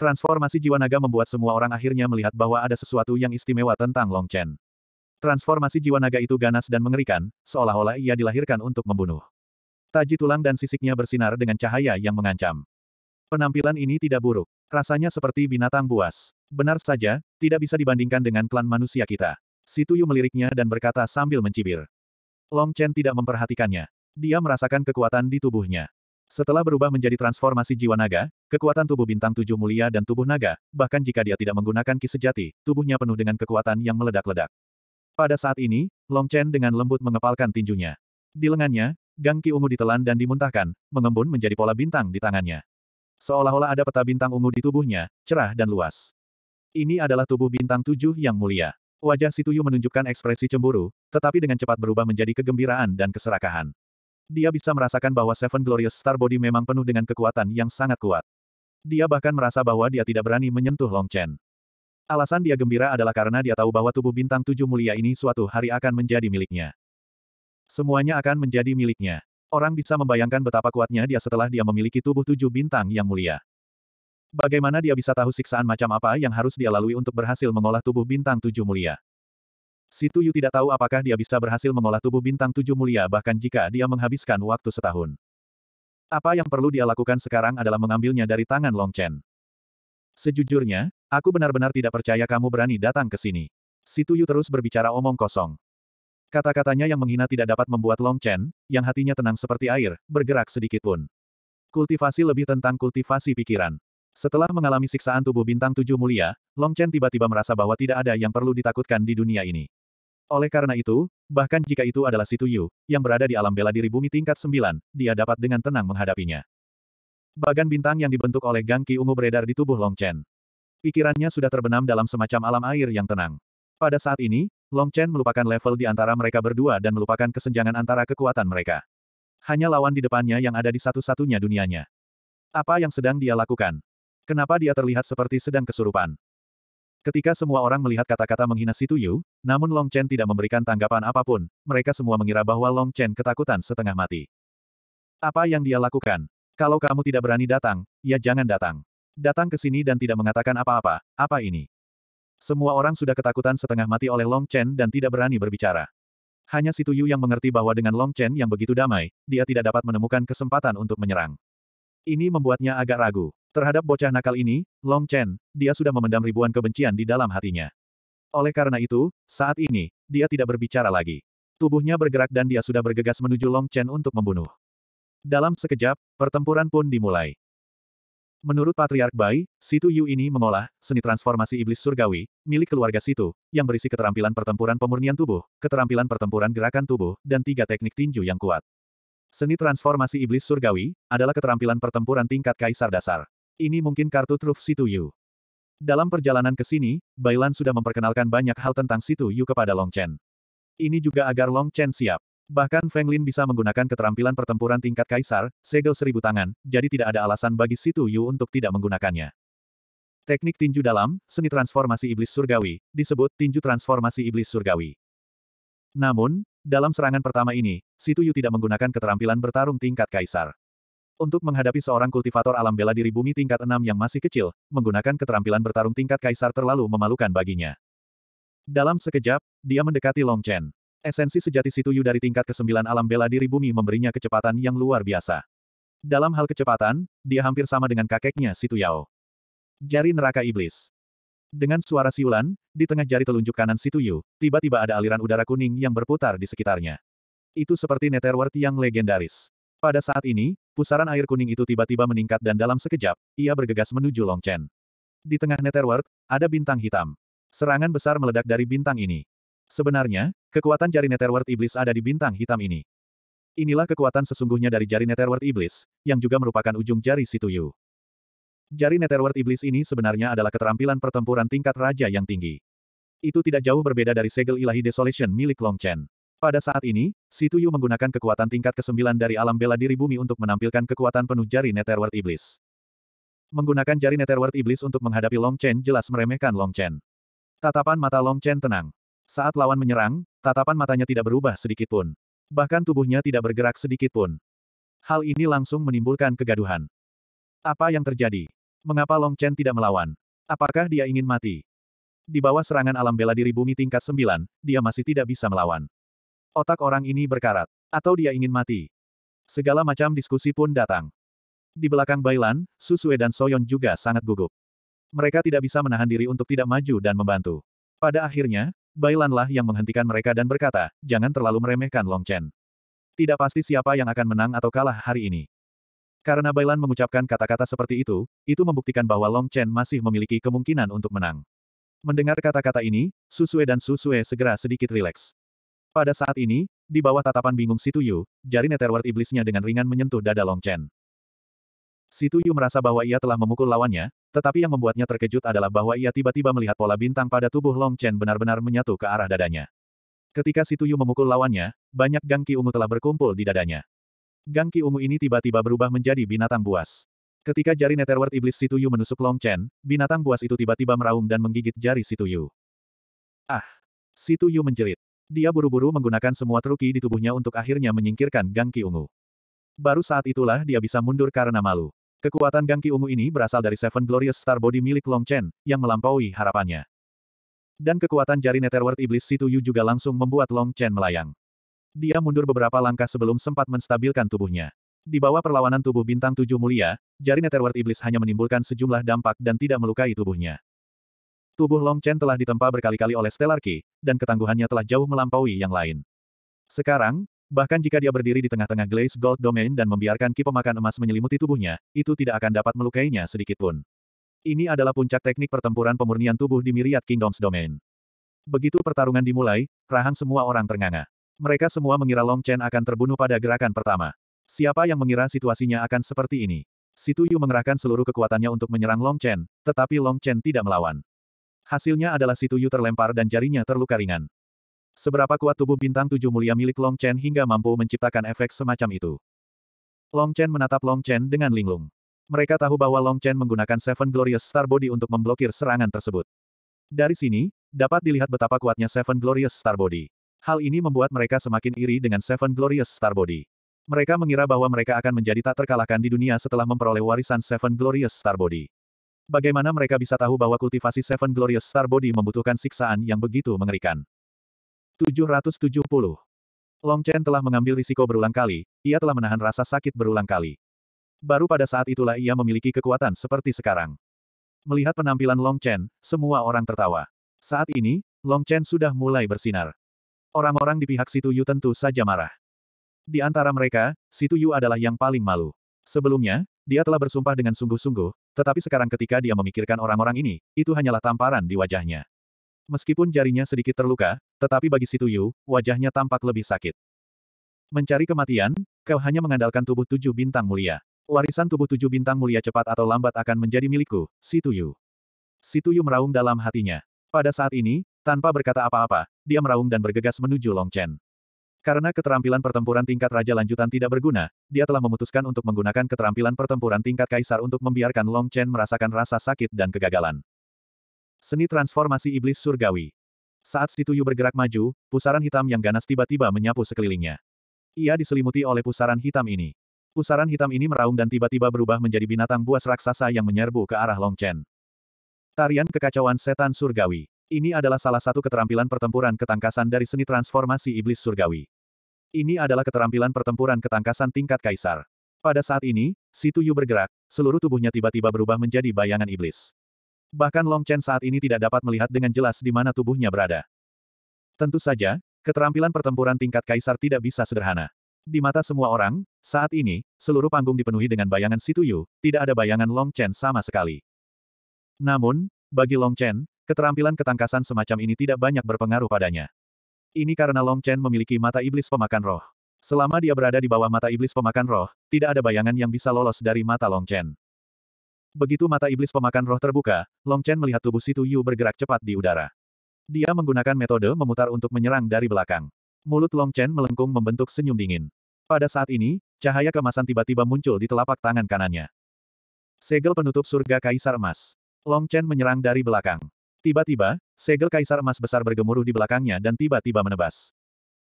Transformasi jiwa naga membuat semua orang akhirnya melihat bahwa ada sesuatu yang istimewa tentang Long Chen. Transformasi jiwa naga itu ganas dan mengerikan, seolah-olah ia dilahirkan untuk membunuh. Taji tulang dan sisiknya bersinar dengan cahaya yang mengancam. Penampilan ini tidak buruk. Rasanya seperti binatang buas. Benar saja, tidak bisa dibandingkan dengan klan manusia kita. Situyu meliriknya dan berkata sambil mencibir. Long Chen tidak memperhatikannya. Dia merasakan kekuatan di tubuhnya. Setelah berubah menjadi transformasi jiwa naga, kekuatan tubuh bintang tujuh mulia dan tubuh naga, bahkan jika dia tidak menggunakan ki sejati, tubuhnya penuh dengan kekuatan yang meledak-ledak. Pada saat ini, Long Chen dengan lembut mengepalkan tinjunya. Di lengannya, gangki ungu ditelan dan dimuntahkan, mengembun menjadi pola bintang di tangannya. Seolah-olah ada peta bintang ungu di tubuhnya, cerah dan luas. Ini adalah tubuh bintang tujuh yang mulia. Wajah Situyu menunjukkan ekspresi cemburu, tetapi dengan cepat berubah menjadi kegembiraan dan keserakahan. Dia bisa merasakan bahwa Seven Glorious Star Body memang penuh dengan kekuatan yang sangat kuat. Dia bahkan merasa bahwa dia tidak berani menyentuh Long Chen. Alasan dia gembira adalah karena dia tahu bahwa tubuh bintang tujuh mulia ini suatu hari akan menjadi miliknya. Semuanya akan menjadi miliknya. Orang bisa membayangkan betapa kuatnya dia setelah dia memiliki tubuh tujuh bintang yang mulia. Bagaimana dia bisa tahu siksaan macam apa yang harus dia lalui untuk berhasil mengolah tubuh bintang tujuh mulia? Situ Yu tidak tahu apakah dia bisa berhasil mengolah tubuh bintang tujuh mulia bahkan jika dia menghabiskan waktu setahun. Apa yang perlu dia lakukan sekarang adalah mengambilnya dari tangan Long Chen. Sejujurnya, aku benar-benar tidak percaya kamu berani datang ke sini. Situ Yu terus berbicara omong kosong. Kata-katanya yang menghina tidak dapat membuat Long Chen, yang hatinya tenang seperti air, bergerak sedikit pun. Kultivasi lebih tentang kultivasi pikiran. Setelah mengalami siksaan tubuh bintang tujuh mulia, Long Chen tiba-tiba merasa bahwa tidak ada yang perlu ditakutkan di dunia ini. Oleh karena itu, bahkan jika itu adalah Situ Yu, yang berada di alam bela diri bumi tingkat sembilan, dia dapat dengan tenang menghadapinya. Bagan bintang yang dibentuk oleh gangki ungu beredar di tubuh Long Chen. Pikirannya sudah terbenam dalam semacam alam air yang tenang. Pada saat ini, Long Chen melupakan level di antara mereka berdua dan melupakan kesenjangan antara kekuatan mereka. Hanya lawan di depannya yang ada di satu-satunya dunianya. Apa yang sedang dia lakukan? Kenapa dia terlihat seperti sedang kesurupan? Ketika semua orang melihat kata-kata menghina Situ Yu, namun Long Chen tidak memberikan tanggapan apapun, mereka semua mengira bahwa Long Chen ketakutan setengah mati. Apa yang dia lakukan? Kalau kamu tidak berani datang, ya jangan datang. Datang ke sini dan tidak mengatakan apa-apa, apa ini? Semua orang sudah ketakutan setengah mati oleh Long Chen dan tidak berani berbicara. Hanya si Tuyu yang mengerti bahwa dengan Long Chen yang begitu damai, dia tidak dapat menemukan kesempatan untuk menyerang. Ini membuatnya agak ragu. Terhadap bocah nakal ini, Long Chen, dia sudah memendam ribuan kebencian di dalam hatinya. Oleh karena itu, saat ini, dia tidak berbicara lagi. Tubuhnya bergerak dan dia sudah bergegas menuju Long Chen untuk membunuh. Dalam sekejap, pertempuran pun dimulai. Menurut Patriark Bai, Situ Yu ini mengolah seni transformasi iblis surgawi milik keluarga Situ, yang berisi keterampilan pertempuran pemurnian tubuh, keterampilan pertempuran gerakan tubuh, dan tiga teknik tinju yang kuat. Seni transformasi iblis surgawi adalah keterampilan pertempuran tingkat kaisar dasar. Ini mungkin kartu truf Situ Yu. Dalam perjalanan ke sini, Bailan sudah memperkenalkan banyak hal tentang Situ Yu kepada Long Chen. Ini juga agar Long Chen siap. Bahkan Feng Lin bisa menggunakan keterampilan pertempuran tingkat kaisar, segel seribu tangan, jadi tidak ada alasan bagi Situ Yu untuk tidak menggunakannya. Teknik tinju dalam, seni transformasi iblis surgawi, disebut tinju transformasi iblis surgawi. Namun, dalam serangan pertama ini, Situ Yu tidak menggunakan keterampilan bertarung tingkat kaisar. Untuk menghadapi seorang kultivator alam bela diri bumi tingkat 6 yang masih kecil, menggunakan keterampilan bertarung tingkat kaisar terlalu memalukan baginya. Dalam sekejap, dia mendekati Long Chen. Esensi sejati Situyu dari tingkat ke-9 alam bela diri bumi memberinya kecepatan yang luar biasa. Dalam hal kecepatan, dia hampir sama dengan kakeknya Situ Yao. Jari neraka iblis. Dengan suara siulan, di tengah jari telunjuk kanan Situ Yu, tiba-tiba ada aliran udara kuning yang berputar di sekitarnya. Itu seperti Netherworld yang legendaris. Pada saat ini, pusaran air kuning itu tiba-tiba meningkat dan dalam sekejap, ia bergegas menuju Longchen. Di tengah Netherworld, ada bintang hitam. Serangan besar meledak dari bintang ini. Sebenarnya, kekuatan jari Netherworld Iblis ada di bintang hitam ini. Inilah kekuatan sesungguhnya dari jari Netherworld Iblis, yang juga merupakan ujung jari Situyu. Jari Netherworld Iblis ini sebenarnya adalah keterampilan pertempuran tingkat raja yang tinggi. Itu tidak jauh berbeda dari segel ilahi Desolation milik Long Chen. Pada saat ini, Situyu menggunakan kekuatan tingkat ke-9 dari alam bela diri bumi untuk menampilkan kekuatan penuh jari Netherworld Iblis. Menggunakan jari Netherworld Iblis untuk menghadapi Long Chen jelas meremehkan Long Chen. Tatapan mata Long Chen tenang. Saat lawan menyerang, tatapan matanya tidak berubah sedikitpun. Bahkan tubuhnya tidak bergerak sedikitpun. Hal ini langsung menimbulkan kegaduhan. Apa yang terjadi? Mengapa Long Chen tidak melawan? Apakah dia ingin mati? Di bawah serangan alam bela diri bumi tingkat 9, dia masih tidak bisa melawan. Otak orang ini berkarat. Atau dia ingin mati. Segala macam diskusi pun datang. Di belakang Bailan, Susue dan Soyon juga sangat gugup. Mereka tidak bisa menahan diri untuk tidak maju dan membantu. Pada akhirnya, Bailanlah yang menghentikan mereka dan berkata, jangan terlalu meremehkan Long Chen. Tidak pasti siapa yang akan menang atau kalah hari ini. Karena Bailan mengucapkan kata-kata seperti itu, itu membuktikan bahwa Long Chen masih memiliki kemungkinan untuk menang. Mendengar kata-kata ini, Susue dan Susue segera sedikit rileks. Pada saat ini, di bawah tatapan bingung Situ Yu, jari Netherworld iblisnya dengan ringan menyentuh dada Long Chen. Situ Yu merasa bahwa ia telah memukul lawannya, tetapi yang membuatnya terkejut adalah bahwa ia tiba-tiba melihat pola bintang pada tubuh Long Chen benar-benar menyatu ke arah dadanya. Ketika Situ Yu memukul lawannya, banyak gangki ungu telah berkumpul di dadanya. Gangki ungu ini tiba-tiba berubah menjadi binatang buas. Ketika jari Netherworld Iblis Situ Yu menusuk Long Chen, binatang buas itu tiba-tiba meraung dan menggigit jari Situ Yu. Ah! Situ Yu menjerit. Dia buru-buru menggunakan semua truki di tubuhnya untuk akhirnya menyingkirkan gangki ungu. Baru saat itulah dia bisa mundur karena malu. Kekuatan gangki ungu ini berasal dari Seven Glorious Star Body milik Long Chen, yang melampaui harapannya. Dan kekuatan jari Netherworld Iblis Situ Yu juga langsung membuat Long Chen melayang. Dia mundur beberapa langkah sebelum sempat menstabilkan tubuhnya. Di bawah perlawanan tubuh bintang tujuh mulia, jari Netherworld Iblis hanya menimbulkan sejumlah dampak dan tidak melukai tubuhnya. Tubuh Long Chen telah ditempa berkali-kali oleh Stellar Key, dan ketangguhannya telah jauh melampaui yang lain. Sekarang, Bahkan jika dia berdiri di tengah-tengah Glaze Gold Domain dan membiarkan ki pemakan emas menyelimuti tubuhnya, itu tidak akan dapat melukainya sedikitpun. Ini adalah puncak teknik pertempuran pemurnian tubuh di Myriad Kingdoms Domain. Begitu pertarungan dimulai, rahang semua orang ternganga. Mereka semua mengira Long Chen akan terbunuh pada gerakan pertama. Siapa yang mengira situasinya akan seperti ini? Situ Yu mengerahkan seluruh kekuatannya untuk menyerang Long Chen, tetapi Long Chen tidak melawan. Hasilnya adalah Situ Yu terlempar dan jarinya terluka ringan. Seberapa kuat tubuh bintang tujuh mulia milik Long Chen hingga mampu menciptakan efek semacam itu. Long Chen menatap Long Chen dengan linglung. Mereka tahu bahwa Long Chen menggunakan Seven Glorious Star Body untuk memblokir serangan tersebut. Dari sini, dapat dilihat betapa kuatnya Seven Glorious Star Body. Hal ini membuat mereka semakin iri dengan Seven Glorious Star Body. Mereka mengira bahwa mereka akan menjadi tak terkalahkan di dunia setelah memperoleh warisan Seven Glorious Star Body. Bagaimana mereka bisa tahu bahwa kultivasi Seven Glorious Star Body membutuhkan siksaan yang begitu mengerikan? 770. Long Chen telah mengambil risiko berulang kali, ia telah menahan rasa sakit berulang kali. Baru pada saat itulah ia memiliki kekuatan seperti sekarang. Melihat penampilan Long Chen, semua orang tertawa. Saat ini, Long Chen sudah mulai bersinar. Orang-orang di pihak Situ Yu tentu saja marah. Di antara mereka, Situ Yu adalah yang paling malu. Sebelumnya, dia telah bersumpah dengan sungguh-sungguh, tetapi sekarang ketika dia memikirkan orang-orang ini, itu hanyalah tamparan di wajahnya. Meskipun jarinya sedikit terluka, tetapi bagi Situ Yu, wajahnya tampak lebih sakit. Mencari kematian, kau hanya mengandalkan tubuh tujuh bintang mulia. Warisan tubuh tujuh bintang mulia cepat atau lambat akan menjadi milikku, Situ Yu. Situ Yu meraung dalam hatinya. Pada saat ini, tanpa berkata apa-apa, dia meraung dan bergegas menuju Long Chen. Karena keterampilan pertempuran tingkat raja lanjutan tidak berguna, dia telah memutuskan untuk menggunakan keterampilan pertempuran tingkat kaisar untuk membiarkan Long Chen merasakan rasa sakit dan kegagalan. Seni transformasi iblis surgawi. Saat Situyu bergerak maju, pusaran hitam yang ganas tiba-tiba menyapu sekelilingnya. Ia diselimuti oleh pusaran hitam ini. Pusaran hitam ini meraung dan tiba-tiba berubah menjadi binatang buas raksasa yang menyerbu ke arah Long Chen. Tarian kekacauan setan surgawi. Ini adalah salah satu keterampilan pertempuran ketangkasan dari seni transformasi iblis surgawi. Ini adalah keterampilan pertempuran ketangkasan tingkat kaisar. Pada saat ini, Situyu bergerak, seluruh tubuhnya tiba-tiba berubah menjadi bayangan iblis. Bahkan Long Chen saat ini tidak dapat melihat dengan jelas di mana tubuhnya berada. Tentu saja, keterampilan pertempuran tingkat kaisar tidak bisa sederhana. Di mata semua orang, saat ini, seluruh panggung dipenuhi dengan bayangan Situ Yu, tidak ada bayangan Long Chen sama sekali. Namun, bagi Long Chen, keterampilan ketangkasan semacam ini tidak banyak berpengaruh padanya. Ini karena Long Chen memiliki mata iblis pemakan roh. Selama dia berada di bawah mata iblis pemakan roh, tidak ada bayangan yang bisa lolos dari mata Long Chen. Begitu mata iblis pemakan roh terbuka, Long Chen melihat tubuh Situ Yu bergerak cepat di udara. Dia menggunakan metode memutar untuk menyerang dari belakang. Mulut Long Chen melengkung membentuk senyum dingin. Pada saat ini, cahaya kemasan tiba-tiba muncul di telapak tangan kanannya. Segel penutup surga Kaisar Emas. Long Chen menyerang dari belakang. Tiba-tiba, segel Kaisar Emas besar bergemuruh di belakangnya dan tiba-tiba menebas.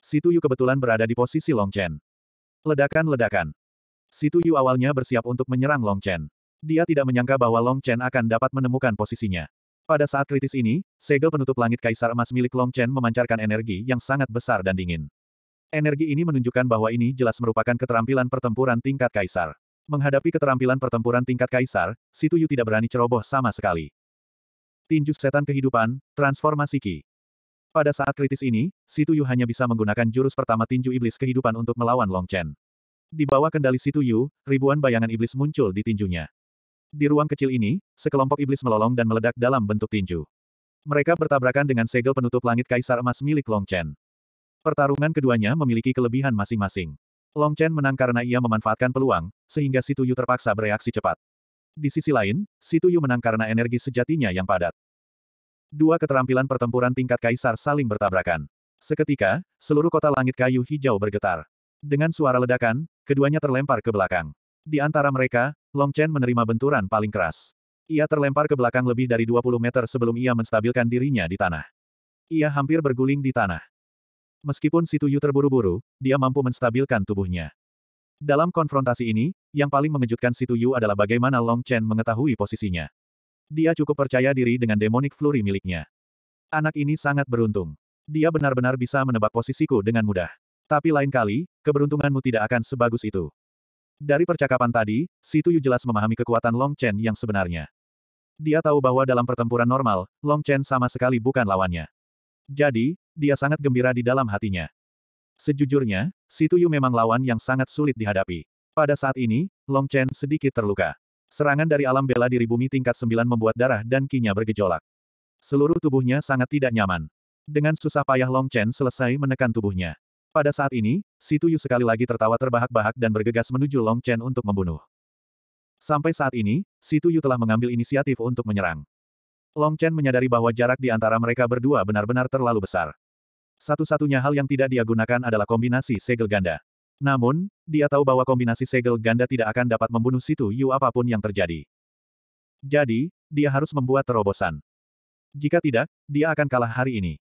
Situ Yu kebetulan berada di posisi Long Chen. Ledakan-ledakan. Situ Yu awalnya bersiap untuk menyerang Long Chen. Dia tidak menyangka bahwa Long Chen akan dapat menemukan posisinya. Pada saat kritis ini, segel penutup langit kaisar emas milik Long Chen memancarkan energi yang sangat besar dan dingin. Energi ini menunjukkan bahwa ini jelas merupakan keterampilan pertempuran tingkat kaisar. Menghadapi keterampilan pertempuran tingkat kaisar, Situ Yu tidak berani ceroboh sama sekali. Tinju setan kehidupan, transformasi Ki. Pada saat kritis ini, Situ Yu hanya bisa menggunakan jurus pertama tinju iblis kehidupan untuk melawan Long Chen. Di bawah kendali Situ Yu, ribuan bayangan iblis muncul di tinjunya. Di ruang kecil ini, sekelompok iblis melolong dan meledak dalam bentuk tinju. Mereka bertabrakan dengan segel penutup langit kaisar emas milik Long Chen. Pertarungan keduanya memiliki kelebihan masing-masing. Long Chen menang karena ia memanfaatkan peluang, sehingga Si Tuyu terpaksa bereaksi cepat. Di sisi lain, Si Tuyu menang karena energi sejatinya yang padat. Dua keterampilan pertempuran tingkat kaisar saling bertabrakan. Seketika, seluruh kota langit kayu hijau bergetar. Dengan suara ledakan, keduanya terlempar ke belakang. Di antara mereka, Long Chen menerima benturan paling keras. Ia terlempar ke belakang lebih dari 20 meter sebelum ia menstabilkan dirinya di tanah. Ia hampir berguling di tanah. Meskipun Situ Yu terburu-buru, dia mampu menstabilkan tubuhnya. Dalam konfrontasi ini, yang paling mengejutkan Situ Yu adalah bagaimana Long Chen mengetahui posisinya. Dia cukup percaya diri dengan demonic flurry miliknya. Anak ini sangat beruntung. Dia benar-benar bisa menebak posisiku dengan mudah. Tapi lain kali, keberuntunganmu tidak akan sebagus itu. Dari percakapan tadi, Situ Yu jelas memahami kekuatan Long Chen yang sebenarnya. Dia tahu bahwa dalam pertempuran normal, Long Chen sama sekali bukan lawannya. Jadi, dia sangat gembira di dalam hatinya. Sejujurnya, Situ Yu memang lawan yang sangat sulit dihadapi. Pada saat ini, Long Chen sedikit terluka. Serangan dari alam bela diri bumi tingkat 9 membuat darah dan kinya bergejolak. Seluruh tubuhnya sangat tidak nyaman. Dengan susah payah Long Chen selesai menekan tubuhnya. Pada saat ini, Si Tuyu sekali lagi tertawa terbahak-bahak dan bergegas menuju Long Chen untuk membunuh. Sampai saat ini, Si Tuyu telah mengambil inisiatif untuk menyerang. Long Chen menyadari bahwa jarak di antara mereka berdua benar-benar terlalu besar. Satu-satunya hal yang tidak dia gunakan adalah kombinasi segel ganda. Namun, dia tahu bahwa kombinasi segel ganda tidak akan dapat membunuh Si Tuyu apapun yang terjadi. Jadi, dia harus membuat terobosan. Jika tidak, dia akan kalah hari ini.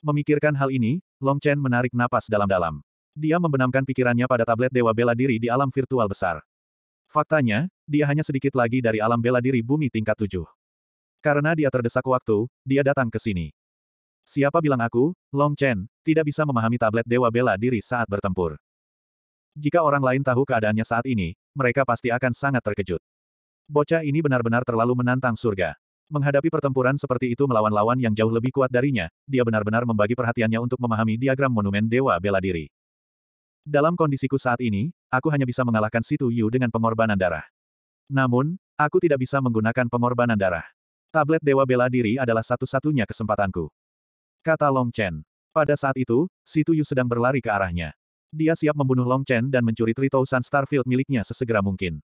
Memikirkan hal ini, Long Chen menarik napas dalam-dalam. Dia membenamkan pikirannya pada tablet Dewa Bela Diri di alam virtual besar. Faktanya, dia hanya sedikit lagi dari alam bela diri bumi tingkat tujuh. Karena dia terdesak waktu, dia datang ke sini. Siapa bilang aku, Long Chen, tidak bisa memahami tablet Dewa Bela Diri saat bertempur. Jika orang lain tahu keadaannya saat ini, mereka pasti akan sangat terkejut. Bocah ini benar-benar terlalu menantang surga. Menghadapi pertempuran seperti itu melawan lawan yang jauh lebih kuat darinya, dia benar-benar membagi perhatiannya untuk memahami diagram monumen Dewa Bela Diri. Dalam kondisiku saat ini, aku hanya bisa mengalahkan Situ Yu dengan pengorbanan darah. Namun, aku tidak bisa menggunakan pengorbanan darah. Tablet Dewa Bela Diri adalah satu-satunya kesempatanku. Kata Long Chen. Pada saat itu, Situ Yu sedang berlari ke arahnya. Dia siap membunuh Long Chen dan mencuri Tritousan Starfield miliknya sesegera mungkin.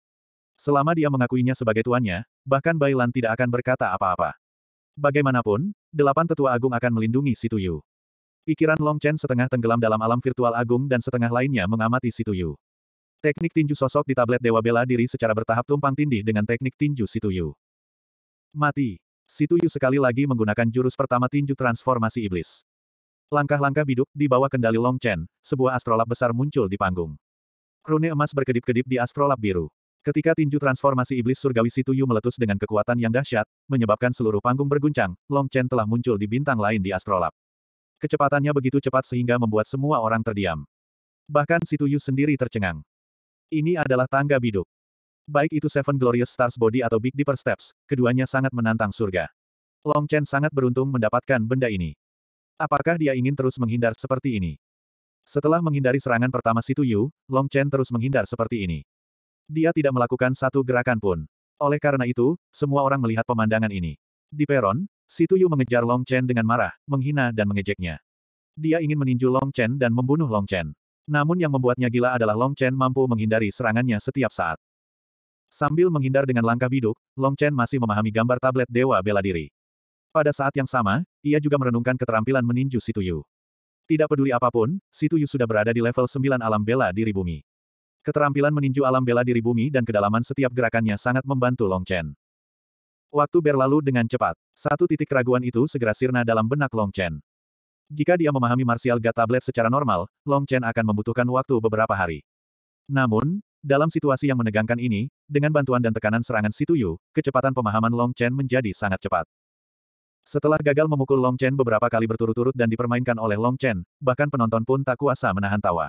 Selama dia mengakuinya sebagai tuannya, bahkan Bailan tidak akan berkata apa-apa. Bagaimanapun, delapan tetua agung akan melindungi Situ Yu. Pikiran Long Chen setengah tenggelam dalam alam virtual agung dan setengah lainnya mengamati Situ Yu. Teknik tinju sosok di tablet Dewa Bela Diri secara bertahap tumpang tindih dengan teknik tinju Situ Yu. Mati. Situ Yu sekali lagi menggunakan jurus pertama tinju transformasi iblis. Langkah-langkah biduk, di bawah kendali Long Chen, sebuah astrolab besar muncul di panggung. Rune emas berkedip-kedip di astrolab biru. Ketika tinju transformasi iblis surgawi Situyu meletus dengan kekuatan yang dahsyat, menyebabkan seluruh panggung berguncang, Long Chen telah muncul di bintang lain di Astrolab. Kecepatannya begitu cepat sehingga membuat semua orang terdiam. Bahkan Situyu sendiri tercengang. Ini adalah tangga biduk. Baik itu Seven Glorious Stars Body atau Big Dipper Steps, keduanya sangat menantang surga. Long Chen sangat beruntung mendapatkan benda ini. Apakah dia ingin terus menghindar seperti ini? Setelah menghindari serangan pertama Situyu, Long Chen terus menghindar seperti ini. Dia tidak melakukan satu gerakan pun. Oleh karena itu, semua orang melihat pemandangan ini. Di peron, Situ Yu mengejar Long Chen dengan marah, menghina dan mengejeknya. Dia ingin meninju Long Chen dan membunuh Long Chen. Namun yang membuatnya gila adalah Long Chen mampu menghindari serangannya setiap saat. Sambil menghindar dengan langkah biduk, Long Chen masih memahami gambar tablet Dewa Bela Diri. Pada saat yang sama, ia juga merenungkan keterampilan meninju Situ Yu. Tidak peduli apapun, Situ Yu sudah berada di level 9 alam bela diri bumi. Keterampilan meninju alam bela diri bumi dan kedalaman setiap gerakannya sangat membantu Long Chen. Waktu berlalu dengan cepat. Satu titik keraguan itu segera sirna dalam benak Long Chen. Jika dia memahami martial god tablet secara normal, Long Chen akan membutuhkan waktu beberapa hari. Namun, dalam situasi yang menegangkan ini, dengan bantuan dan tekanan serangan Situ Yu, kecepatan pemahaman Long Chen menjadi sangat cepat. Setelah gagal memukul Long Chen beberapa kali berturut-turut dan dipermainkan oleh Long Chen, bahkan penonton pun tak kuasa menahan tawa.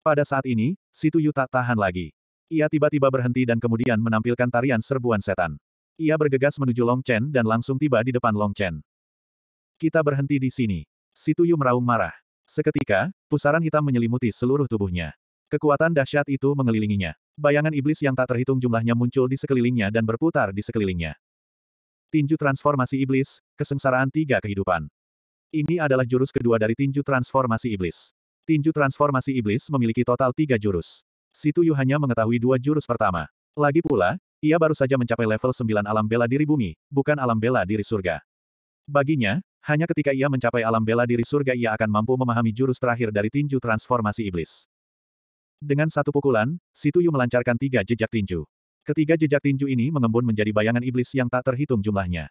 Pada saat ini, Situ Yu tak tahan lagi. Ia tiba-tiba berhenti dan kemudian menampilkan tarian serbuan setan. Ia bergegas menuju Long Chen dan langsung tiba di depan Long Chen. Kita berhenti di sini. Situ Yu meraung marah. Seketika, pusaran hitam menyelimuti seluruh tubuhnya. Kekuatan dahsyat itu mengelilinginya. Bayangan iblis yang tak terhitung jumlahnya muncul di sekelilingnya dan berputar di sekelilingnya. Tinju transformasi iblis, kesengsaraan tiga kehidupan. Ini adalah jurus kedua dari tinju transformasi iblis. Tinju transformasi iblis memiliki total tiga jurus. Situ Yu hanya mengetahui dua jurus pertama. Lagi pula, ia baru saja mencapai level 9 alam bela diri bumi, bukan alam bela diri surga. Baginya, hanya ketika ia mencapai alam bela diri surga ia akan mampu memahami jurus terakhir dari tinju transformasi iblis. Dengan satu pukulan, Situ Yu melancarkan tiga jejak tinju. Ketiga jejak tinju ini mengembun menjadi bayangan iblis yang tak terhitung jumlahnya.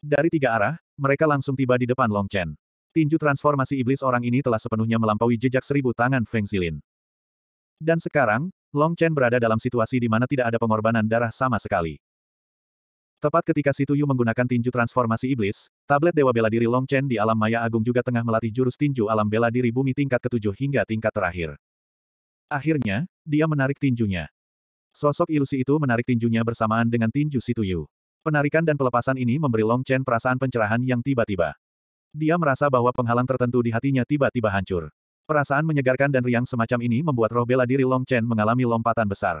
Dari tiga arah, mereka langsung tiba di depan Long Chen. Tinju transformasi iblis orang ini telah sepenuhnya melampaui jejak seribu tangan Feng Xilin. Dan sekarang, Long Chen berada dalam situasi di mana tidak ada pengorbanan darah sama sekali. Tepat ketika Situ Yu menggunakan tinju transformasi iblis, tablet Dewa Bela Diri Long Chen di alam maya agung juga tengah melatih jurus tinju alam bela diri bumi tingkat ketujuh hingga tingkat terakhir. Akhirnya, dia menarik tinjunya. Sosok ilusi itu menarik tinjunya bersamaan dengan tinju Situ Yu. Penarikan dan pelepasan ini memberi Long Chen perasaan pencerahan yang tiba-tiba. Dia merasa bahwa penghalang tertentu di hatinya tiba-tiba hancur. Perasaan menyegarkan dan riang semacam ini membuat roh bela diri Long Chen mengalami lompatan besar.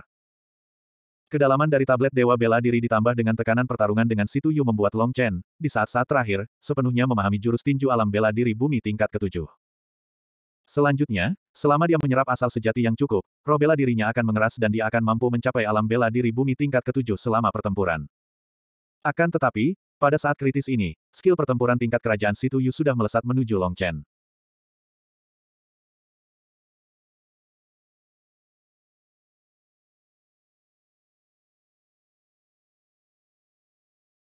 Kedalaman dari tablet Dewa Bela Diri ditambah dengan tekanan pertarungan dengan Situ Yu membuat Long Chen, di saat-saat terakhir, sepenuhnya memahami jurus tinju alam bela diri bumi tingkat ketujuh. Selanjutnya, selama dia menyerap asal sejati yang cukup, roh bela dirinya akan mengeras dan dia akan mampu mencapai alam bela diri bumi tingkat ketujuh selama pertempuran. Akan tetapi, pada saat kritis ini, skill pertempuran tingkat kerajaan Situ Yu sudah melesat menuju Long Chen.